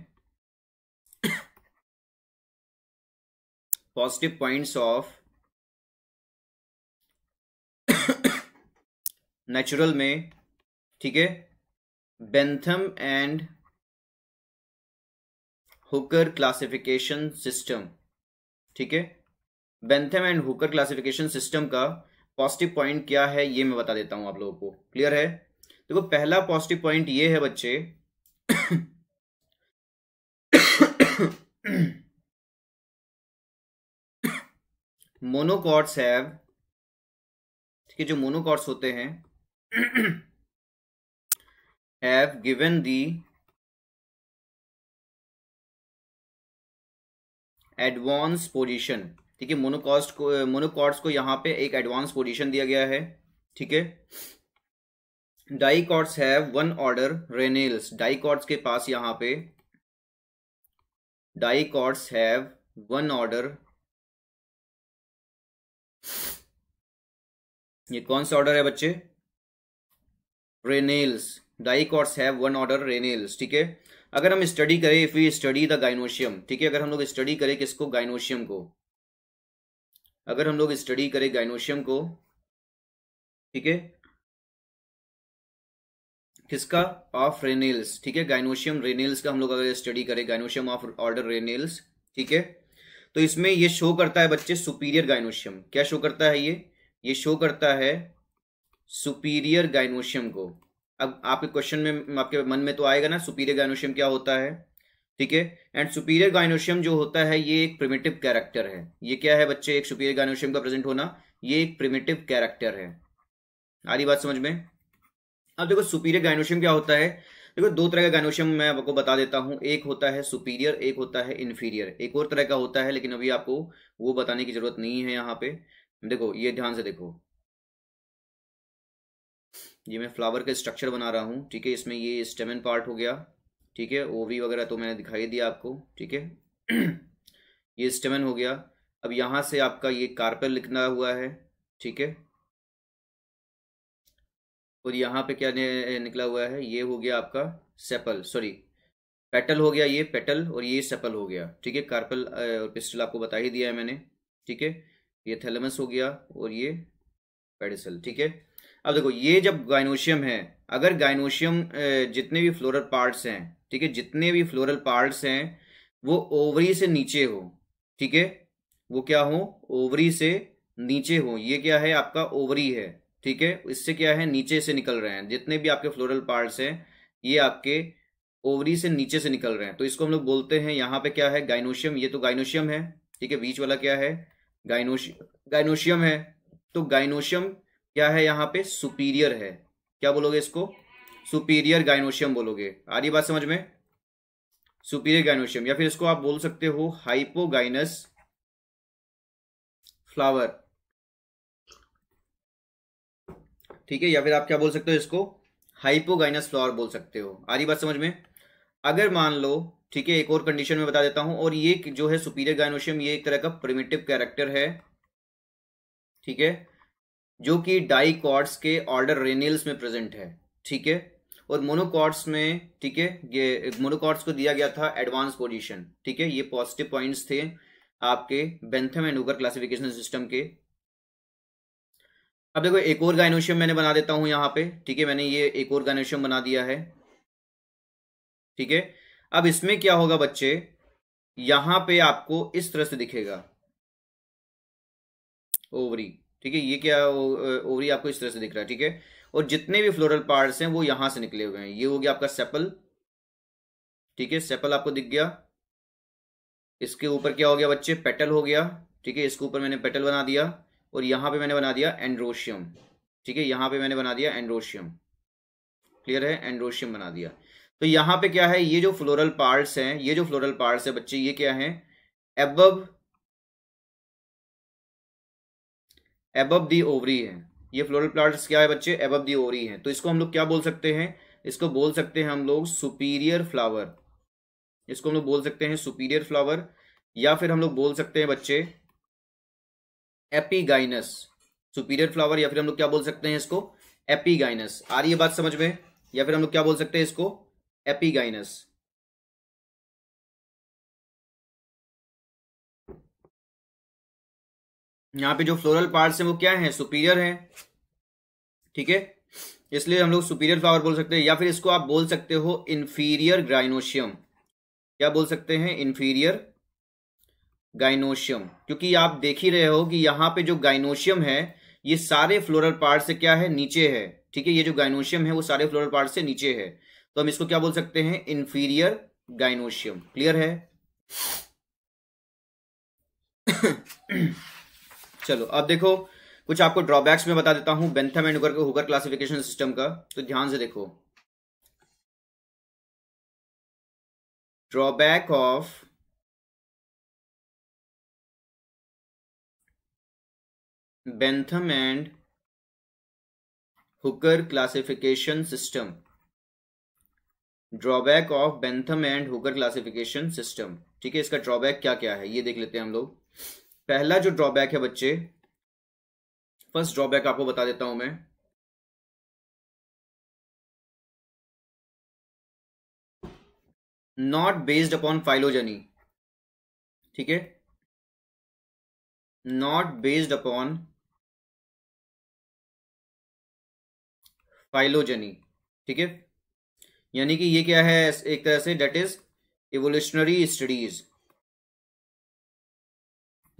पॉजिटिव पॉइंट्स ऑफ नेचुरल में ठीक है Bentham and Hooker classification system ठीक है Bentham and Hooker classification system का पॉजिटिव पॉइंट क्या है ये मैं बता देता हूं आप लोगों को क्लियर है देखो तो पहला पॉजिटिव पॉइंट ये है बच्चे मोनोकॉट्स हैव ठीक है जो मोनोकॉट्स होते हैं have given the advance position ठीक है मोनोकॉस्ट को मोनोकॉर्ड्स को यहाँ पे एक एडवांस पोजीशन दिया गया है ठीक है डाइकॉर्ड्स है वन ऑर्डर रेनेल्स डाइकॉर्ड्स के पास यहाँ पे डाइकॉर्ड्स हैव वन ऑर्डर ये कौन सा ऑर्डर है बच्चे Ranales dicots have one order Ranales ठीक है अगर हम स्टडी करें if you study the gynoecium ठीक है अगर हम लोग स्टडी करें किसको गाइनोशियम को अगर हम लोग स्टडी करें गाइनोशियम को ठीक है किसका ऑफ रेनेल्स ठीक है गाइनोशियम रेनेल्स का हम लोग अगर स्टडी करें गाइनोशियम ऑफ ऑर्डर रेनेल्स ठीक है तो इसमें ये शो करता है बच्चे सुपीरियर गाइनोशियम क्या शो करता है ये ये शो करता है सुपीरियर गाइनोशियम को अब आपके क्वेश्चन में आपके मन में तो आएगा ना सुपीरियर गाइनोशियम क्या होता है ठीक है एंड सुपीरियर गाइनोशियम जो होता है ये एक प्रिमेटिव कैरेक्टर है ये क्या है बच्चे एक सुपीरियर गाइनोशियम का प्रेजेंट होना ये एक प्रिमेटिव कैरेक्टर है आधी बात समझ में अब देखो सुपीरियर गाइनोशियम क्या होता है देखो दो तरह का गाइनोशियम मैं आपको बता देता हूं एक होता है सुपीरियर एक होता है इन्फीरियर एक और तरह का होता है लेकिन अभी आपको वो बताने की जरूरत नहीं है यहाँ पे देखो ये ध्यान से देखो ये मैं फ्लावर का स्ट्रक्चर बना रहा हूं ठीक है इसमें ये स्टेमन पार्ट हो गया ठीक है ओवरी वगैरह तो मैंने दिखाई दिया आपको ठीक है [clears throat] ये स्टेमन हो गया अब यहां से आपका ये कार्पेल लिखना हुआ है ठीक है और यहां पे क्या निकला हुआ है ये हो गया आपका सेपल सॉरी पेटल हो गया ये पेटल और ये सेपल हो गया ठीक है कार्पल और पिस्टल आपको बता ही दिया है मैंने ठीक है ये थैलेमस हो गया और ये पेडिसल ठीक है अब देखो ये जब गाइनोशियम है अगर गाइनोशियम जितने भी फ्लोरल पार्ट्स हैं ठीक है जितने भी फ्लोरल पार्ट्स हैं वो ओवरी से नीचे हो ठीक है वो क्या हो ओवरी से नीचे हो ये क्या है आपका ओवरी है ठीक है इससे क्या है नीचे से निकल रहे हैं जितने भी आपके फ्लोरल पार्ट्स हैं ये आपके ओवरी से नीचे से निकल रहे हैं तो इसको हम लोग बोलते हैं यहाँ पे क्या है गाइनोशियम ये तो गाइनोशियम है ठीक है बीच वाला क्या है गाइनोशियम गाइनोशियम है तो गाइनोशियम क्या है यहाँ पे सुपीरियर है क्या बोलोगे इसको सुपीरियर गाइनोशियम बोलोगे आ रही बात समझ में सुपीरियर गाइनोशियम या फिर इसको आप बोल सकते हो हाइपोगाइनस फ्लावर ठीक है या फिर आप क्या बोल सकते हो इसको हाइपोगाइनस फ्लावर बोल सकते हो आ रही बात समझ में अगर मान लो ठीक है एक और कंडीशन में बता देता हूं और ये जो है सुपीरियर गाइनोशियम ये एक तरह का प्रिमेटिव कैरेक्टर है ठीक है जो कि डाइकॉर्ड्स के ऑर्डर रेनेल्स में प्रेजेंट है ठीक है और मोनोकॉर्ड्स में ठीक है ये मोनोकॉर्ड्स को दिया गया था एडवांस पोजीशन ठीक है ये पॉजिटिव पॉइंट्स थे आपके Bentham and Hooker classification system के अब देखो एक और गाइनोशियम मैंने बना देता हूं यहां पे ठीक है मैंने ये एक और गायनोशियम बना दिया है ठीक है अब इसमें क्या होगा बच्चे यहां पे आपको इस तरह से दिखेगा ओवरी ठीक है ये क्या ओवरी आपको इस तरह से दिख रहा है ठीक है और जितने भी फ्लोरल पार्ट्स हैं वो यहां से निकले हुए हैं ये हो गया आपका सेपल ठीक है सेपल आपको दिख गया इसके ऊपर क्या हो गया बच्चे पेटल हो गया ठीक है इसके ऊपर मैंने पेटल बना दिया और यहां पे मैंने बना दिया एंड्रोशियम ठीक है यहां पे मैंने बना दिया एंड्रोशियम क्लियर है एंड्रोशियम बना दिया तो यहां पे क्या है ये जो फ्लोरल पार्ट्स हैं ये जो फ्लोरल पार्ट्स है बच्चे ये क्या है एबब एबब दी ओवरी है ये फ्लोरल प्लांट्स क्या है बच्चे एब दी ओरी है तो इसको हम लोग क्या बोल सकते हैं इसको बोल सकते हैं हम लोग सुपीरियर फ्लावर इसको हम लोग बोल सकते हैं सुपीरियर फ्लावर या फिर हम लोग बोल सकते हैं बच्चे एपीगाइनस सुपीरियर फ्लावर या फिर हम लोग क्या बोल सकते हैं इसको एपीगाइनस आ रही है बात समझ में या फिर हम लोग क्या बोल सकते हैं इसको एपीगाइनस यहां पे जो फ्लोरल पार्ट्स हैं वो क्या हैं सुपीरियर हैं ठीक है इसलिए हम लोग सुपीरियर फ्लावर बोल सकते हैं या फिर इसको आप बोल सकते हो इन्फीरियर ग्राइनोशियम क्या बोल सकते हैं इन्फीरियर गाइनोशियम क्योंकि आप देख ही रहे हो कि यहाँ पे जो गाइनोशियम है ये सारे फ्लोरल पार्ट से क्या है नीचे है ठीक है ये जो गाइनोशियम है वो सारे फ्लोरल पार्ट से नीचे है तो हम इसको क्या बोल सकते हैं इन्फीरियर गाइनोशियम क्लियर है [coughs] चलो अब देखो कुछ आपको ड्रॉबैक्स में बता देता हूं Bentham and Hooker classification system का तो ध्यान से देखो drawback of Bentham and Hooker classification system drawback of Bentham and Hooker classification system ठीक है इसका ड्रॉबैक क्या क्या है ये देख लेते हैं हम लोग पहला जो ड्रॉबैक है बच्चे फर्स्ट ड्रॉबैक आपको बता देता हूं मैं नॉट बेस्ड अपॉन फाइलोजनी ठीक है नॉट बेस्ड अपॉन फाइलोजनी ठीक है यानी कि ये क्या है एक तरह से डेट इज एवोल्यूशनरी स्टडीज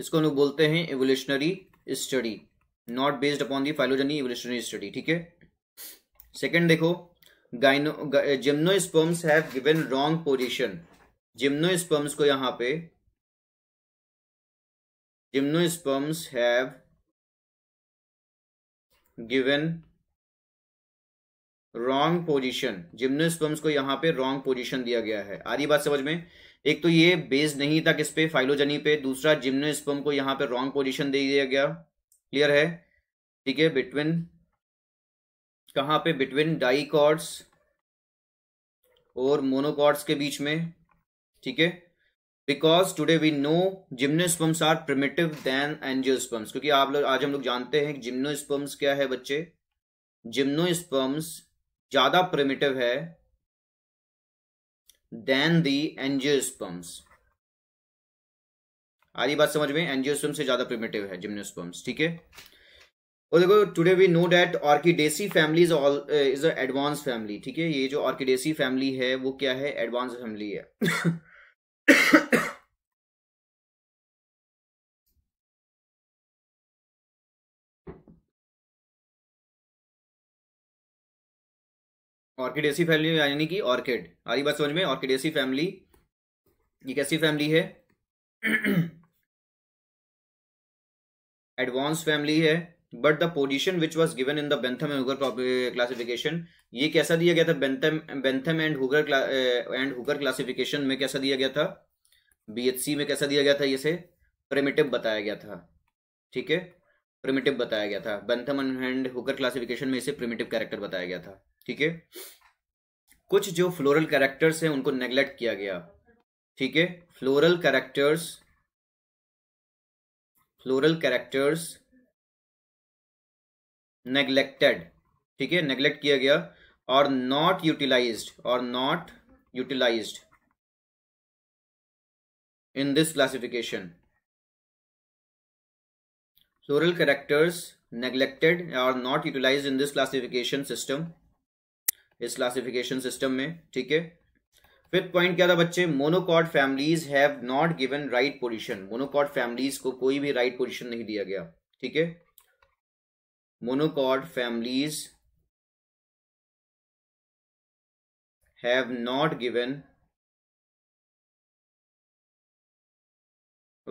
इसको हम लोग बोलते हैं evolutionary study not based upon the phylogeny evolutionary study ठीक है सेकंड देखो gyno gymnosperms have given wrong position gymnosperms को यहां पे gymnosperms have given wrong position gymnosperms को यहां पे रॉन्ग पोजीशन दिया गया है आ रही बात समझ में एक तो ये बेस्ड नहीं था किस पे फाइलोजनी पे दूसरा जिम्नोस्पर्म को यहां पे रॉन्ग पोजीशन दे दिया गया क्लियर है ठीक है बिटवीन कहां पे बिटवीन डाई कॉर्ड्स और मोनोकॉर्ड्स के बीच में ठीक है because today we know gymnosperms are primitive than angiosperms क्योंकि आप लोग आज हम लोग जानते हैं जिम्नोस्पम्स क्या है बच्चे जिम्नोस्पम्स ज्यादा प्रिमेटिव है देन दी एंजियोस्पम्स आ रही बात समझ में एंजियोस्पर्म से ज्यादा प्रिमेटिव है जिम्नोस्पर्म्स ठीक है और देखो today we know that Orchidaceae family is all is a advance family ठीक है ये जो ऑर्किडेसी फैमिली है वो क्या है एडवांस फैमिली है ऑर्किडेसी फैमिली यानी कि ऑर्किड आ रही बात समझ में ऑर्किडेसी फैमिली ये कैसी फैमिली है एडवांस फैमिली है but the position which was given in Bentham and Hooker classification ये कैसा दिया गया था Bentham and Hooker and Hooker classification में कैसा दिया गया था बीएचसी में कैसा दिया गया था इसे प्रेमेटिव बताया गया था ठीक है प्रिमिटिव बताया गया था बेंथम एंड हुकर क्लासिफिकेशन में इसे प्रेमेटिव कैरेक्टर बताया गया था ठीक है कुछ जो फ्लोरल कैरेक्टर्स हैं उनको नेग्लेक्ट किया गया ठीक है floral characters floral characters neglected ठीक है नेग्लेक्ट किया गया और नॉट यूटिलाइज और not utilise in this classification floral characters neglected और not utilise in this classification system इस क्लासिफिकेशन सिस्टम में ठीक है फिफ्थ पॉइंट क्या था बच्चे monocot families have not given right position monocot families को कोई भी राइट right पोजिशन नहीं दिया गया ठीक है monocot families have not given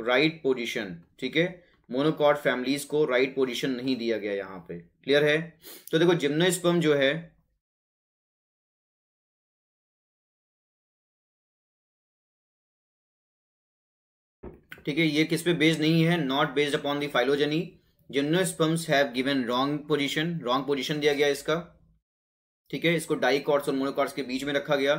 right position ठीक है मोनोकॉट फैमिलीज को राइट right पोजिशन नहीं दिया गया यहाँ पे क्लियर है तो देखो जिम्नोस्पम जो है ठीक है ये किस पे बेस्ड नहीं है not based upon the phylogeny gymnosperms have given wrong position wrong position दिया गया इसका ठीक है इसको डाइकॉर्ड्स और मोनोकॉर्ड्स के बीच में रखा गया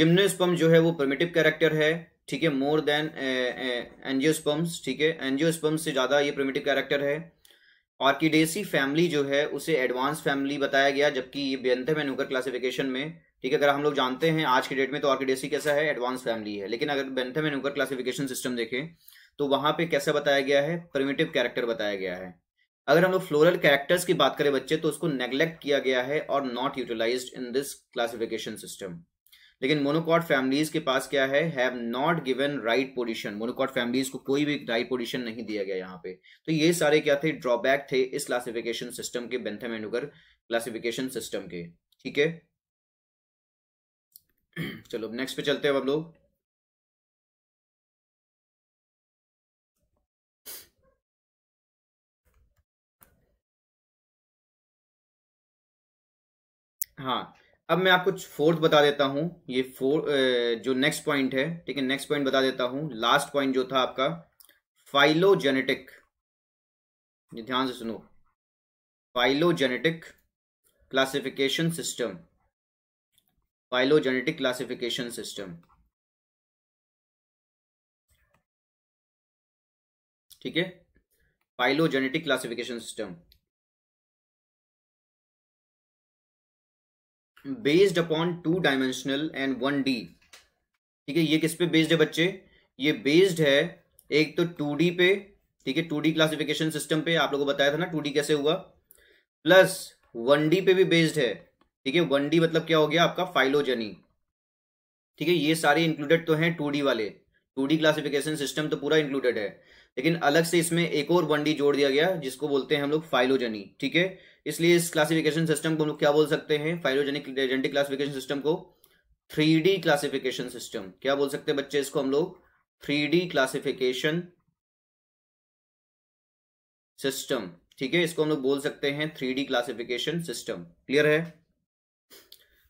जिम्नोस्पम जो है वो प्रमेटिव कैरेक्टर है ठीक है मोर देन एनजियोस्पर्म्स ठीक है एनजियोस्पम्स से ज्यादा ये प्रमेटिव कैरेक्टर है ऑर्किडेसी फैमिली जो है उसे एडवांस फैमिली बताया गया जबकि ये बेंथम एंड हुकर क्लासिफिकेशन में ठीक है अगर हम लोग जानते हैं आज के डेट में तो आर्किडेसी कैसा है एडवांस फैमिली है लेकिन अगर Bentham and Hooker classification system देखें तो वहां पे कैसा बताया गया है प्रिमेटिव कैरेक्टर बताया गया है अगर हम लोग फ्लोरल कैरेक्टर्स की बात करें बच्चे तो उसको नेग्लेक्ट किया गया है और not utilise in this classification system लेकिन मोनोकॉट फैमिलीज के पास क्या है have not given right position monocot families को कोई भी राइट पोजीशन नहीं दिया गया यहाँ पे तो ये सारे क्या थे ड्रॉबैक थे इस क्लासिफिकेशन सिस्टम के बेंथम एंड क्लासिफिकेशन सिस्टम के ठीक है [clears throat] चलो नेक्स्ट पे चलते हैं अब लोग हाँ अब मैं आपको फोर्थ बता देता हूं ये फोर जो नेक्स्ट पॉइंट है ठीक है नेक्स्ट पॉइंट बता देता हूं लास्ट पॉइंट जो था आपका फाइलोजेनेटिक ध्यान से सुनो phylogenetic classification system phylogenetic classification system ठीक है phylogenetic classification system based upon two dimensional and one D ठीक है ये किस पे बेस्ड है बच्चे ये बेस्ड है एक तो टू डी पे ठीक है टू डी क्लासिफिकेशन सिस्टम पे आप लोगों को बताया था ना टू डी कैसे हुआ प्लस वन डी पे भी बेस्ड है ठीक है वन डी मतलब क्या हो गया आपका फाइलोजनी ठीक है ये सारे इंक्लूडेड तो हैं टू डी वाले टू डी क्लासिफिकेशन सिस्टम तो पूरा इंक्लूडेड है लेकिन अलग से इसमें एक और वन डी जोड़ दिया गया जिसको बोलते हैं हम लोग फाइलोजनी ठीक है इसलिए इस क्लासिफिकेशन सिस्टम को हम लोग क्या बोल सकते हैं फाइलोजेनिक जेनेटिक क्लासिफिकेशन सिस्टम को थ्री डी क्लासिफिकेशन सिस्टम क्या बोल सकते हैं बच्चे इसको हम लोग थ्री डी क्लासिफिकेशन सिस्टम ठीक है इसको हम लोग बोल सकते हैं three D classification system clear है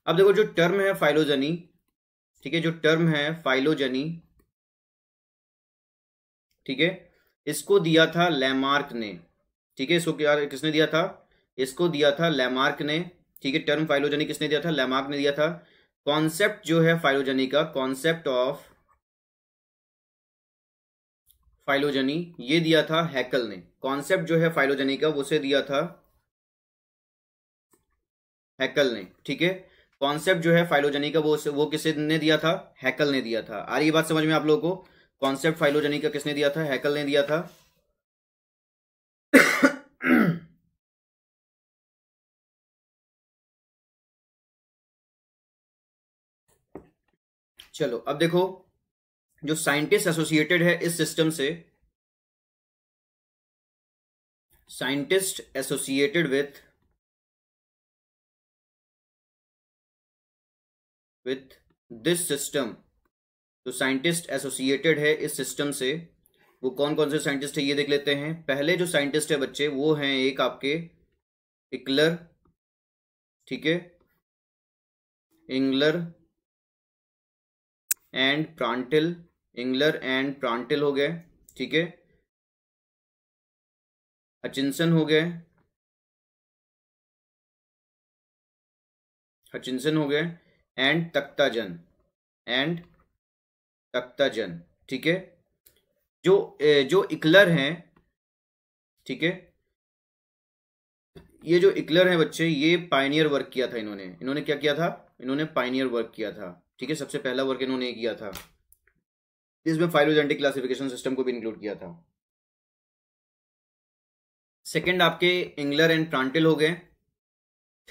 अब देखो जो टर्म है फाइलोजनी ठीक है जो टर्म है फाइलोजनी ठीक है इसको दिया था लेमार्क ने ठीक है इसको क्या किसने दिया था इसको दिया था लैमार्क ने ठीक है टर्म फाइलोजनी किसने दिया था लेमार्क ने दिया था कॉन्सेप्ट जो है फाइलोजनी का कॉन्सेप्ट ऑफ फाइलोजनी ये दिया था हैकल ने कॉन्सेप्ट जो है फाइलोजनी का उसे दिया था हैकल ने ठीक है कॉन्सेप्ट जो है फाइलोजनी का वो वो किसने ने दिया था हैकल ने दिया था आ रही बात समझ में आप लोगों को कॉन्सेप्ट फाइलोजनी का किसने दिया था हैकल ने दिया था चलो अब देखो जो साइंटिस्ट एसोसिएटेड है इस सिस्टम से scientist associated with with this system जो साइंटिस्ट एसोसिएटेड है इस सिस्टम से वो कौन कौन से साइंटिस्ट है ये देख लेते हैं पहले जो साइंटिस्ट है बच्चे वो हैं एक आपके इकलर ठीक है इंग्लर एंड प्रांटिल इंग्लर एंड प्रांटिल हो गए ठीक है अचिंसन हो गए हचिनसन हो गए एंड तख्ताजन एंड तख्ताजन ठीक है जो जो इकलर हैं ठीक है ये जो इकलर हैं बच्चे ये पाइनियर वर्क किया था इन्होंने इन्होंने क्या किया था इन्होंने पाइनियर वर्क किया था ठीक है सबसे पहला वर्क इन्होंने किया था इसमें फाइलोजेंटिक क्लासिफिकेशन सिस्टम को भी इंक्लूड किया था सेकेंड आपके इंग्लर एंड प्रांटिल हो गए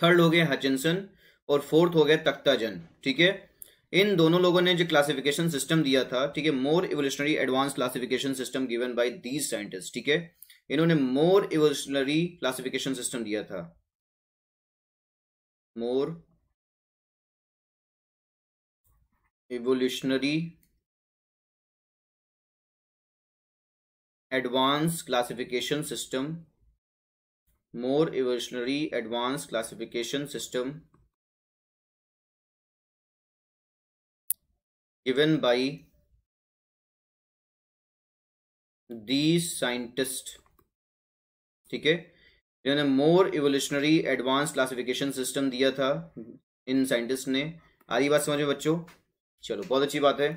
थर्ड हो गए हचिनसन और फोर्थ हो गया तख्ताजन ठीक है इन दोनों लोगों ने जो क्लासिफिकेशन सिस्टम दिया था ठीक है more evolutionary advance classification system given by these scientist ठीक है इन्होंने मोर इवोल्यूशनरी क्लासिफिकेशन सिस्टम दिया था more evolutionary advance classification system more evolutionary advance classification system given by these scientists ठीक है जिन्होंने more evolutionary advance classification system दिया था इन साइंटिस्ट ने आ रही बात समझ में बच्चों चलो बहुत अच्छी बात है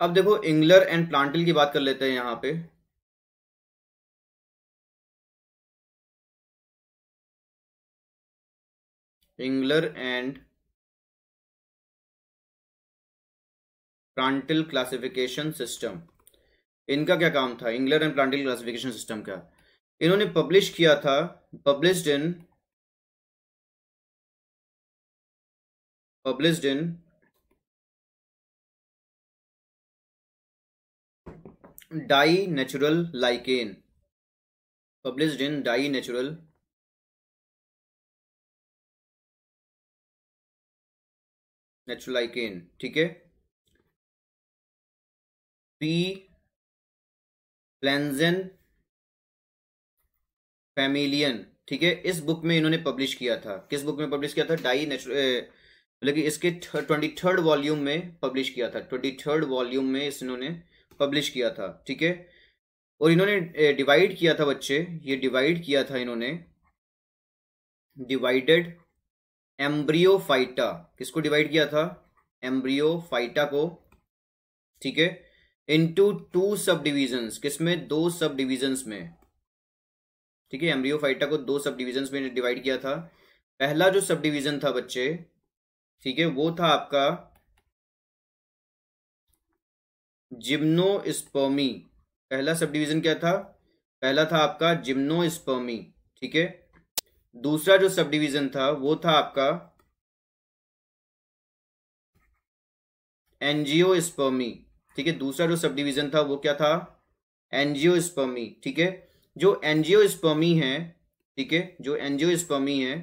अब देखो इंग्लर एंड प्लांटिल की बात कर लेते हैं यहां पे Engler and Prantl classification system इनका क्या काम था Engler and Prantl classification system का इन्होंने पब्लिश किया था published in published in Die Naturlichen published in Die Naturlichen ठीक है पी प्लैनजन फैमिलियन ठीक है इस बुक में इन्होंने पब्लिश किया था किस बुक में पब्लिश किया था डाई ने मतलब कि इसके ट्वेंटी थर्ड वॉल्यूम में पब्लिश किया था ट्वेंटी थर्ड वॉल्यूम में इस इन्होंने पब्लिश किया था ठीक है और इन्होंने डिवाइड किया था बच्चे ये डिवाइड किया था इन्होंने डिवाइडेड एम्ब्रियोफाइटा किसको डिवाइड किया था एम्ब्रियो फाइटा को ठीक है इंटू टू सब डिविजन किसमें दो सब डिविजन में ठीक है एम्ब्रियो फाइटा को दो सब डिविजन में डिवाइड किया था पहला जो सब डिविजन था बच्चे ठीक है वो था आपका जिम्नोस्पर्मी पहला सब डिविजन क्या था पहला था आपका जिम्नोस्पर्मी ठीक है दूसरा जो सब डिविजन था वो था आपका एनजीओ स्पर्मी ठीक है दूसरा जो सब डिविजन था वो क्या था एनजियोस्पर्मी ठीक है जो स्पर्मी है ठीक है जो स्पर्मी है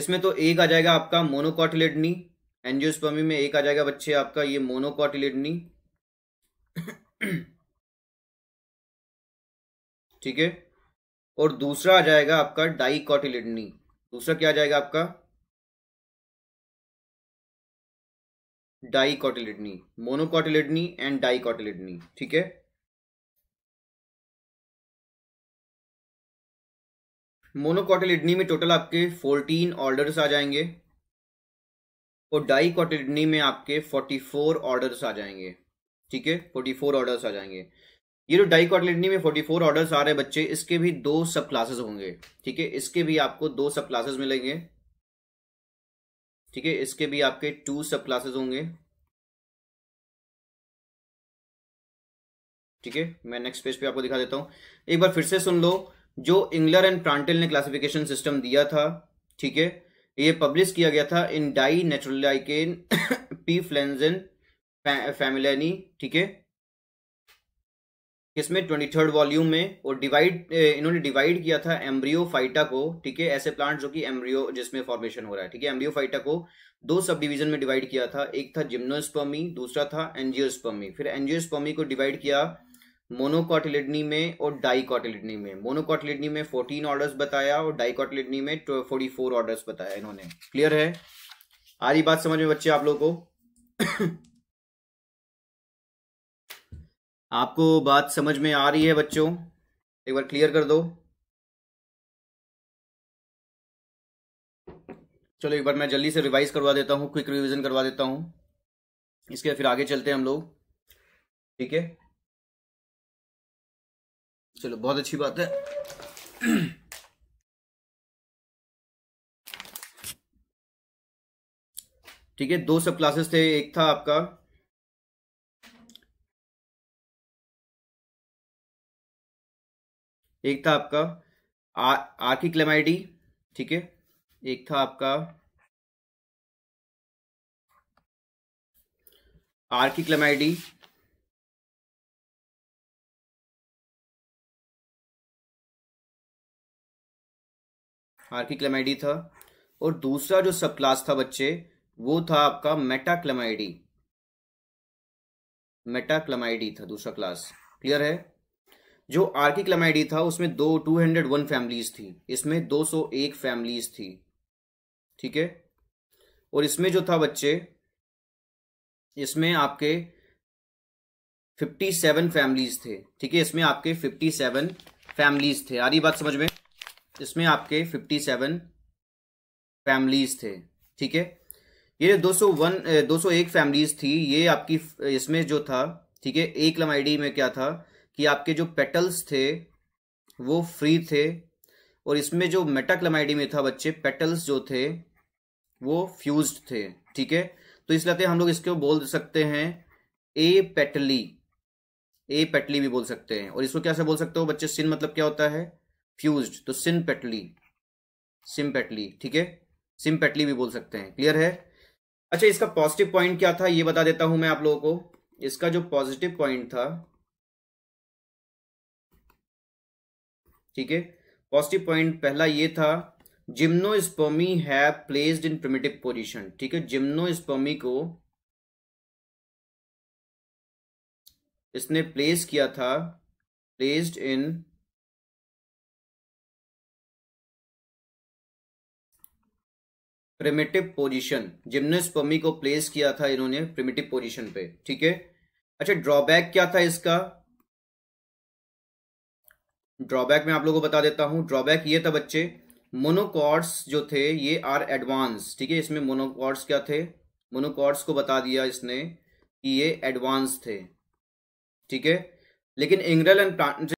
इसमें तो एक आ जाएगा आपका मोनोकॉटिलेडनी स्पर्मी में एक आ जाएगा बच्चे आपका ये मोनोकॉटिलेडनी ठीक है और दूसरा आ जाएगा आपका डाइकॉटिलेडनी दूसरा क्या आ जाएगा आपका डाइकोटिलिडनी मोनोकोटिलिडनी एंड डाइकोटिलिडनी ठीक है मोनोकोटिलिडनी में टोटल आपके फोर्टीन ऑर्डर्स आ जाएंगे और डाइकोटिलिडनी में आपके फोर्टी फोर ऑर्डर्स आ जाएंगे ठीक है फोर्टी फोर ऑर्डर्स आ जाएंगे ये जो तो डाइकोटिलिडनी में फोर्टी फोर ऑर्डर्स आ रहे हैं बच्चे इसके भी दो सब क्लासेस होंगे ठीक है इसके भी आपको दो सब क्लासेस मिलेंगे ठीक है इसके भी आपके टू सब क्लासेस होंगे ठीक है मैं नेक्स्ट पेज पे आपको दिखा देता हूं एक बार फिर से सुन लो जो इंग्लर एंड प्रांटेल ने क्लासिफिकेशन सिस्टम दिया था ठीक है ये पब्लिश किया गया था इन डाई नेचुरलाइकेन पी फ्लेंजन फैमिलनी ठीक है किसमें ट्वेंटी थर्ड वॉल्यूम में और डिवाइड इन्होंने डिवाइड किया था फाइटा को ठीक है ऐसे प्लांट जो कि एम्ब्रियो जिसमें फॉर्मेशन हो रहा है ठीक है फाइटा को दो सब डिवीजन में डिवाइड किया था एक था जिम्नोस्पर्मी दूसरा था एनजियोस्पर्मी फिर एनजियोस्पर्मी को डिवाइड किया मोनोकॉटिलिडनी में और डाइकॉटिलिडनी में मोनोकॉटिलिडनी में फोर्टीन ऑर्डर्स बताया और डाइकॉटिलिडनी में फोर्टी फोर ऑर्डर्स बताया इन्होंने क्लियर है आ रही बात समझ में बच्चे आप लोगों को आपको बात समझ में आ रही है बच्चों एक बार क्लियर कर दो चलो एक बार मैं जल्दी से रिवाइज करवा देता हूँ क्विक रिवीजन करवा देता हूँ इसके फिर आगे चलते हैं हम लोग ठीक है चलो बहुत अच्छी बात है ठीक है दो सब क्लासेस थे एक था आपका एक था आपका क्लेमाइडी ठीक है एक था आपका आर्की आर्किक्लेमाइडी था और दूसरा जो सब क्लास था बच्चे वो था आपका मेटाक्लेमाइडी मेटाक्लेमाइडी था दूसरा क्लास क्लियर है जो आर्किक लमाइडी था उसमें दो टू हंड्रेड वन फैमिलीज थी इसमें दो सौ एक फैमिलीज थी ठीक है और इसमें जो था बच्चे इसमें आपके फिफ्टी सेवन फैमिलीज थे ठीक है इसमें आपके फिफ्टी सेवन फैमिलीज थे आ रही बात समझ में इसमें आपके फिफ्टी सेवन फैमिलीज थे ठीक है ये दो सौ वन दो सौ एक फैमिलीज थी ये आपकी इसमें जो था ठीक है एक लमाइडी में क्या था कि आपके जो पेटल्स थे वो फ्री थे और इसमें जो मेटाक्लेमाइडी में था बच्चे पेटल्स जो थे वो फ्यूज थे ठीक है तो इस लाते तो हम लोग इसको बोल सकते हैं ए पेटली ए पेटली भी बोल सकते हैं और इसको कैसे बोल सकते हो बच्चे सिन मतलब क्या होता है फ्यूज तो सिन पेटली सिम पेटली ठीक है सिम पेटली भी बोल सकते हैं क्लियर है अच्छा इसका पॉजिटिव पॉइंट क्या था ये बता देता हूं मैं आप लोगों को इसका जो पॉजिटिव पॉइंट था ठीक है पॉजिटिव पॉइंट पहला ये था जिम्नोस्पर्मी है प्लेस्ड इन प्रिमेटिव पोजिशन ठीक है जिम्नोस्पर्मी को इसने प्लेस किया था placed in primitive position gymnospermae को प्लेस किया था इन्होंने प्रिमेटिव पोजिशन पे ठीक है अच्छा ड्रॉबैक क्या था इसका ड्रॉबैक में आप लोगों को बता देता हूं ड्रॉबैक ये था बच्चे मोनोकॉर्ड्स जो थे ये आर एडवांस ठीक है इसमें मोनोकॉर्ड्स क्या थे मोनोकॉर्ड्स को बता दिया इसने कि ये एडवांस थे ठीक है लेकिन इंग्रेल एंड प्लांट